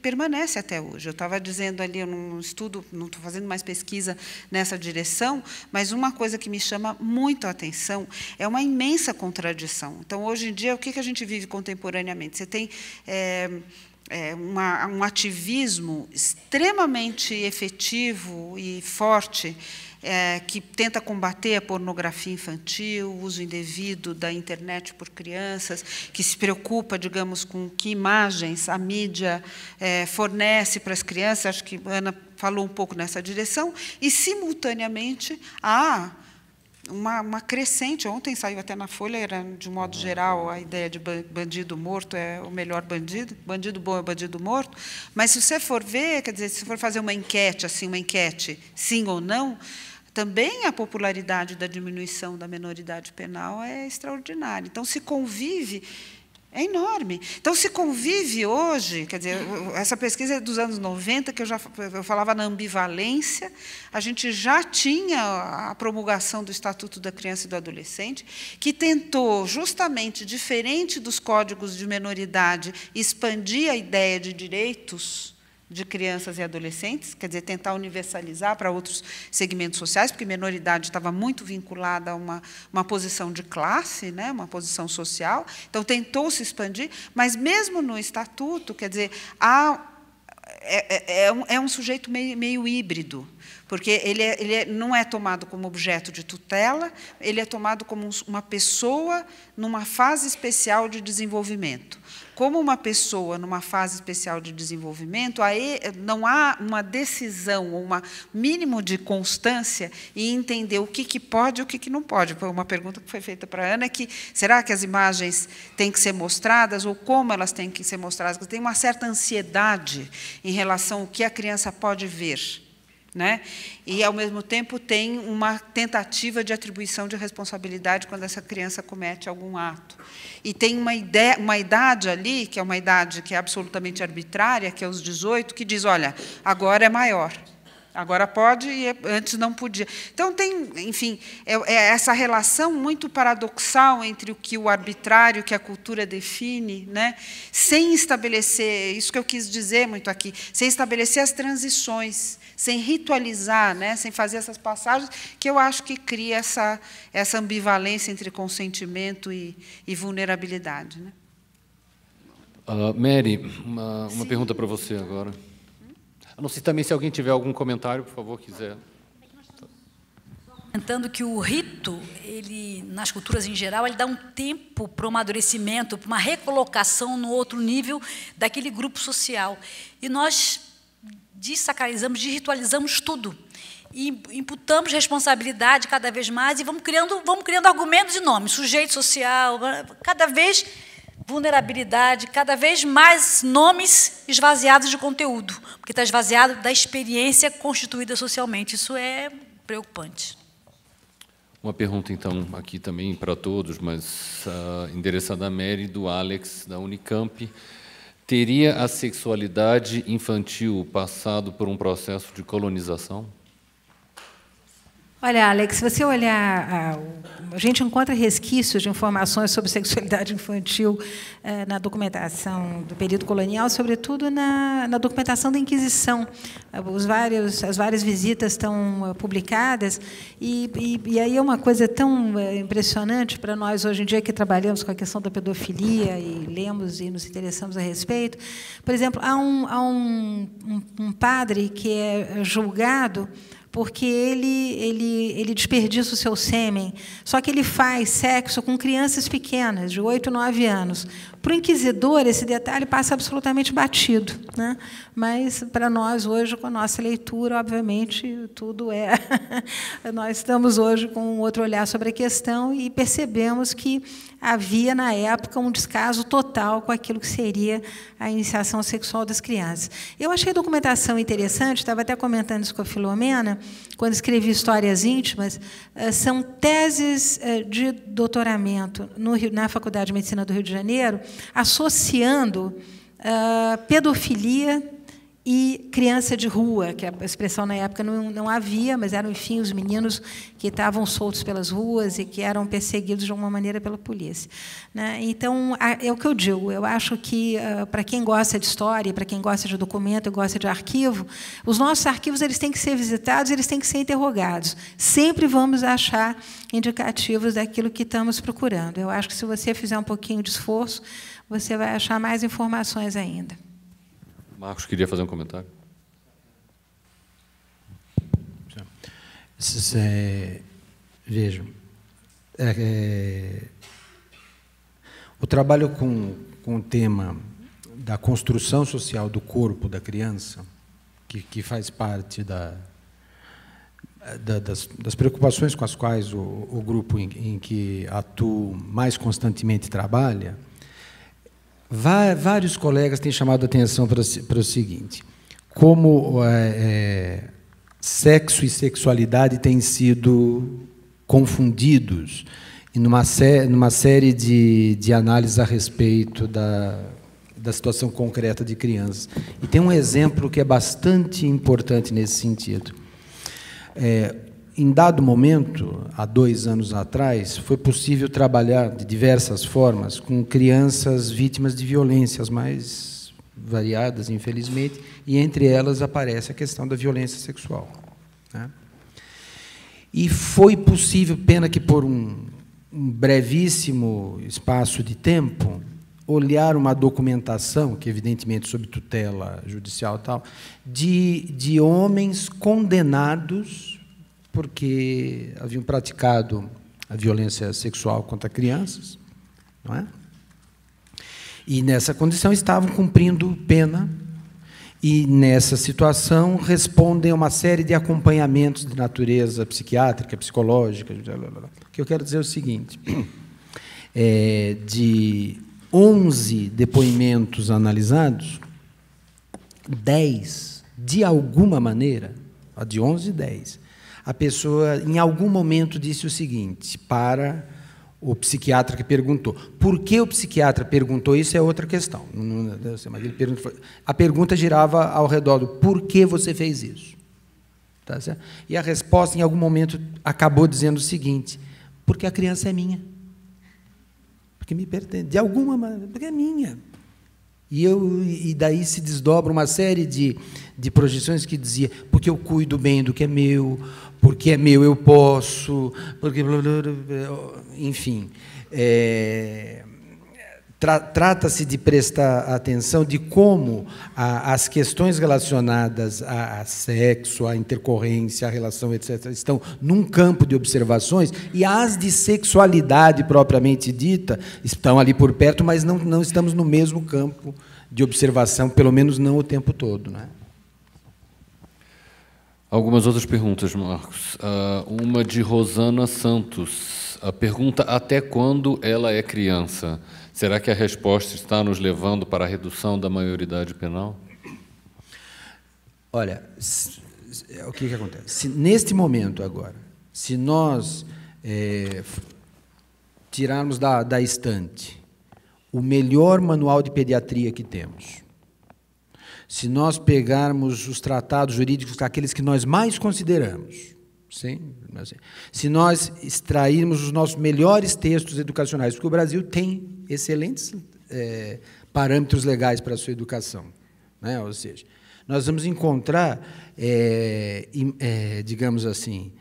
permanece até hoje. Eu estava dizendo ali, eu não estudo, não estou fazendo mais pesquisa nessa direção, mas uma coisa que me chama muito a atenção é uma imensa contradição. Então, hoje em dia, o que a gente vive contemporaneamente? Você tem é, é, uma, um ativismo extremamente efetivo e forte é, que tenta combater a pornografia infantil, o uso indevido da internet por crianças, que se preocupa, digamos, com que imagens a mídia é, fornece para as crianças. Acho que a Ana falou um pouco nessa direção. E, simultaneamente, há uma, uma, crescente. Ontem saiu até na Folha, era de modo geral a ideia de bandido morto é o melhor bandido, bandido bom é bandido morto. Mas se você for ver, quer dizer, se for fazer uma enquete, assim, uma enquete, sim ou não, também a popularidade da diminuição da menoridade penal é extraordinária. Então se convive é enorme. Então, se convive hoje, quer dizer, essa pesquisa é dos anos 90, que eu já eu falava na ambivalência, a gente já tinha a promulgação do Estatuto da Criança e do Adolescente, que tentou, justamente diferente dos códigos de menoridade, expandir a ideia de direitos de crianças e adolescentes, quer dizer, tentar universalizar para outros segmentos sociais, porque menoridade estava muito vinculada a uma, uma posição de classe, né, uma posição social. Então, tentou se expandir, mas mesmo no estatuto, quer dizer, há é, é, é, um, é, um, sujeito meio, meio híbrido, porque ele, é, ele é, não é tomado como objeto de tutela, ele é tomado como um, uma pessoa numa fase especial de desenvolvimento como uma pessoa numa fase especial de desenvolvimento, não há uma decisão, um mínimo de constância e entender o que, que pode e o que, que não pode. Foi uma pergunta que foi feita para a Ana, que será que as imagens têm que ser mostradas ou como elas têm que ser mostradas? Tem uma certa ansiedade em relação ao que a criança pode ver. Né? E, ao mesmo tempo, tem uma tentativa de atribuição de responsabilidade quando essa criança comete algum ato. E tem uma, ideia, uma idade ali, que é uma idade que é absolutamente arbitrária, que é os 18, que diz: olha, agora é maior. Agora pode e antes não podia. Então, tem, enfim, é, é essa relação muito paradoxal entre o que o arbitrário, que a cultura define, né, sem estabelecer, isso que eu quis dizer muito aqui, sem estabelecer as transições sem ritualizar, né, sem fazer essas passagens, que eu acho que cria essa, essa ambivalência entre consentimento e, e vulnerabilidade. Né? Uh, Mary, uma, uma pergunta para você agora. A não ser também se alguém tiver algum comentário, por favor, quiser comentando que o rito, ele nas culturas em geral, ele dá um tempo para o amadurecimento, para uma recolocação no outro nível daquele grupo social. E nós desacralizamos, desritualizamos tudo. E imputamos responsabilidade cada vez mais e vamos criando, vamos criando argumentos e nomes, sujeito social, cada vez vulnerabilidade, cada vez mais nomes esvaziados de conteúdo, porque está esvaziado da experiência constituída socialmente. Isso é preocupante. Uma pergunta, então, aqui também para todos, mas uh, endereçada a Mary, do Alex, da Unicamp. Teria a sexualidade infantil passado por um processo de colonização? Olha, Alex, se você olhar. Ah, a gente encontra resquícios de informações sobre sexualidade infantil eh, na documentação do período colonial, sobretudo na, na documentação da Inquisição. Ah, os vários, as várias visitas estão ah, publicadas, e, e, e aí é uma coisa tão eh, impressionante para nós hoje em dia que trabalhamos com a questão da pedofilia e lemos e nos interessamos a respeito. Por exemplo, há um, há um, um, um padre que é julgado porque ele, ele, ele desperdiça o seu sêmen. Só que ele faz sexo com crianças pequenas, de 8, 9 anos. Para o inquisidor, esse detalhe passa absolutamente batido. Né? Mas, para nós, hoje, com a nossa leitura, obviamente, tudo é. nós estamos hoje com um outro olhar sobre a questão e percebemos que havia, na época, um descaso total com aquilo que seria a iniciação sexual das crianças. Eu achei a documentação interessante, estava até comentando isso com a Filomena, quando escrevi Histórias Íntimas, eh, são teses eh, de doutoramento na Faculdade de Medicina do Rio de Janeiro, associando uh, pedofilia e criança de rua, que é a expressão na época não, não havia, mas eram, enfim, os meninos que estavam soltos pelas ruas e que eram perseguidos de alguma maneira pela polícia. Né? Então, é o que eu digo, eu acho que, ah, para quem gosta de história, para quem gosta de documento, gosta de arquivo, os nossos arquivos eles têm que ser visitados, eles têm que ser interrogados. Sempre vamos achar indicativos daquilo que estamos procurando. Eu acho que, se você fizer um pouquinho de esforço, você vai achar mais informações ainda. Marcos queria fazer um comentário. Se, se, vejam, é, é, o trabalho com, com o tema da construção social do corpo da criança, que, que faz parte da, da, das, das, preocupações com as quais o, o grupo em, em que atuo mais constantemente trabalha, vários colegas têm chamado a atenção para, o seguinte: como é, é, sexo e sexualidade têm sido confundidos em numa, sé série de, de análises a respeito da, da situação concreta de crianças. E tem um exemplo que é bastante importante nesse sentido. É, em dado momento, há dois anos atrás, foi possível trabalhar de diversas formas com crianças vítimas de violências mais variadas, infelizmente, e entre elas aparece a questão da violência sexual. Né? E foi possível, pena que por um, um brevíssimo espaço de tempo, olhar uma documentação, que evidentemente sob tutela judicial e tal, de, de homens condenados porque haviam praticado a violência sexual contra crianças, não é? E nessa condição estavam cumprindo pena e nessa situação respondem a uma série de acompanhamentos de natureza psiquiátrica, psicológica, que eu quero dizer é o seguinte, é, de 11 depoimentos analisados, 10, de alguma maneira, de 11, 10, a pessoa, em algum momento, disse o seguinte para o psiquiatra que perguntou. Por que o psiquiatra perguntou isso é outra questão. A pergunta girava ao redor do por que você fez isso. Tá certo? E a resposta, em algum momento, acabou dizendo o seguinte: porque a criança é minha. Porque me pertence. De alguma maneira, porque é minha. E, eu, e daí se desdobra uma série de, de projeções que dizia porque eu cuido bem do que é meu, porque é meu, eu posso, porque. Enfim. É, tra, Trata-se de prestar atenção de como a, as questões relacionadas a, a, sexo, a intercorrência, a relação, etc., estão num campo de observações e as de sexualidade propriamente dita estão ali por perto, mas não, não estamos no mesmo campo de observação, pelo menos não o tempo todo. Não é? Algumas outras perguntas, Marcos. Uh, uma de Rosana Santos. A pergunta: até quando ela é criança? Será que a resposta está nos levando para a redução da maioridade penal? Olha, é, o que, que acontece? Se, neste momento agora, se nós é, tirarmos da, da estante o melhor manual de pediatria que temos, se nós pegarmos os tratados jurídicos, aqueles que nós mais consideramos, sim, se nós extrairmos os nossos melhores textos educacionais, porque o Brasil tem excelentes é, parâmetros legais para a sua educação, né? ou seja, nós vamos encontrar, é, é, digamos assim,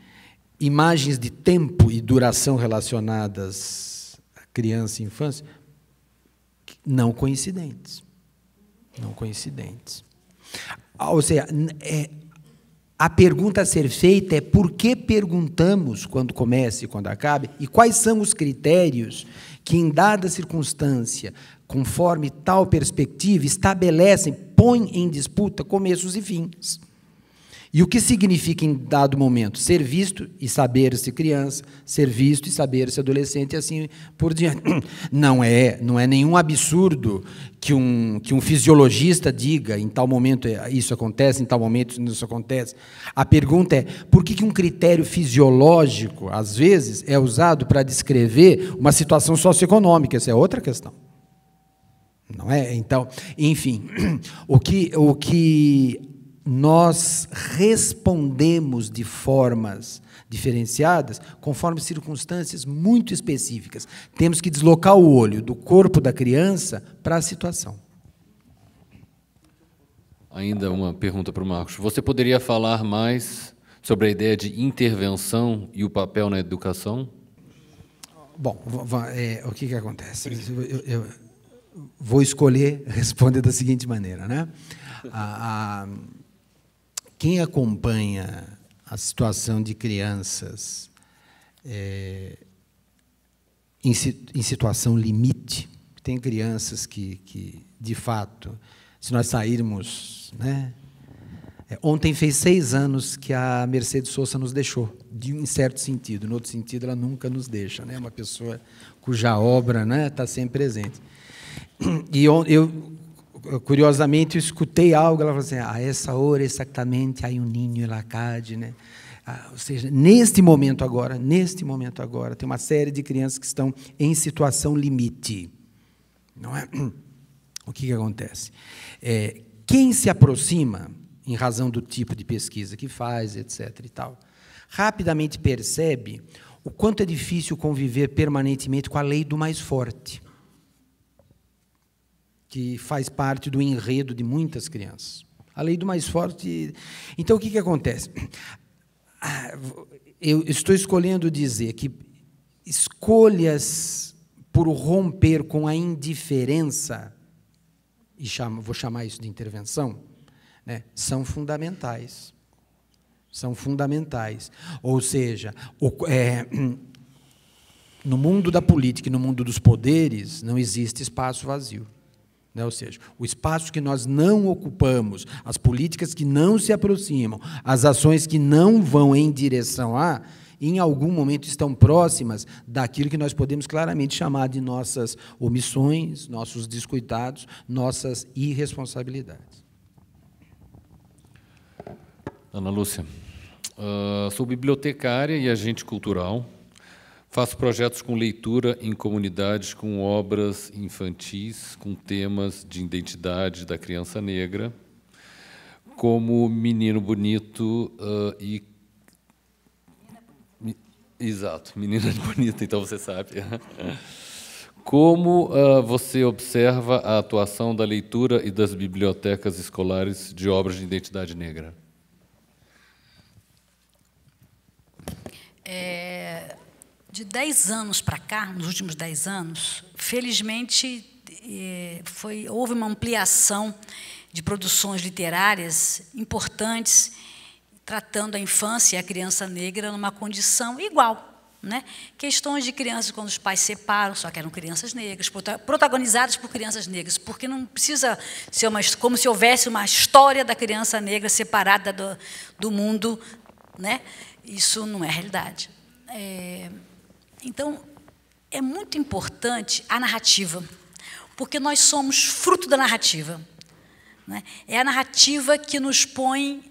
imagens de tempo e duração relacionadas à criança e infância não coincidentes não coincidentes. Ah, ou seja, é, a pergunta a ser feita é por que perguntamos quando começa e quando acaba e quais são os critérios que, em dada circunstância, conforme tal perspectiva, estabelecem, põem em disputa começos e fins. E o que significa em dado momento? Ser visto e saber-se criança, ser visto e saber-se adolescente e assim por diante. Não é, não é nenhum absurdo que um, que um fisiologista diga em tal momento eh, isso acontece, em tal momento isso acontece. A pergunta é por que, que um critério fisiológico, às vezes, é usado para descrever uma situação socioeconômica? Essa é outra questão não é? Então, enfim, o que, o que nós respondemos de formas diferenciadas conforme circunstâncias muito específicas. Temos que deslocar o olho do corpo da criança para a situação. Ainda uma pergunta para o Marcos. Você poderia falar mais sobre a ideia de intervenção e o papel na educação? Bom, é, o que, que acontece? Eu, eu, vou escolher responder da seguinte maneira, né? A, a, quem acompanha a situação de crianças é, em, em, situação limite, tem crianças que, que de fato, se nós sairmos. Né, é, Ontem fez seis anos que a Mercedes Souza nos deixou, de um certo sentido. No outro sentido, ela nunca nos deixa. Né? Uma pessoa cuja obra está né, tá sempre presente. E eu curiosamente, eu escutei algo, ela falou assim, a ah, essa hora exatamente há um ninho lá cade, né? Ah, ou seja, neste momento agora, neste momento agora, tem uma série de crianças que estão em situação limite. Não é? O que, que acontece? É, quem se aproxima, em razão do tipo de pesquisa que faz, etc. e tal, rapidamente percebe o quanto é difícil conviver permanentemente com a lei do mais forte que faz parte do enredo de muitas crianças. A lei do mais forte. Então, o que, que acontece? Ah, eu estou escolhendo dizer que escolhas por romper com a indiferença, e chamo, vou chamar isso de intervenção, né, são fundamentais. São fundamentais. Ou seja, o, é, no mundo da política e no mundo dos poderes, não existe espaço vazio. Né? Ou seja, o espaço que nós não ocupamos, as políticas que não se aproximam, as ações que não vão em direção a, em algum momento estão próximas daquilo que nós podemos claramente chamar de nossas omissões, nossos descuidados, nossas irresponsabilidades. Ana Lúcia, uh, sou bibliotecária e agente cultural. Faço projetos com leitura em comunidades, com obras infantis, com temas de identidade da criança negra, como Menino Bonito uh, e. Exato, Menina Bonita, então você sabe. como uh, você observa a atuação da leitura e das bibliotecas escolares de obras de identidade negra? É, de 10 anos para cá, nos últimos 10 anos, felizmente eh, foi, houve uma ampliação de produções literárias importantes, tratando a infância e a criança negra numa condição igual. Né? Questões de crianças quando os pais separam, só que eram crianças negras, protagonizadas por crianças negras, porque não precisa ser uma, como se houvesse uma história da criança negra separada do, do mundo. Né? Isso não é realidade. É, então, é muito importante a narrativa, porque nós somos fruto da narrativa. Né? É a narrativa que nos põe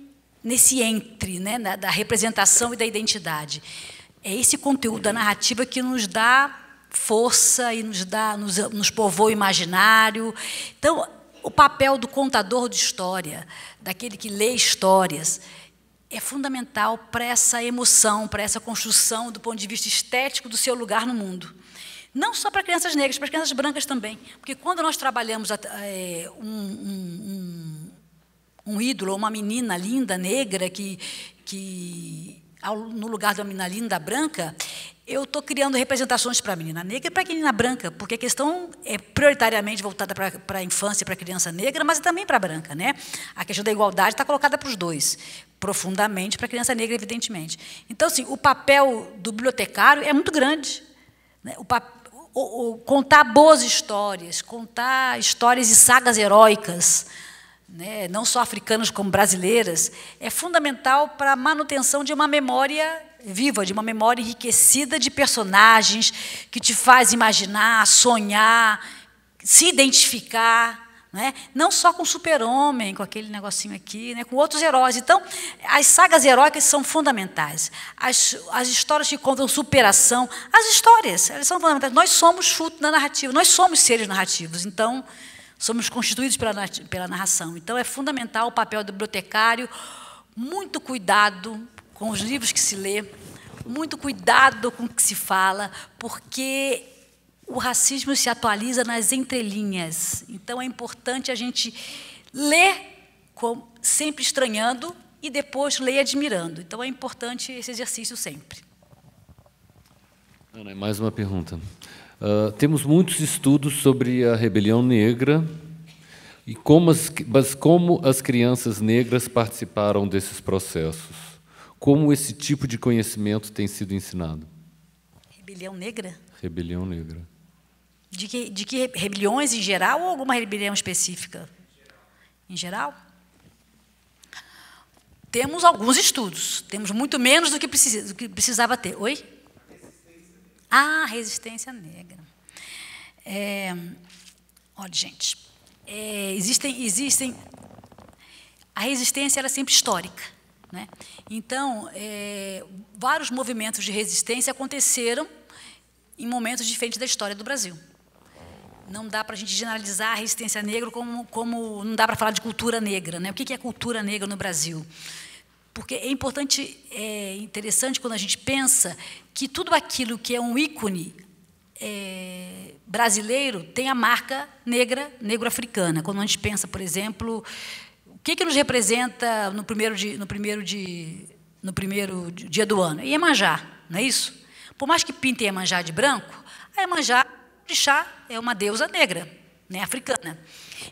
nesse entre, né? da representação e da identidade. É esse conteúdo da narrativa que nos dá força e nos dá, nos, nos povoa o imaginário. Então, o papel do contador de história, daquele que lê histórias, é fundamental para essa emoção, para essa construção do ponto de vista estético do seu lugar no mundo. Não só para crianças negras, para crianças brancas também. Porque quando nós trabalhamos é, um, um, um, ídolo, uma menina linda, negra, que, que ao, no lugar da menina linda branca, eu estou criando representações para a menina negra e para a menina branca, porque a questão é prioritariamente voltada para a infância, para a criança negra, mas também para a branca. Né? A questão da igualdade está colocada para os dois profundamente para a criança negra, evidentemente. Então, assim, o papel do bibliotecário é muito grande. Né? O papel o, o, contar boas histórias, contar histórias e sagas heróicas, né, não só africanas como brasileiras, é fundamental para a manutenção de uma memória viva, de uma memória enriquecida de personagens que te faz imaginar, sonhar, se identificar. Né? Não só com Super-Homem, com aquele negocinho aqui, né? com outros heróis. Então, as sagas heróicas são fundamentais. As, as histórias que contam superação, as histórias, elas são fundamentais. Nós somos fruto da narrativa, nós somos seres narrativos. Então, somos constituídos pela, pela narração. Então, é fundamental o papel do bibliotecário, muito cuidado com os livros que se lê, muito cuidado com o que se fala, porque o racismo se atualiza nas entrelinhas. Então é importante a gente ler sempre estranhando e depois ler admirando. Então é importante esse exercício sempre. Ana, mais uma pergunta. Uh, temos muitos estudos sobre a rebelião negra e como as, mas como as crianças negras participaram desses processos. Como esse tipo de conhecimento tem sido ensinado? Rebelião negra? Rebelião negra. De que, de que rebeliões em geral ou alguma rebelião específica? Em geral? Temos alguns estudos, temos muito menos do que, do que precisava ter. Oi? Ah, resistência negra. É, olha, gente, é, existem, existem. A resistência era é sempre histórica. Né? Então, é, vários movimentos de resistência aconteceram em momentos diferentes da história do Brasil não dá para a gente generalizar a resistência negra como, como não dá para falar de cultura negra. Né? O que é cultura negra no Brasil? Porque é importante, é interessante quando a gente pensa que tudo aquilo que é um ícone é, brasileiro tem a marca negra, negro-africana. Quando a gente pensa, por exemplo, o que, que nos representa no primeiro, de, no, primeiro de, no primeiro dia do ano? Iemanjá, não é isso? Por mais que pintem Iemanjá de branco, a Iemanjá orixá é uma deusa negra, né, africana.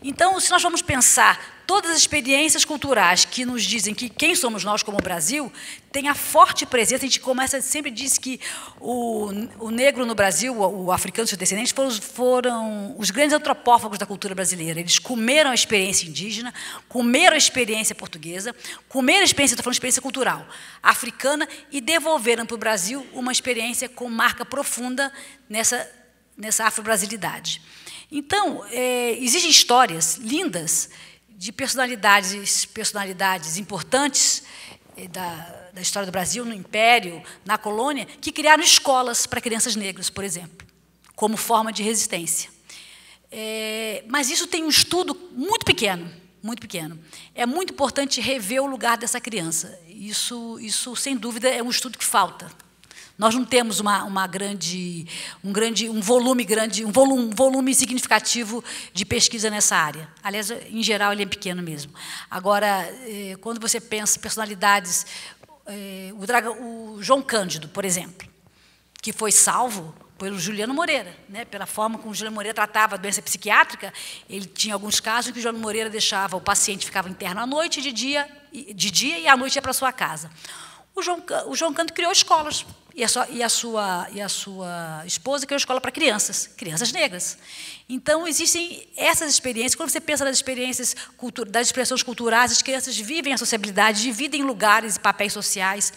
Então, se nós vamos pensar todas as experiências culturais que nos dizem que quem somos nós como Brasil, tem a forte presença, a gente começa, sempre diz que o, o negro no Brasil, o, o africano e seus descendentes, foram, foram, os grandes antropófagos da cultura brasileira. Eles comeram a experiência indígena, comeram a experiência portuguesa, comeram a experiência, estou falando experiência cultural, africana, e devolveram para o Brasil uma experiência com marca profunda nessa nessa afro-brasilidade. Então, é, existem histórias lindas de personalidades, personalidades importantes é, da, da história do Brasil, no Império, na colônia, que criaram escolas para crianças negras, por exemplo, como forma de resistência. É, mas isso tem um estudo muito pequeno, muito pequeno. É muito importante rever o lugar dessa criança. Isso, isso sem dúvida, é um estudo que falta. Nós não temos uma, uma grande, um grande, um volume grande, um volume, volume significativo de pesquisa nessa área. Aliás, em geral, ele é pequeno mesmo. Agora, eh, quando você pensa personalidades, eh, o, Draga, o João Cândido, por exemplo, que foi salvo pelo Juliano Moreira, né? pela forma como o Juliano Moreira tratava a doença psiquiátrica, ele tinha alguns casos em que o Juliano Moreira deixava o paciente ficava interno à noite, de dia, de dia e à noite ia para sua casa. O João, o João Canto criou escolas e a sua, e a sua, e a sua esposa criou escola para crianças, crianças negras. Então, existem essas experiências. Quando você pensa nas experiências das expressões culturais, as crianças vivem a sociabilidade, dividem lugares e papéis sociais.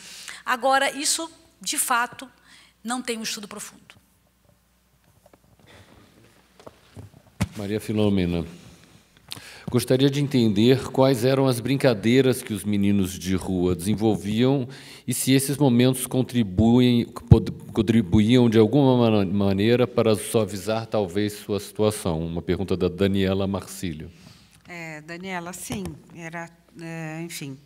Agora, isso, de fato, não tem um estudo profundo. Maria Filomena. Gostaria de entender quais eram as brincadeiras que os meninos de rua desenvolviam e se esses momentos contribuem, contribuíam de alguma maneira para suavizar talvez sua situação. Uma pergunta da Daniela Marcílio. É, Daniela, sim, era é, enfim,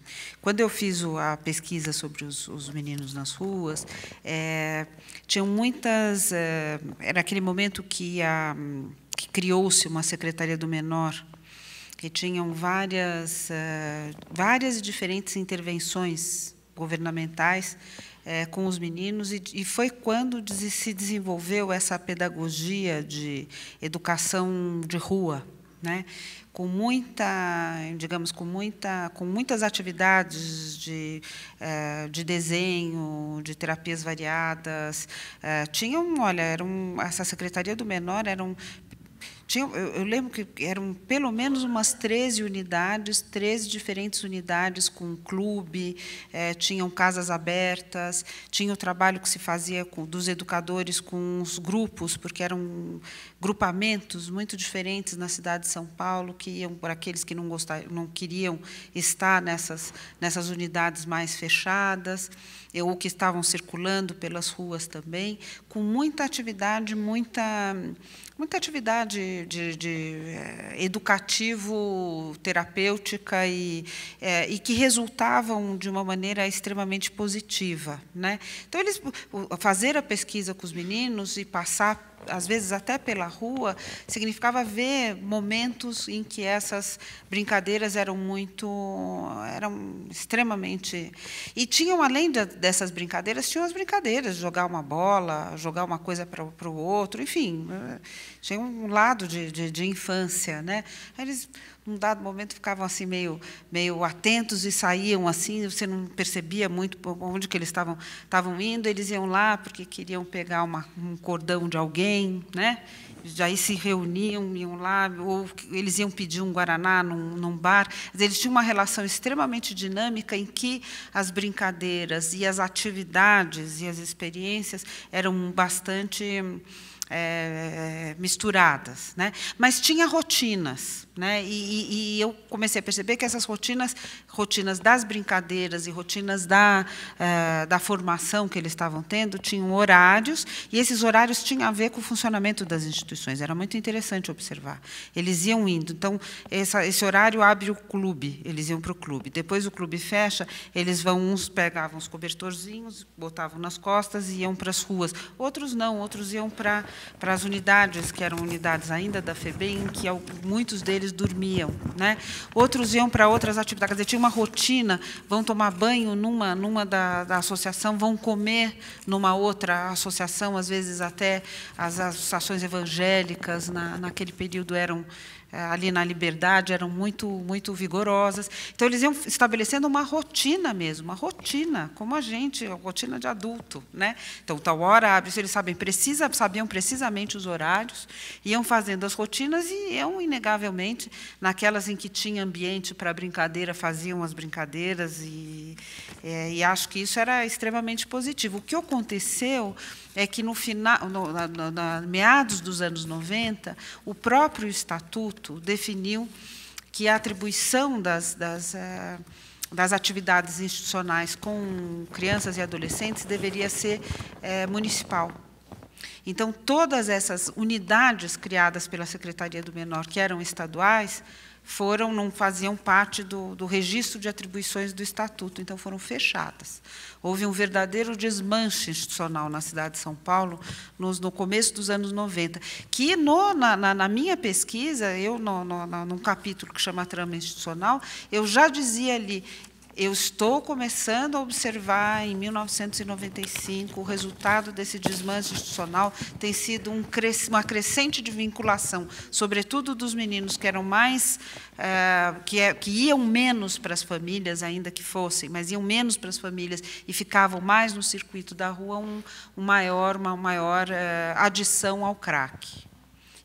quando eu fiz a pesquisa sobre os, os meninos nas ruas, é, tinham muitas. É, era aquele momento que, que criou-se uma secretaria do menor que tinham várias, eh, várias diferentes intervenções governamentais eh, com os meninos, e, foi quando se desenvolveu essa pedagogia de educação de rua, né? com muita, digamos, com muita, com muitas atividades de, eh, de desenho, de terapias variadas. Tinham, olha, era essa secretaria do menor eram tinha, eu, eu, lembro que eram pelo menos umas 13 unidades, 13 diferentes unidades com clube, é, tinham casas abertas, tinha o trabalho que se fazia com, dos educadores com os grupos, porque eram grupamentos muito diferentes na cidade de São Paulo, que iam para aqueles que não, gostavam, não queriam estar nessas, nessas unidades mais fechadas, eh, ou que estavam circulando pelas ruas também, com muita atividade, muita muita atividade de, de eh, educativo, terapêutica e, é, e que resultavam de uma maneira extremamente positiva, né? Então eles fazer a pesquisa com os meninos e passar às vezes até pela rua, significava ver momentos em que essas brincadeiras eram muito, eram extremamente e tinham além de, dessas brincadeiras, tinham as brincadeiras, jogar uma bola, jogar uma coisa para, o outro, enfim, eh, tinha um lado de, de, de infância, né? Eles num dado momento ficavam assim meio meio atentos e saíam assim você não percebia muito onde que eles estavam estavam indo eles iam lá porque queriam pegar uma, um cordão de alguém né aí se reuniam iam lá ou eles iam pedir um guaraná num, num bar eles tinham uma relação extremamente dinâmica em que as brincadeiras e as atividades e as experiências eram bastante é, misturadas, né? Mas tinha rotinas, né? E, e, e, eu comecei a perceber que essas rotinas, rotinas das brincadeiras e rotinas da, eh, da formação que eles estavam tendo, tinham horários, e esses horários tinham a ver com o funcionamento das instituições. Era muito interessante observar. Eles iam indo. Então, essa, esse horário abre o clube, eles iam para o clube. Depois o clube fecha, eles vão, uns pegavam os cobertorzinhos, botavam nas costas e iam para as ruas. Outros não, outros iam para, para as unidades, que eram unidades ainda da FEBEM, que é muitos deles eles dormiam, né? Outros iam para outras atividades, quer dizer, tinha uma rotina, vão tomar banho numa numa da, da associação, vão comer numa outra associação, às vezes até as associações evangélicas na, naquele período eram é, ali na Liberdade eram muito, muito vigorosas. Então, eles iam estabelecendo uma rotina mesmo, uma rotina, como a gente, a rotina de adulto. Né? Então, tal hora abre, eles sabem, precisa, sabiam precisamente os horários, iam fazendo as rotinas e iam, inegavelmente, naquelas em que tinha ambiente para brincadeira, faziam as brincadeiras. E, é, e acho que isso era extremamente positivo. O que aconteceu é que no final, no, na, na, na, meados dos anos 90, o próprio estatuto definiu que a atribuição das, das, eh, das atividades institucionais com crianças e adolescentes deveria ser é, municipal. Então, todas essas unidades criadas pela Secretaria do Menor, que eram estaduais, foram, não faziam parte do, do registro de atribuições do Estatuto, então foram fechadas. Houve um verdadeiro desmanche institucional na cidade de São Paulo nos, no começo dos anos 90, que no, na, na, minha pesquisa, eu, no, no, num capítulo que chama Trama Institucional, eu já dizia ali, eu estou começando a observar em 1995 o resultado desse desmanche institucional tem sido um cres uma crescente de vinculação, sobretudo dos meninos que eram mais uh, que, é, que iam menos para as famílias ainda que fossem, mas iam menos para as famílias e ficavam mais no circuito da rua, um, um maior uma maior uh, adição ao crack.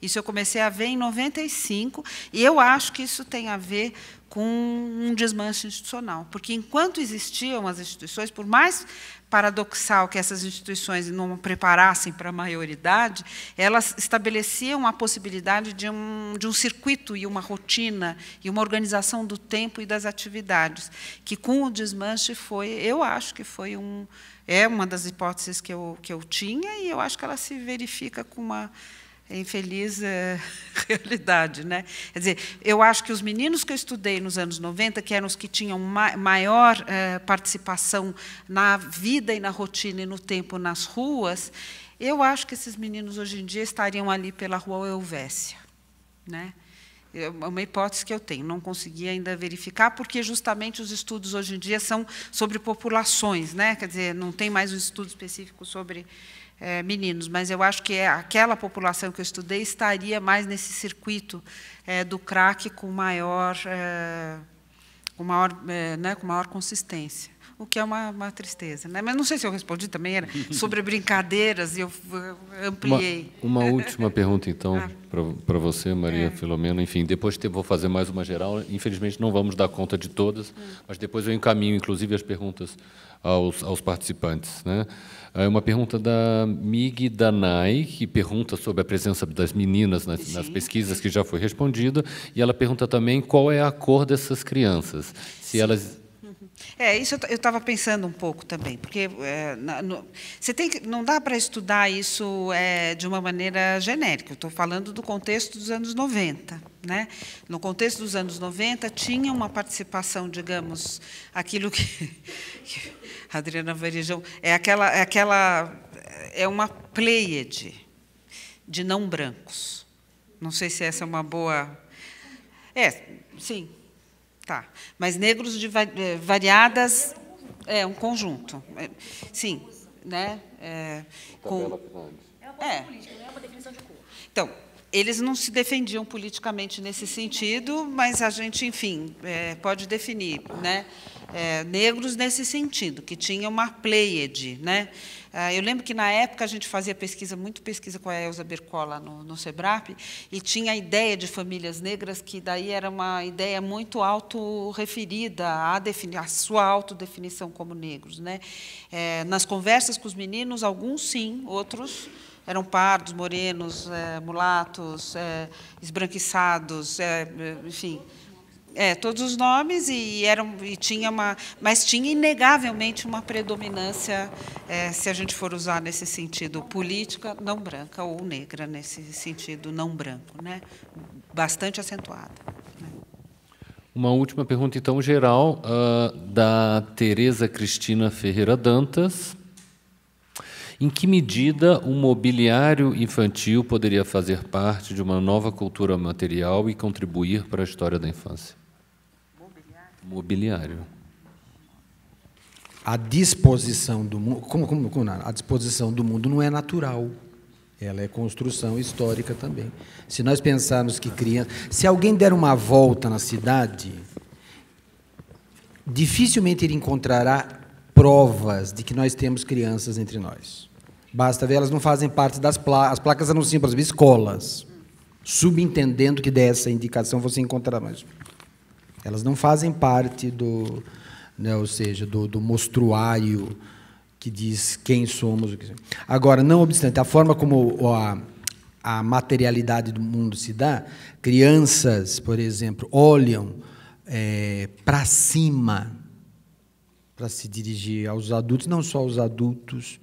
Isso eu comecei a ver em 95 e eu acho que isso tem a ver com um desmanche institucional. Porque enquanto existiam as instituições, por mais paradoxal que essas instituições não preparassem para a maioridade, elas estabeleciam a possibilidade de um, de um circuito e uma rotina e uma organização do tempo e das atividades, que com o desmanche foi, eu acho que foi um, é uma das hipóteses que eu, que eu tinha, e eu acho que ela se verifica com uma é infeliz é, realidade, né? Quer dizer, eu acho que os meninos que eu estudei nos anos 90, que eram os que tinham ma maior é, participação na vida e na rotina e no tempo nas ruas, eu acho que esses meninos hoje em dia estariam ali pela rua Elvésia, né? É uma hipótese que eu tenho, não consegui ainda verificar, porque justamente os estudos hoje em dia são sobre populações, né? Quer dizer, não tem mais um estudo específico sobre é, meninos, mas eu acho que é, aquela população que eu estudei estaria mais nesse circuito é, do crack com maior, é, com maior, é, né, com maior consistência o que é uma, uma, tristeza. Né? Mas não sei se eu respondi também, era sobre brincadeiras, e eu ampliei. Uma, uma última pergunta, então, ah. para você, Maria é. Filomena. Enfim, depois te, vou fazer mais uma geral. Infelizmente, não vamos dar conta de todas, hum. mas depois eu encaminho, inclusive, as perguntas aos, aos participantes. Né? É uma pergunta da Mig Danai, que pergunta sobre a presença das meninas nas, nas, pesquisas, que já foi respondida, e ela pergunta também qual é a cor dessas crianças, se Sim. elas uhum. é, isso eu estava pensando um pouco também, porque é, na, no, você tem que, não dá para estudar isso é, de uma maneira genérica. estou falando do contexto dos anos 90. Né? No contexto dos anos 90, tinha uma participação, digamos, aquilo que, que Adriana Varejão, é aquela, é aquela, é uma pleiade de não brancos. Não sei se essa é uma boa. É, sim, tá. Mas negros de eh, variadas é um conjunto, é, sim, né? É, com... é uma é. política, não né, é uma definição de cor. Então, eles não se defendiam politicamente nesse sentido, mas a gente, enfim, é, pode definir, né? é, negros nesse sentido, que tinha uma pleiade. Né? Ah, eu lembro que, na época, a gente fazia pesquisa, muito pesquisa com a Elza Bercola no, no SEBRAP, e tinha a ideia de famílias negras, que daí era uma ideia muito autorreferida à, à sua autodefinição como negros. Né? É, nas conversas com os meninos, alguns sim, outros eram pardos, morenos, é, mulatos, é, esbranquiçados, é, enfim é, todos os nomes e eram e tinha uma, mas tinha inegavelmente uma predominância, é, se a gente for usar nesse sentido política não branca ou negra nesse sentido não branco, né? Bastante acentuada. Né? Uma última pergunta então geral uh, da Teresa Cristina Ferreira Dantas. Em que medida o mobiliário infantil poderia fazer parte de uma nova cultura material e contribuir para a história da infância? Mobiliário. A disposição do mundo, como, como, como não, a disposição do mundo não é natural. Ela é construção histórica também. Se nós pensarmos que crianças, se alguém der uma volta na cidade, dificilmente ele encontrará provas de que nós temos crianças entre nós. Basta ver, elas não fazem parte das placas, as placas anunciam para as escolas, subentendendo que dessa indicação você encontrará mais. Elas não fazem parte do, né, ou seja, do, do mostruário que diz quem somos. Agora, não obstante, a forma como a, a materialidade do mundo se dá, crianças, por exemplo, olham é, para cima para se dirigir aos adultos, não só aos adultos,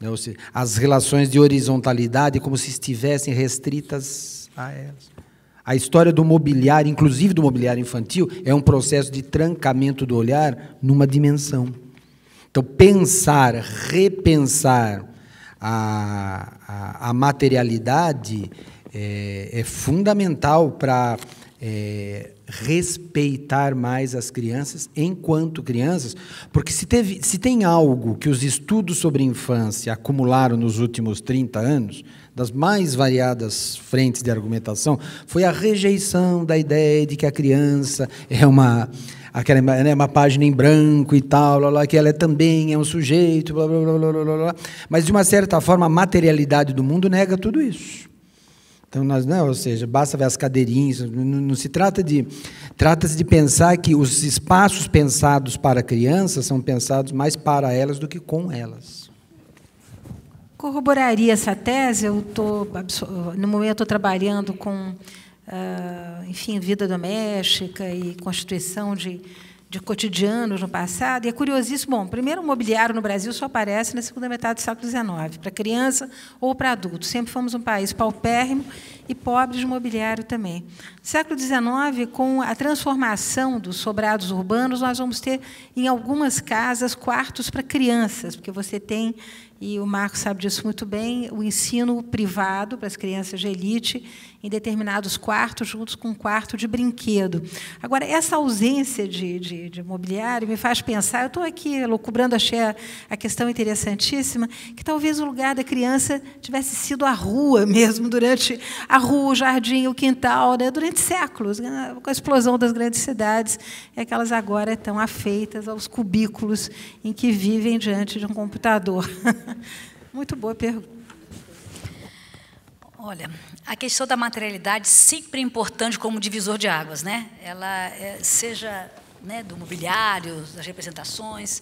né, ou seja, as relações de horizontalidade como se estivessem restritas a elas. A história do mobiliário, inclusive do mobiliário infantil, é um processo de trancamento do olhar numa dimensão. Então, pensar, repensar a, a, a materialidade é, é fundamental para é, respeitar mais as crianças enquanto crianças, porque se, teve, se tem algo que os estudos sobre infância acumularam nos últimos 30 anos, das mais variadas frentes de argumentação, foi a rejeição da ideia de que a criança é uma aquela né, uma página em branco e tal, lá que ela é, também é um sujeito, blá, blá, blá, blá, blá, blá. mas de uma certa forma a materialidade do mundo nega tudo isso. Então nós, né, ou seja, basta ver as cadeirinhas, não, não se trata de trata-se de pensar que os espaços pensados para crianças são pensados mais para elas do que com elas corroboraria essa tese. Eu tô, no momento estou trabalhando com, ah, enfim, vida doméstica e constituição de, de cotidianos no passado. E é curiosíssimo. Bom, primeiro, o mobiliário no Brasil só aparece na segunda metade do século XIX, para criança ou para adulto. Sempre fomos um país paupérrimo e pobre de mobiliário também. Século XIX, com a transformação dos sobrados urbanos, nós vamos ter em algumas casas quartos para crianças, porque você tem, e o Marco sabe disso muito bem, o ensino privado para as crianças de elite em determinados quartos, juntos com um quarto de brinquedo. Agora, essa ausência de, de, de mobiliário me faz pensar, eu estou aqui loucubrando achei a, a questão interessantíssima, que talvez o lugar da criança tivesse sido a rua mesmo, durante a rua, o jardim, o quintal, né, durante durante séculos, né? com a explosão das grandes cidades, é que elas agora estão afeitas aos cubículos em que vivem diante de um computador. Muito boa pergunta. Olha, a questão da materialidade é sempre é importante como divisor de águas, né? Ela é, seja né, do mobiliário, das representações,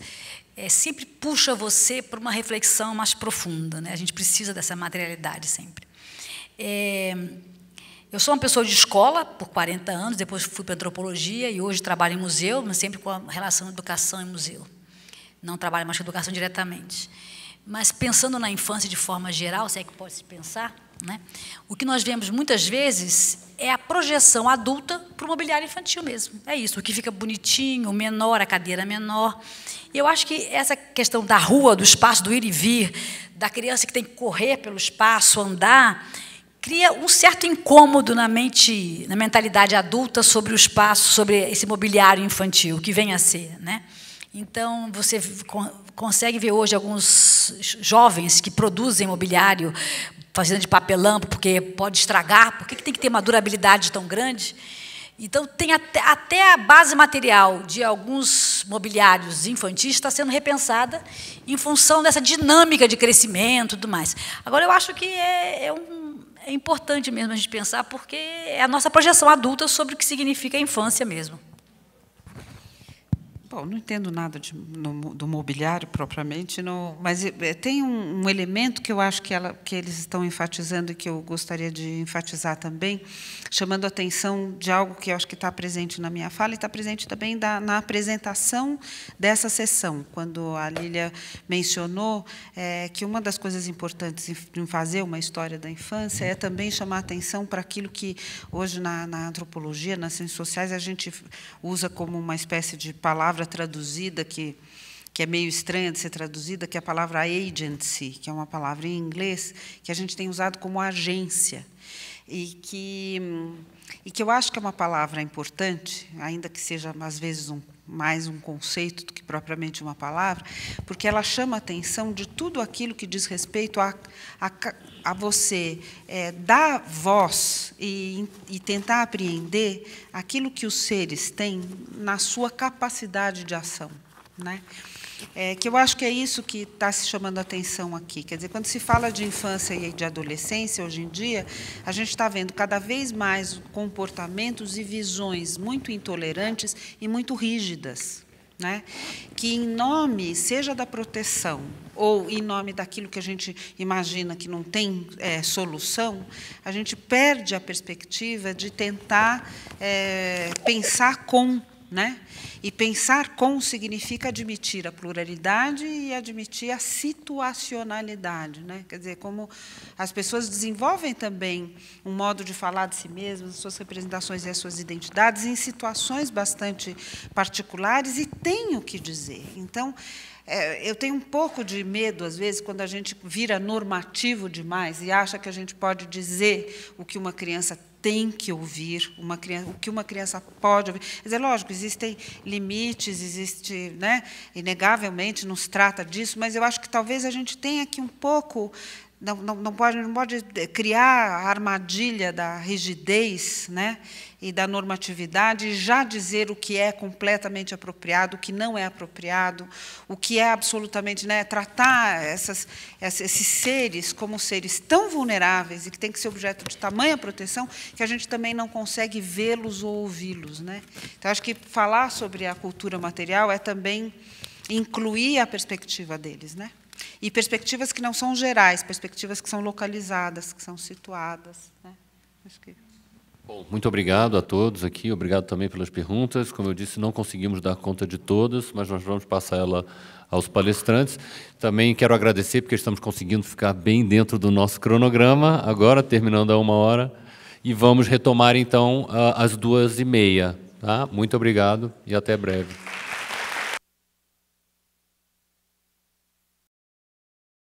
é, sempre puxa você para uma reflexão mais profunda, né? A gente precisa dessa materialidade sempre. É, eu sou uma pessoa de escola por 40 anos, depois fui para antropologia e hoje trabalho em museu, mas sempre com a relação educação e museu. Não trabalho mais com educação diretamente. Mas pensando na infância de forma geral, se é que pode se pensar, né? o que nós vemos muitas vezes é a projeção adulta para o mobiliário infantil mesmo. É isso, o que fica bonitinho, menor, a cadeira menor. E eu acho que essa questão da rua, do espaço, do ir e vir, da criança que tem que correr pelo espaço, andar, cria um certo incômodo na mente, na mentalidade adulta sobre o espaço, sobre esse mobiliário infantil que vem a ser, né? Então você consegue ver hoje alguns jovens que produzem mobiliário fazendo de papelão porque pode estragar, por que tem que ter uma durabilidade tão grande? Então, tem até, até, a base material de alguns mobiliários infantis está sendo repensada em função dessa dinâmica de crescimento e tudo mais. Agora, eu acho que é, é um é importante mesmo a gente pensar, porque é a nossa projeção adulta sobre o que significa a infância mesmo. Bom, não entendo nada de, no, do mobiliário propriamente, no, mas eh, eh, tem um, um, elemento que eu acho que, ela, que eles estão enfatizando e que eu gostaria de enfatizar também, chamando a atenção de algo que eu acho que está presente na minha fala e está presente também da, na apresentação dessa sessão, quando a Lília mencionou é, que uma das coisas importantes em fazer uma história da infância é também chamar a atenção para aquilo que hoje na, na antropologia, nas ciências sociais, a gente usa como uma espécie de palavra palavra traduzida que, que é meio estranha de ser traduzida, que é a palavra agency, que é uma palavra em inglês que a gente tem usado como agência e que e que eu acho que é uma palavra importante, ainda que seja às vezes um, mais um conceito do que propriamente uma palavra, porque ela chama a atenção de tudo aquilo que diz respeito a a você é, dar voz e, e tentar apreender aquilo que os seres têm na sua capacidade de ação. Né? É, que eu acho que é isso que está se chamando a atenção aqui. Quer dizer, quando se fala de infância e de adolescência, hoje em dia, a gente está vendo cada vez mais comportamentos e visões muito intolerantes e muito rígidas. Né? Que em nome seja da proteção ou em nome daquilo que a gente imagina que não tem é, solução, a gente perde a perspectiva de tentar é, pensar com, né? E pensar com significa admitir a pluralidade e admitir a situacionalidade. Né? Quer dizer, como as pessoas desenvolvem também um modo de falar de si mesmas, suas representações e as suas identidades em situações bastante particulares e têm o que dizer. Então, é, eu tenho um pouco de medo, às vezes, quando a gente vira normativo demais e acha que a gente pode dizer o que uma criança tem que ouvir, uma criança, o que uma criança pode ouvir. Quer dizer, lógico, existem limites, existe, né, inegavelmente, nos trata disso, mas eu acho que talvez a gente tenha aqui um pouco não, não, não, pode, não pode criar a armadilha da rigidez né, e da normatividade e já dizer o que é completamente apropriado, o que não é apropriado, o que é absolutamente. Né, tratar essas, esses seres como seres tão vulneráveis e que têm que ser objeto de tamanha proteção que a gente também não consegue vê-los ou ouvi-los. Né? Então, acho que falar sobre a cultura material é também incluir a perspectiva deles. Né? E perspectivas que não são gerais, perspectivas que são localizadas, que são situadas. Né? Que... Bom, muito obrigado a todos aqui, obrigado também pelas perguntas. Como eu disse, não conseguimos dar conta de todas, mas nós vamos passar ela aos palestrantes. Também quero agradecer, porque estamos conseguindo ficar bem dentro do nosso cronograma, agora terminando a uma hora, e vamos retomar então às duas e meia. Tá? Muito obrigado e até breve.